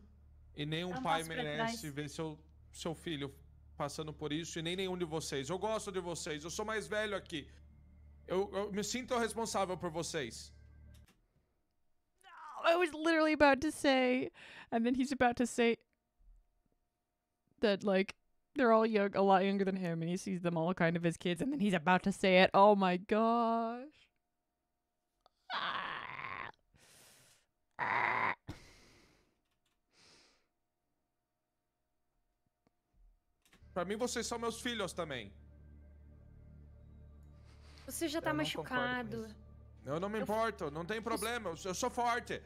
E nenhum pai merece ver seu, seu filho passando por isso e nem nenhum de vocês. Eu gosto de vocês, eu sou mais velho aqui. Eu, eu me sinto responsável por vocês. I was literally about to say, and then he's about to say that like they're all young, a lot younger than him, and he sees them all kind of as kids, and then he's about to say it. Oh my gosh. Ah. Pra mim, vocês são meus filhos também. Você já tá eu machucado. eu não me importo, não tem problema. Eu sou forte.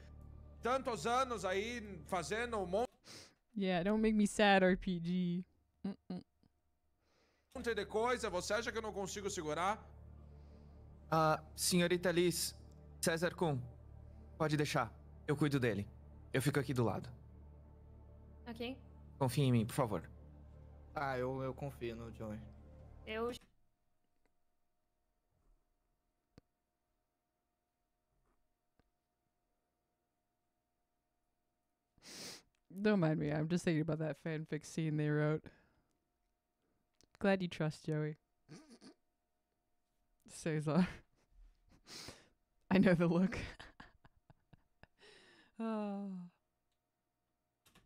Tantos anos aí fazendo um monte. Yeah, don't make me sad, RPG. Mm, mm. Um monte de coisa, você acha que eu não consigo segurar? Ah, senhorita Liz, César Kuhn, pode deixar. Eu cuido dele. Eu fico aqui do lado. Ok. Confie em mim, por favor. Ah, eu, eu confio no Johnny. Eu. Don't mind me. I'm just thinking about that fanfic scene they wrote. Glad you trust Joey. Cesar. I know the look. oh.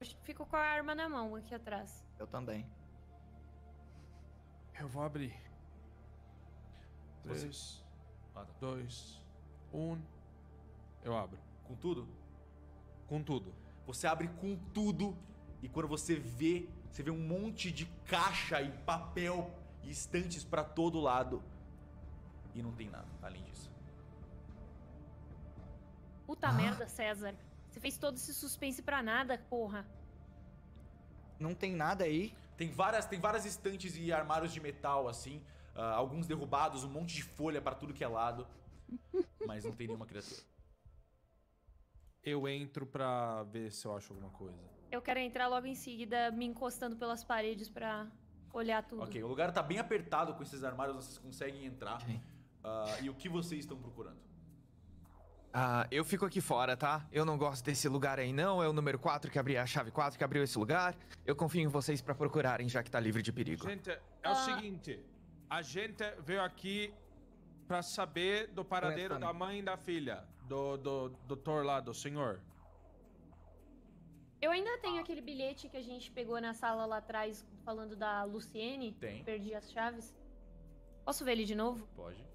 Fico com a arma na mão aqui atrás. Eu também. Eu vou abrir. Três. Dois. Um. Eu abro. Com tudo? Com tudo. Você abre com tudo e quando você vê, você vê um monte de caixa e papel e estantes para todo lado. E não tem nada além disso. Puta ah. merda, César. Você fez todo esse suspense pra nada, porra. Não tem nada aí? Tem várias, tem várias estantes e armários de metal, assim. Uh, alguns derrubados, um monte de folha para tudo que é lado. Mas não tem nenhuma criatura. Eu entro pra ver se eu acho alguma coisa. Eu quero entrar logo em seguida, me encostando pelas paredes pra olhar tudo. Ok, o lugar tá bem apertado com esses armários, vocês conseguem entrar. Uh, e o que vocês estão procurando? Ah, eu fico aqui fora, tá? Eu não gosto desse lugar aí, não. É o número 4 que abriu a chave 4 que abriu esse lugar. Eu confio em vocês para procurarem, já que tá livre de perigo. Gente, é ah. o seguinte: a gente veio aqui para saber do paradeiro da mãe e da filha, do, do, do doutor lá, do senhor. Eu ainda tenho aquele bilhete que a gente pegou na sala lá atrás, falando da Luciene. Tem. Perdi as chaves. Posso ver ele de novo? Pode.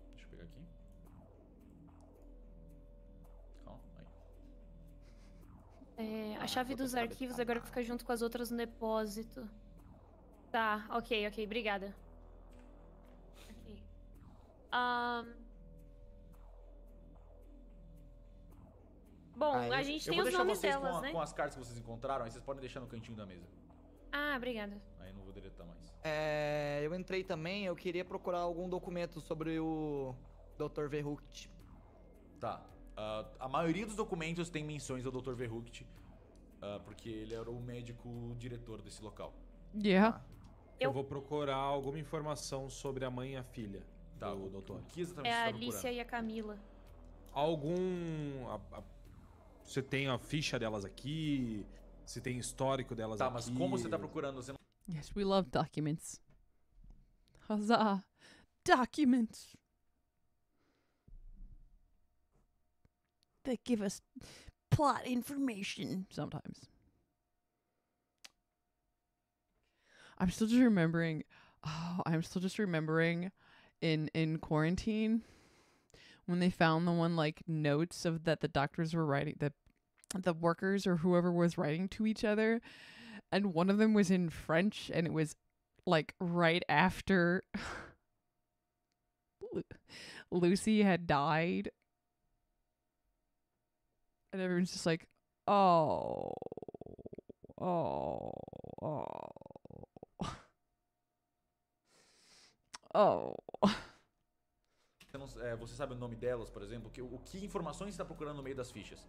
É, a chave dos arquivos agora fica junto com as outras no depósito. Tá, ok, ok, obrigada. Ok. Um... Bom, ah, a gente tem os nomes vocês delas, com, a, né? com as cartas que vocês encontraram, aí vocês podem deixar no cantinho da mesa. Ah, obrigada. Aí não vou deletar mais. É, eu entrei também, eu queria procurar algum documento sobre o Dr. Verhut. Tá. Uh, a maioria dos documentos tem menções ao Dr. Verhucht, uh, porque ele era o médico diretor desse local. Yeah. Tá. Eu... eu... vou procurar alguma informação sobre a mãe e a filha tá, do tá, doutor. que exatamente é a tá Alicia e a Camila. Algum. A, a... Você tem a ficha delas aqui? Você tem histórico delas tá, aqui? Tá, mas como você tá procurando? Você não... Yes, we love documents. Huzzah! Documents! that give us plot information sometimes. I'm still just remembering. Oh, I'm still just remembering in in quarantine when they found the one like notes of that the doctors were writing that the workers or whoever was writing to each other and one of them was in French and it was like right after Lucy had died and everyone's just like, oh, oh, oh, oh. É, você sabe o nome delas, por exemplo? Que, o que informações está procurando no meio das fichas?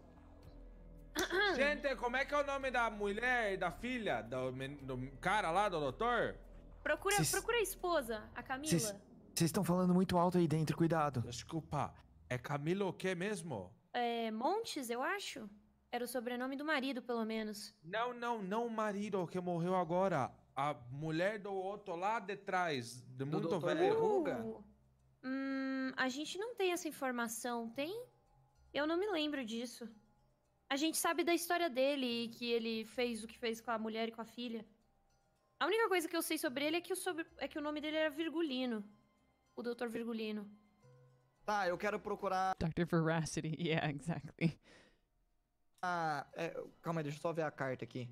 Gente, como é que é o nome da mulher e da filha do, do cara lá, do doutor? Procura, Cês... procura a esposa, a Camila. Vocês estão falando muito alto aí dentro, cuidado. Desculpa, é Camila o quê mesmo? Montes, eu acho? Era o sobrenome do marido, pelo menos. Não, não, não o marido que morreu agora. A mulher do outro lá de trás, de do muito velho. Uh, hum, a gente não tem essa informação, tem? Eu não me lembro disso. A gente sabe da história dele e que ele fez o que fez com a mulher e com a filha. A única coisa que eu sei sobre ele é que o, sobre... é que o nome dele era Virgulino. O doutor Virgulino. Tá, eu quero procurar. Dr. Veracity, yeah, exactly. Ah, é, calma aí, deixa eu só ver a carta aqui.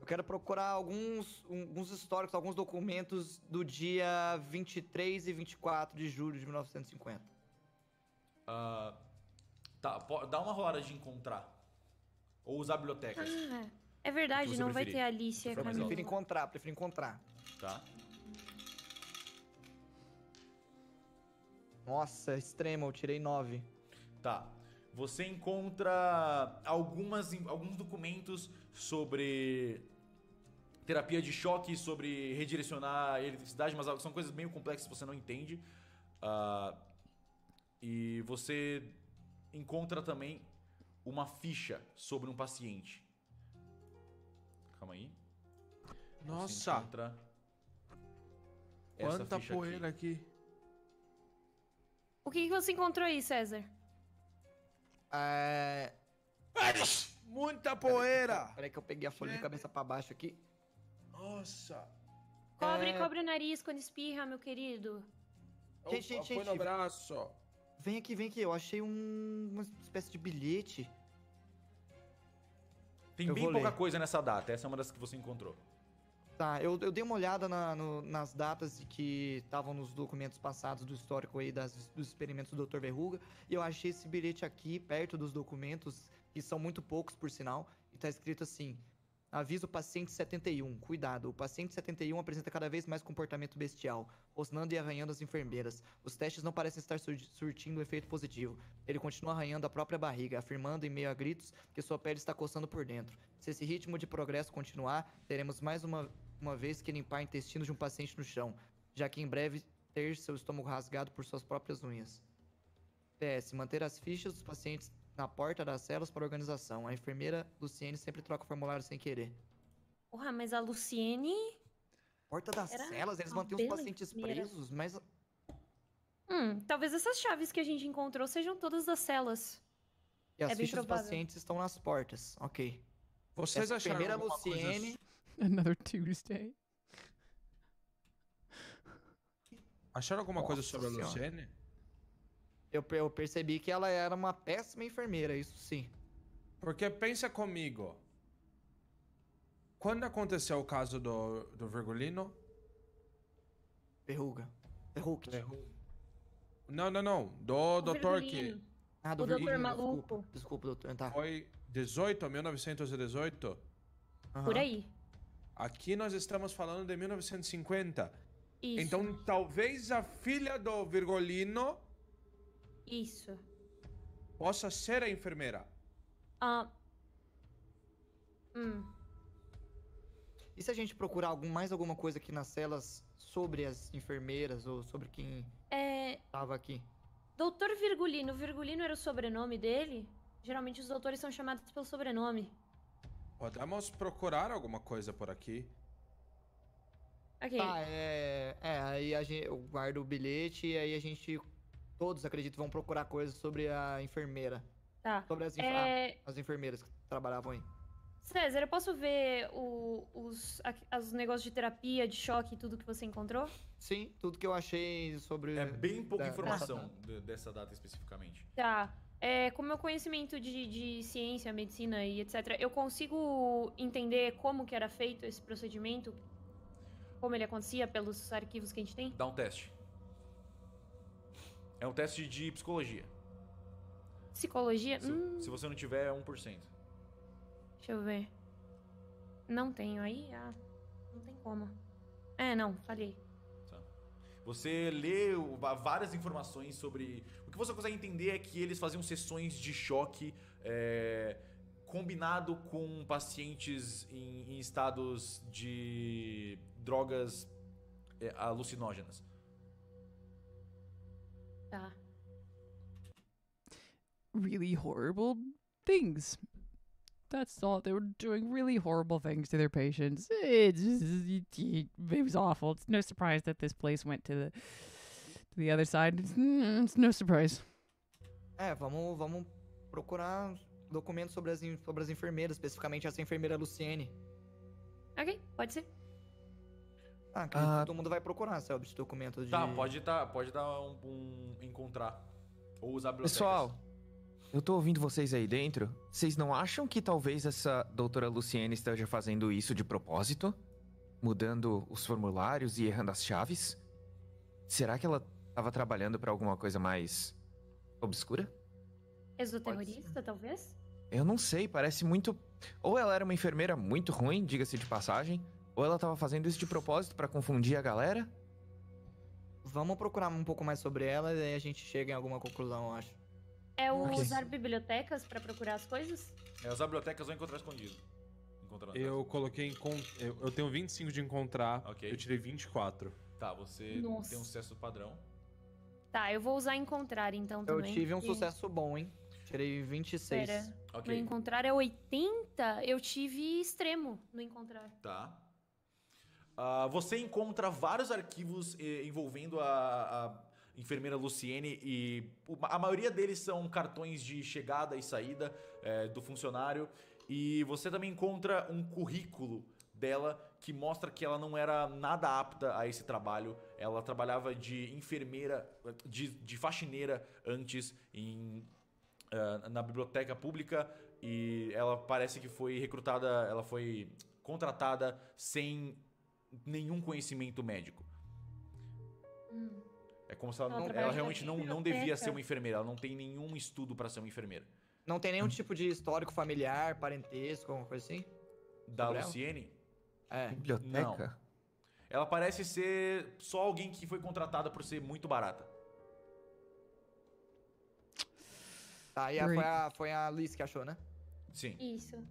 Eu quero procurar alguns, um, alguns históricos, alguns documentos do dia 23 e 24 de julho de 1950. Uh, ah, tá, dá uma hora de encontrar. Ou usar bibliotecas. Ah, é verdade, não preferir. vai ter a Alice. Eu prefiro encontrar, prefiro encontrar. Tá. Nossa, extremo, eu tirei 9. Tá. Você encontra algumas, alguns documentos sobre terapia de choque, sobre redirecionar eletricidade, mas são coisas meio complexas que você não entende. Uh, e você encontra também uma ficha sobre um paciente. Calma aí. Nossa! Você encontra essa Quanta poeira aqui. aqui. O que, que você encontrou aí, César? É... Muita poeira! Peraí, que eu peguei a folha de é. cabeça pra baixo aqui. Nossa! Cobre, É. cobre o nariz quando espirra, meu querido. Gente, gente, no gente. braço. Vem aqui, vem aqui. Eu achei um- uma espécie de bilhete. Tem Eu bem pouca ler. coisa nessa data. Essa é uma das que você encontrou. Tá, eu, eu dei uma olhada na, no, nas datas que estavam nos documentos passados do histórico aí das, dos experimentos do Dr. Verruga, e eu achei esse bilhete aqui, perto dos documentos, que são muito poucos, por sinal, e tá escrito assim: Avisa o paciente 71. Cuidado, o paciente 71 apresenta cada vez mais comportamento bestial, rosnando e arranhando as enfermeiras. Os testes não parecem estar sur surtindo um efeito positivo. Ele continua arranhando a própria barriga, afirmando em meio a gritos que sua pele está coçando por dentro. Se esse ritmo de progresso continuar, teremos mais uma uma vez que limpar intestinos de um paciente no chão, já que em breve ter seu estômago rasgado por suas próprias unhas. PS. Manter as fichas dos pacientes na porta das celas para a organização. A enfermeira Luciene sempre troca o formulário sem querer. Porra, mas a Luciene. Porta das Era celas, eles mantêm os pacientes enfermeira. presos, mas. Hum, talvez essas chaves que a gente encontrou sejam todas das celas. E as é fichas dos pacientes estão nas portas, ok. Vocês acharam primeira Luciene coisa... Another Tuesday. Acharam alguma Nossa coisa sobre senhora. a Luciene? Eu, eu percebi que ela era uma péssima enfermeira, isso sim. Porque pensa comigo. Quando aconteceu o caso do, do Virgulino? Verruga. Verruga. Não, não, não. Do o doutor que... Ah, do o doutor maluco. Desculpa, desculpa doutor. Tá. Foi 18, 1918? Uhum. Por aí. Aqui nós estamos falando de 1950. Isso. Então talvez a filha do Virgolino. Isso. Possa ser a enfermeira. Ah. Hum. E se a gente procurar algum, mais alguma coisa aqui nas celas sobre as enfermeiras ou sobre quem estava é... aqui? Doutor Virgulino. Virgulino era o sobrenome dele? Geralmente os doutores são chamados pelo sobrenome. Podemos procurar alguma coisa por aqui. Aqui. Tá, ah, é, é. aí a gente, eu guardo o bilhete e aí a gente. Todos, acredito, vão procurar coisas sobre a enfermeira. Tá. Sobre as, é... Ah, as enfermeiras que trabalhavam aí. César, eu posso ver o, os, os negócios de terapia, de choque, tudo que você encontrou? Sim, tudo que eu achei sobre. É bem pouca da, informação dessa data. dessa data especificamente. Tá é, com meu conhecimento de, de, ciência, medicina e etc., eu consigo entender como que era feito esse procedimento? Como ele acontecia pelos arquivos que a gente tem? Dá um teste. É um teste de psicologia. Psicologia? Se, hum. se você não tiver, é 1%. Deixa eu ver. Não tenho aí? Ah, não tem como. É, não, falei. Você lê várias informações sobre. O que você consegue entender é que eles faziam sessões de choque. É, combinado com pacientes em, em estados de drogas é, alucinógenas. Tá. Really horrible things. That's all. They were doing really horrible things to their patients. It, just, it, was awful. It's no surprise that this place went to the to the other side. It's, mm, it's no surprise. É, vamos, vamos procurar documentos sobre as, sobre as enfermeiras, especificamente essa enfermeira Luciene. Ok, pode ser. Ah, que ah. todo mundo vai procurar, sabe, os documentos de... Tá, pode, tá, pode dar um, um encontrar. Ou usar bibliotecas. Pessoal, eu tô ouvindo vocês aí dentro. Vocês não acham que talvez essa doutora Luciene esteja fazendo isso de propósito? Mudando os formulários e errando as chaves? Será que ela estava trabalhando para alguma coisa mais obscura? Exoterrorista, talvez? Eu não sei, parece muito. Ou ela era uma enfermeira muito ruim, diga-se de passagem, ou ela estava fazendo isso de propósito para confundir a galera? Vamos procurar um pouco mais sobre ela e aí a gente chega em alguma conclusão, eu acho. É o okay. usar bibliotecas para procurar as coisas? É usar bibliotecas ou encontrar escondido. Encontrar eu coloquei eu, tenho 25 de encontrar, okay. eu tirei 24. Tá, você Nossa. tem um sucesso padrão. Tá, eu vou usar encontrar então também. Eu tive um e... sucesso bom, hein? Tirei 26. Pera, okay. no encontrar é 80, eu tive extremo no encontrar. Tá. Uh, você encontra vários arquivos eh, envolvendo a, a enfermeira Luciene, e a maioria deles são cartões de chegada e saída é, do funcionário. E você também encontra um currículo dela que mostra que ela não era nada apta a esse trabalho. Ela trabalhava de enfermeira, de, de faxineira antes em Uh, na biblioteca pública e ela parece que foi recrutada, ela foi contratada sem nenhum conhecimento médico. Hum. É como se ela, ela, não, ela realmente não, não devia ser uma enfermeira. Ela não tem nenhum estudo para ser uma enfermeira. Não tem nenhum tipo de histórico familiar, parentesco, alguma coisa assim? Da Luciene? É. Biblioteca? Não. Ela parece ser só alguém que foi contratada por ser muito barata. Tá, e a, foi, a, foi a Liz que achou, né? Sim. Isso.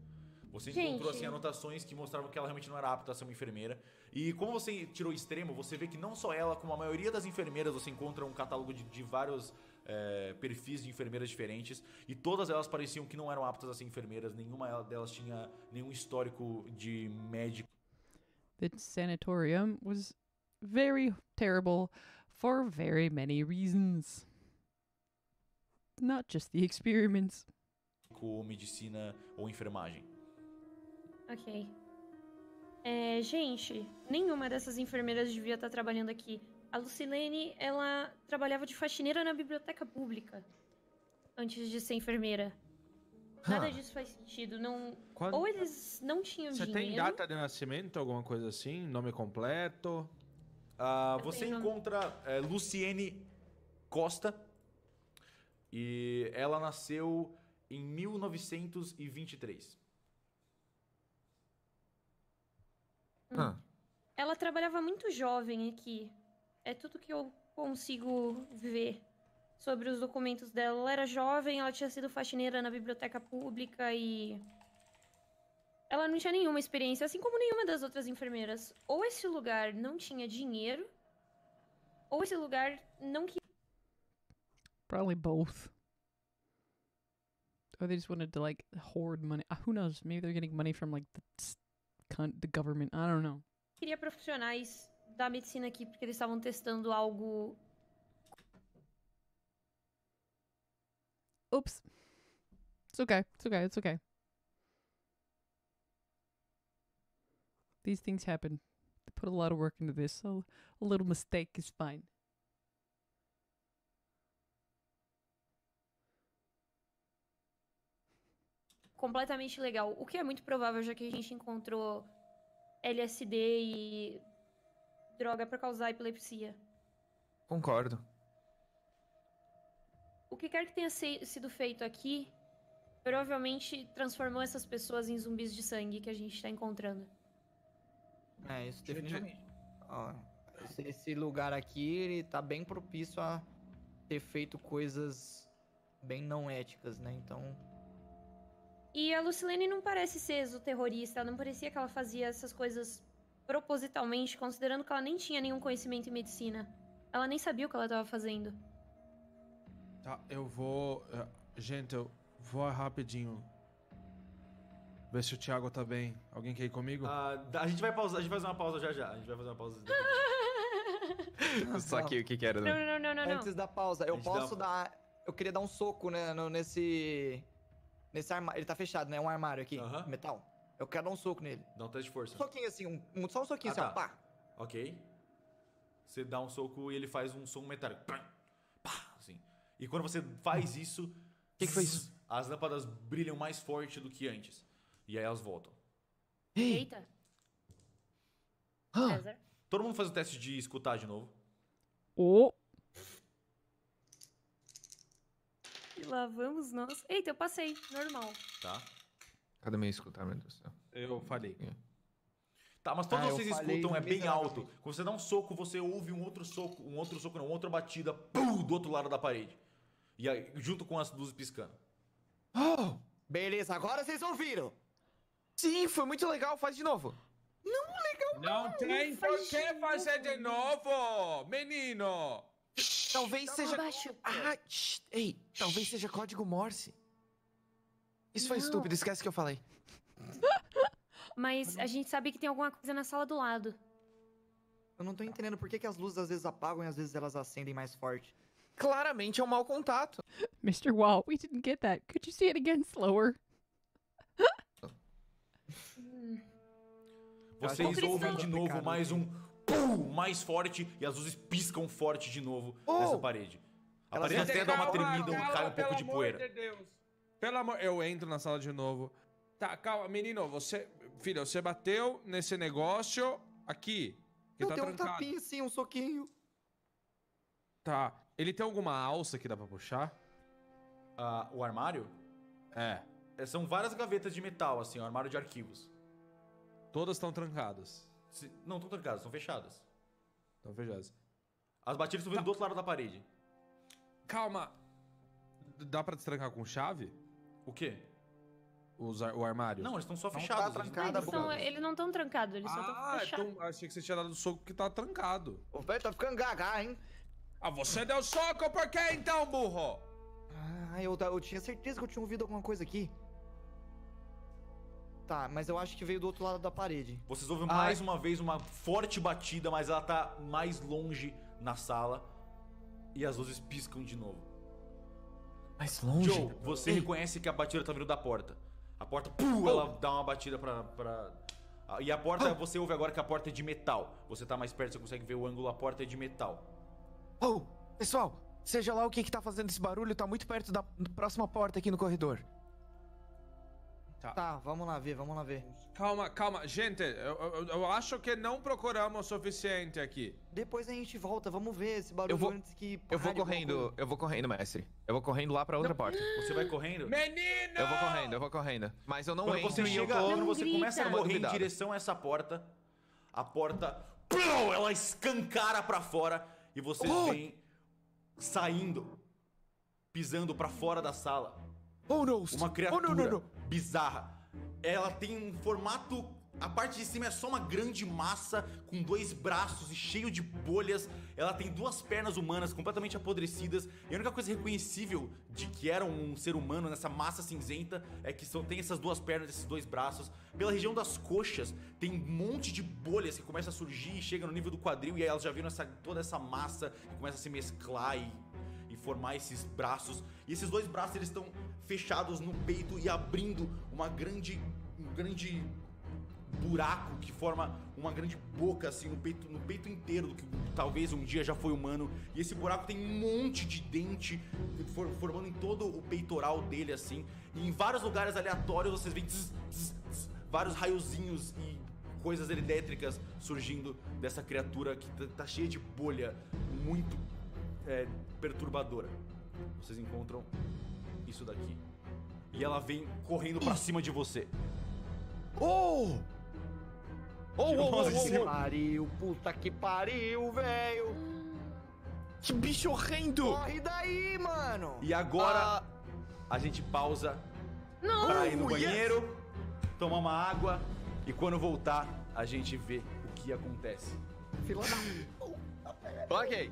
Você encontrou assim, Gente. assim anotações que mostravam que ela realmente não era apta a ser uma enfermeira. E como você tirou o extremo, você vê que não só ela, como a maioria das enfermeiras, você encontra um catálogo de, de vários é, perfis de enfermeiras diferentes e todas elas pareciam que não eram aptas a ser enfermeiras, nenhuma delas tinha nenhum histórico de médico. The sanatorium was very terrible for very many reasons. Not just the experiments. medicina ou enfermagem. Ok. É, gente, nenhuma dessas enfermeiras devia estar tá trabalhando aqui. A Lucilene, ela trabalhava de faxineira na biblioteca pública antes de ser enfermeira. Nada disso faz sentido. Não... Quando... Ou eles não tinham Você dinheiro. Você tem data de nascimento, alguma coisa assim? Nome completo? Ah, você encontra é, Luciene Costa. E ela nasceu em 1923. Hum. Ah. Ela trabalhava muito jovem aqui. É tudo que eu consigo ver sobre os documentos dela. Ela era jovem, ela tinha sido faxineira na biblioteca pública e. Ela não tinha nenhuma experiência, assim como nenhuma das outras enfermeiras. Ou esse lugar não tinha dinheiro, ou esse lugar não queria. Probably both. Or they just wanted to like hoard money. Ah, who knows? Maybe they're getting money from like the the government. I don't know. Queria profissionais da medicina aqui porque eles estavam testando algo. Oops. It's okay. It's okay. It's okay. These things happen. They put a lot of work into this, so a little mistake is fine. completamente legal. O que é muito provável, já que a gente encontrou LSD e droga para causar epilepsia. Concordo. O que quer que tenha sido feito aqui, provavelmente transformou essas pessoas em zumbis de sangue que a gente está encontrando. É, isso definitivamente. Ó, esse lugar aqui, ele tá bem propício a ter feito coisas bem não éticas, né? Então, e a Lucilene não parece ser exoterrorista, não parecia que ela fazia essas coisas propositalmente, considerando que ela nem tinha nenhum conhecimento em medicina. Ela nem sabia o que ela estava fazendo. Tá, eu vou. Eh, gente, eu vou rapidinho. Ver se o Thiago tá bem. Alguém quer ir comigo? Ah, a gente vai pausar, a gente vai fazer uma pausa já já. A gente vai fazer uma pausa. Só que o que quero né? Não, não, não, não. não. Antes da pausa, eu posso dá... dar. Eu queria dar um soco, né, no, nesse Nesse armário. Ele tá fechado, né? É um armário aqui, metal. Eu quero dar um soco nele. Dá um teste de força. Um soquinho assim, um, só um soquinho ah, assim, tá. ó. Pá. Ok. Você dá um soco e ele faz um som metálico. Pá, assim. E quando você faz isso. O que, que foi isso? As lâmpadas brilham mais forte do que antes. E aí elas voltam. Eita! Ah! Todo mundo faz o teste de escutar de novo. Oh. Lá vamos nós. Eita, eu passei. Normal. Tá. Cadê meu escutar, meu Deus do céu? Eu falei. É. Tá, mas todos ah, vocês escutam, é bem alto. Quando você dá um soco, você ouve um outro soco, um outro soco, não, outra batida, pum, do outro lado da parede. E aí, junto com as luzes piscando. Oh, beleza, agora vocês ouviram. Sim, foi muito legal, faz de novo. Não, legal não. Não tem por que fazer de novo, menino. Talvez então seja. Ah, shh, ei, talvez seja código Morse. Isso foi estúpido, esquece que eu falei. Mas a gente sabe que tem alguma coisa na sala do lado. Eu não tô entendendo por que, que as luzes às vezes apagam e às vezes elas acendem mais forte. Claramente é um mau contato. Mr. Wall, we didn't get that. Could you see it again slower? Vocês hum. ouvem de novo mais um pum, mais forte e as luzes piscam forte de novo oh! nessa parede. A parede até dá uma tremida, calma, cai um pouco de poeira. Pelo amor de Deus. Pelo amor... Eu entro na sala de novo. Tá, calma, menino, você... Filho, você bateu nesse negócio aqui. Que Eu tá um tapinha, sim, um soquinho. Tá. Ele tem alguma alça que dá pra puxar? Uh, o armário? É. é. São várias gavetas de metal, assim, o armário de arquivos. Todas estão trancadas. Se... Não, estão trancadas, estão fechadas. Estão fechadas. As batidas estão vindo tá. do outro lado da parede. Calma! Dá pra destrancar com chave? O quê? Os o armário? Não, eles estão só fechados. Não tá trancado. eles, são, eles não estão trancados, eles ah, só é estão fechados. Então, achei que você tinha dado soco que tá trancado. O velho tá ficando gaga, hein? Ah, você deu soco por quê então, burro? Ah, eu, eu tinha certeza que eu tinha ouvido alguma coisa aqui. Tá, mas eu acho que veio do outro lado da parede. Vocês ouvem ah, mais é. uma vez uma forte batida, mas ela tá mais longe na sala. E as luzes piscam de novo. Mais longe? Joe, você Ei. reconhece que a batida tá vindo da porta. A porta, pum, oh. ela dá uma batida pra. pra... Ah, e a porta, oh. você ouve agora que a porta é de metal. Você tá mais perto, você consegue ver o ângulo, a porta é de metal. Oh, pessoal, seja lá o que que tá fazendo esse barulho, tá muito perto da próxima porta aqui no corredor. Tá. tá. vamos lá ver, vamos lá ver. Calma, calma. Gente, eu, eu, eu, acho que não procuramos o suficiente aqui. Depois a gente volta, vamos ver esse barulho eu vou, antes que... Eu vou correndo, eu vou correndo, mestre. Eu vou correndo lá pra outra não. porta. Você vai correndo? Menino! Eu vou correndo, eu vou correndo. Mas eu não Quando entro você chega, eu tô, não você grita. começa a correr em direção a essa porta. A porta... Plum, ela escancara pra fora. E vocês oh. vêm saindo. Pisando pra fora da sala. Oh, não! Uma oh, criatura... Oh, não, não, não bizarra. Ela tem um formato a parte de cima é só uma grande massa com dois braços e cheio de bolhas. Ela tem duas pernas humanas completamente apodrecidas. E a única coisa reconhecível de que era um ser humano nessa massa cinzenta é que só tem essas duas pernas, esses dois braços. Pela região das coxas tem um monte de bolhas que começa a surgir e chega no nível do quadril e aí elas já viram essa, toda essa massa que começa a se mesclar e formar esses braços. E esses dois braços eles estão fechados no peito e abrindo uma grande um grande buraco que forma uma grande boca assim no peito, no peito inteiro do que talvez um dia já foi humano. E esse buraco tem um monte de dente for, formando em todo o peitoral dele assim. E em vários lugares aleatórios vocês veem vários raiozinhos e coisas elétricas surgindo dessa criatura que tá, tá cheia de bolha, muito é, perturbadora. Vocês encontram isso daqui. E ela vem correndo para cima de você. Oh! Oh, oh, oh, oh, oh, oh. pariu, puta que pariu, velho! Que bicho horrendo! Corre daí, mano! E agora ah. a gente pausa Não, pra ir no oh, banheiro, yes. tomar uma água e quando voltar a gente vê o que acontece. Fila da... ok.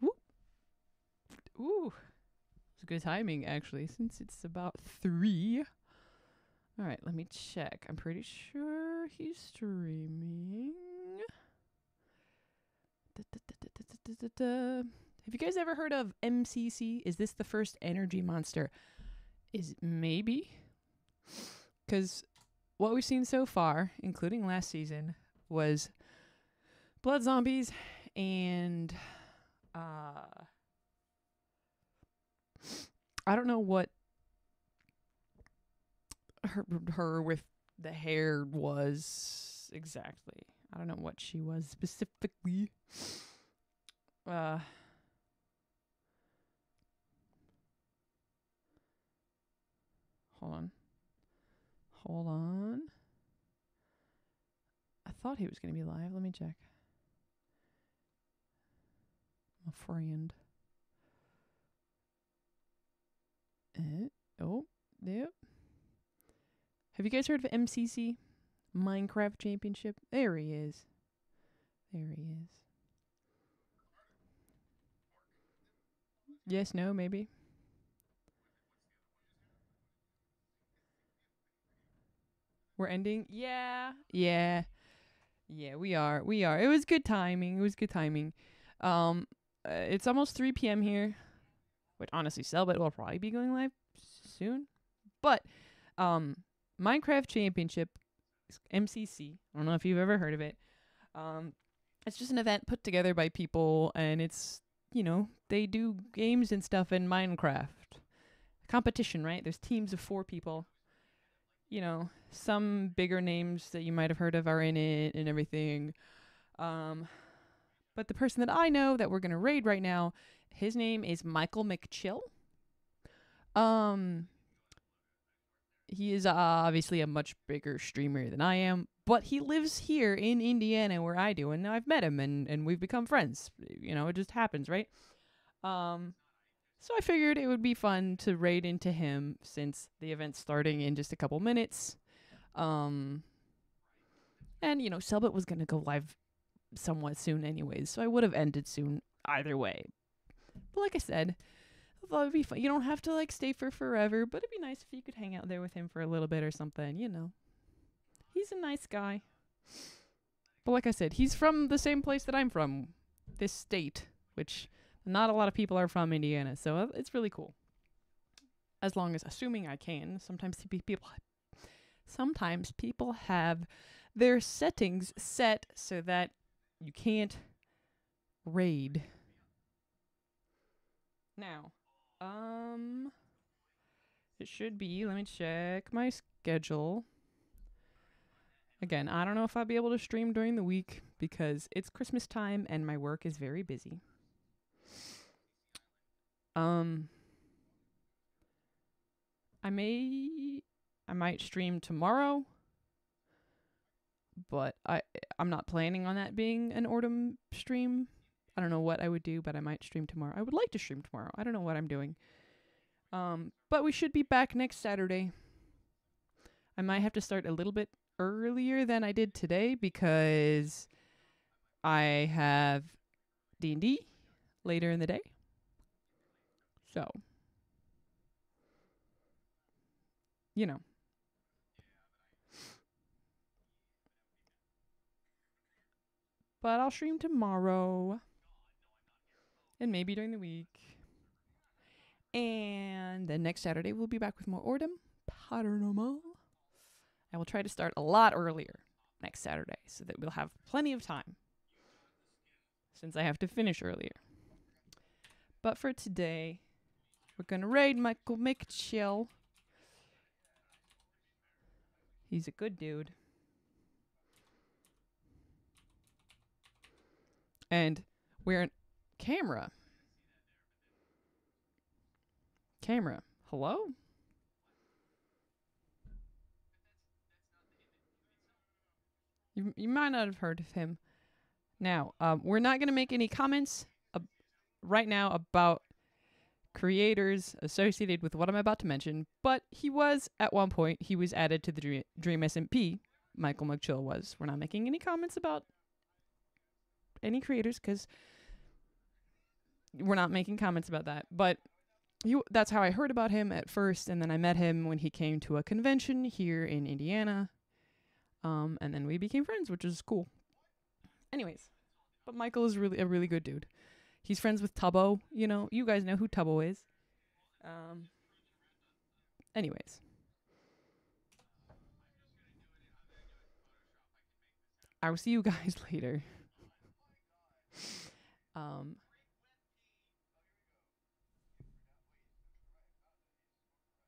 Woo. Ooh. It's good timing, actually, since it's about three. All right, let me check. I'm pretty sure he's streaming. Da, da, da, Have you guys ever heard of MCC? Is this the first energy monster? Is maybe? Because what we've seen so far, including last season, was Blood Zombies and uh I don't know what her her with the hair was exactly. I don't know what she was specifically. Uh Hold on. Hold on. I thought he was going to be live. Let me check my friend. Uh, oh, yep. Have you guys heard of MCC? Minecraft Championship? There he is. There he is. Yes, no, maybe. We're ending? Yeah. Yeah. Yeah, we are. We are. It was good timing. It was good timing. Um uh, it's almost 3 p.m. here, which honestly, Selbit will probably be going live soon. But um, Minecraft Championship, MCC, I don't know if you've ever heard of it. Um, it's just an event put together by people, and it's, you know, they do games and stuff in Minecraft. Competition, right? There's teams of four people. You know, some bigger names that you might have heard of are in it and everything. Um, but the person that I know that we're going to raid right now, his name is Michael McChill. Um he is uh, obviously a much bigger streamer than I am, but he lives here in Indiana where I do and I've met him and and we've become friends. You know, it just happens, right? Um so I figured it would be fun to raid into him since the event's starting in just a couple minutes. Um and you know, Selbit was going to go live somewhat soon, anyways. So I would have ended soon either way. But like I said, it'd be fun. You don't have to like stay for forever, but it'd be nice if you could hang out there with him for a little bit or something. You know, he's a nice guy. But like I said, he's from the same place that I'm from, this state, which not a lot of people are from Indiana, so uh, it's really cool. As long as, assuming I can, sometimes people, sometimes people have their settings set so that you can't raid. Now, um, it should be. Let me check my schedule. Again, I don't know if I'll be able to stream during the week because it's Christmas time and my work is very busy. Um, I may, I might stream tomorrow but I I'm not planning on that being an autumn stream. I don't know what I would do, but I might stream tomorrow. I would like to stream tomorrow. I don't know what I'm doing. Um, but we should be back next Saturday. I might have to start a little bit earlier than I did today because I have D&D later in the day. So, you know, But I'll stream tomorrow. And maybe during the week. And then next Saturday, we'll be back with more Ordem Paranormal. I will try to start a lot earlier next Saturday so that we'll have plenty of time since I have to finish earlier. But for today, we're going to raid Michael McChill. He's a good dude. and we're camera. Camera. Hello? You, you might not have heard of him. Now, um, we're not going to make any comments ab- right now about creators associated with what I'm about to mention, but he was, at one point, he was added to the Dream, Dream SMP. Michael McChill was. We're not making any comments about any creators because we're not making comments about that. But you, that's how I heard about him at first, and then I met him when he came to a convention here in Indiana. Um, and then we became friends, which is cool. Anyways, but Michael is really a really good dude. He's friends with Tubbo. You know, you guys know who Tubbo is. Um, anyways. I'll see you guys later um,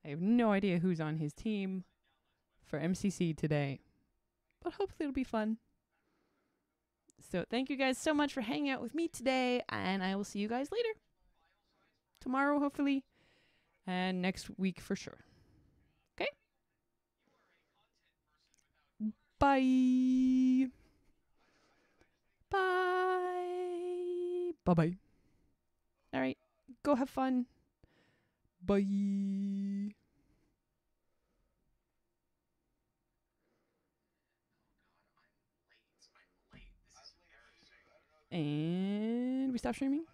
I have no idea who's on his team for MCC today, but hopefully it'll be fun. So thank you guys so much for hanging out with me today, and I will see you guys later. Tomorrow, hopefully, and next week for sure. Okay? Bye. Bye. Bye bye. All right. Go have fun. Bye. And we stop streaming.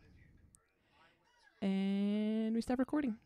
And we stop recording.